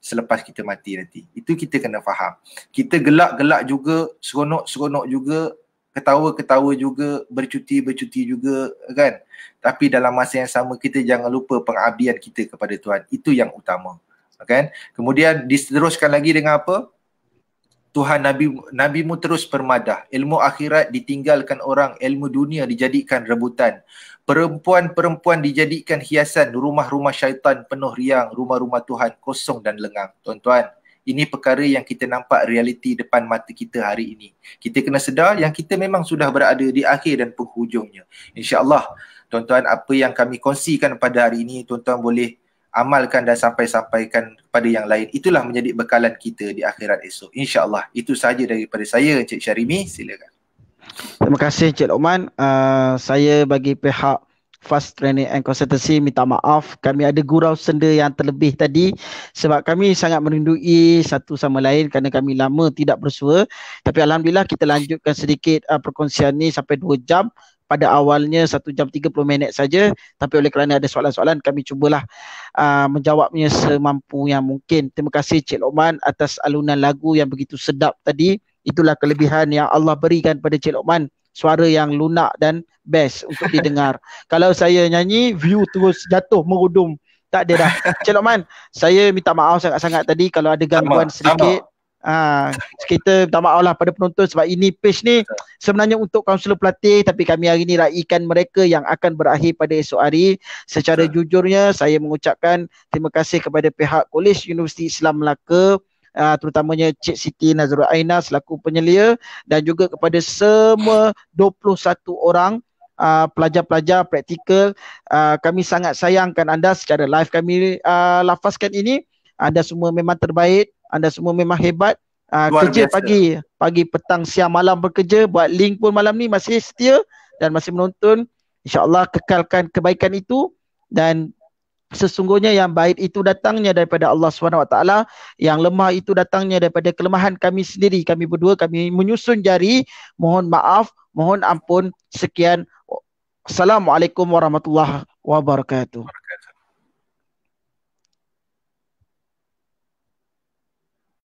selepas kita mati nanti. Itu kita kena faham. Kita gelak-gelak juga, seronok-seronok juga, ketawa-ketawa juga, bercuti-bercuti juga kan. Tapi dalam masa yang sama kita jangan lupa pengabdian kita kepada Tuhan. Itu yang utama. Kan? Kemudian diteruskan lagi dengan apa? Tuhan Nabi Nabimu terus permadah, Ilmu akhirat ditinggalkan orang, ilmu dunia dijadikan rebutan. Perempuan-perempuan dijadikan hiasan, rumah-rumah syaitan penuh riang, rumah-rumah Tuhan kosong dan lengang. Tuan-tuan, ini perkara yang kita nampak realiti depan mata kita hari ini. Kita kena sedar yang kita memang sudah berada di akhir dan penghujungnya. InsyaAllah, tuan-tuan apa yang kami kongsikan pada hari ini, tuan-tuan boleh amalkan dan sampai-sampaikan kepada yang lain. Itulah menjadi bekalan kita di akhirat esok. InsyaAllah. Itu sahaja daripada saya, Encik Syarimi. Silakan. Terima kasih Encik Luqman. Uh, saya bagi pihak Fast Training and Consultancy minta maaf kami ada gurau senda yang terlebih tadi sebab kami sangat merindui satu sama lain kerana kami lama tidak bersua tapi Alhamdulillah kita lanjutkan sedikit uh, perkongsian ni sampai dua jam pada awalnya 1 jam 30 minit saja tapi oleh kerana ada soalan-soalan kami cubalah uh, menjawabnya semampu yang mungkin. Terima kasih Cik Lokman atas alunan lagu yang begitu sedap tadi. Itulah kelebihan yang Allah berikan pada Cik Lokman. Suara yang lunak dan best untuk didengar. Kalau saya nyanyi view terus jatuh merudum. Tak ada dah. Cik Lokman, saya minta maaf sangat-sangat tadi kalau ada gangguan sama, sedikit. Sama. Ah, ha, kita minta maaf lah pada penonton sebab ini page ni sebenarnya untuk kaunselor pelatih tapi kami hari ni raikan mereka yang akan berakhir pada esok hari. Secara Betul. jujurnya saya mengucapkan terima kasih kepada pihak Kolej Universiti Islam Melaka Uh, terutamanya Cik Siti Nazrul Aina selaku penyelia dan juga kepada semua 21 orang uh, pelajar-pelajar praktikal uh, kami sangat sayangkan anda secara live kami uh, lafazkan ini anda semua memang terbaik anda semua memang hebat uh, kerja biasa. pagi pagi petang siang malam bekerja buat link pun malam ni masih setia dan masih menonton insyaallah kekalkan kebaikan itu dan sesungguhnya yang baik itu datangnya daripada Allah SWT yang lemah itu datangnya daripada kelemahan kami sendiri kami berdua kami menyusun jari mohon maaf mohon ampun sekian assalamualaikum warahmatullahi wabarakatuh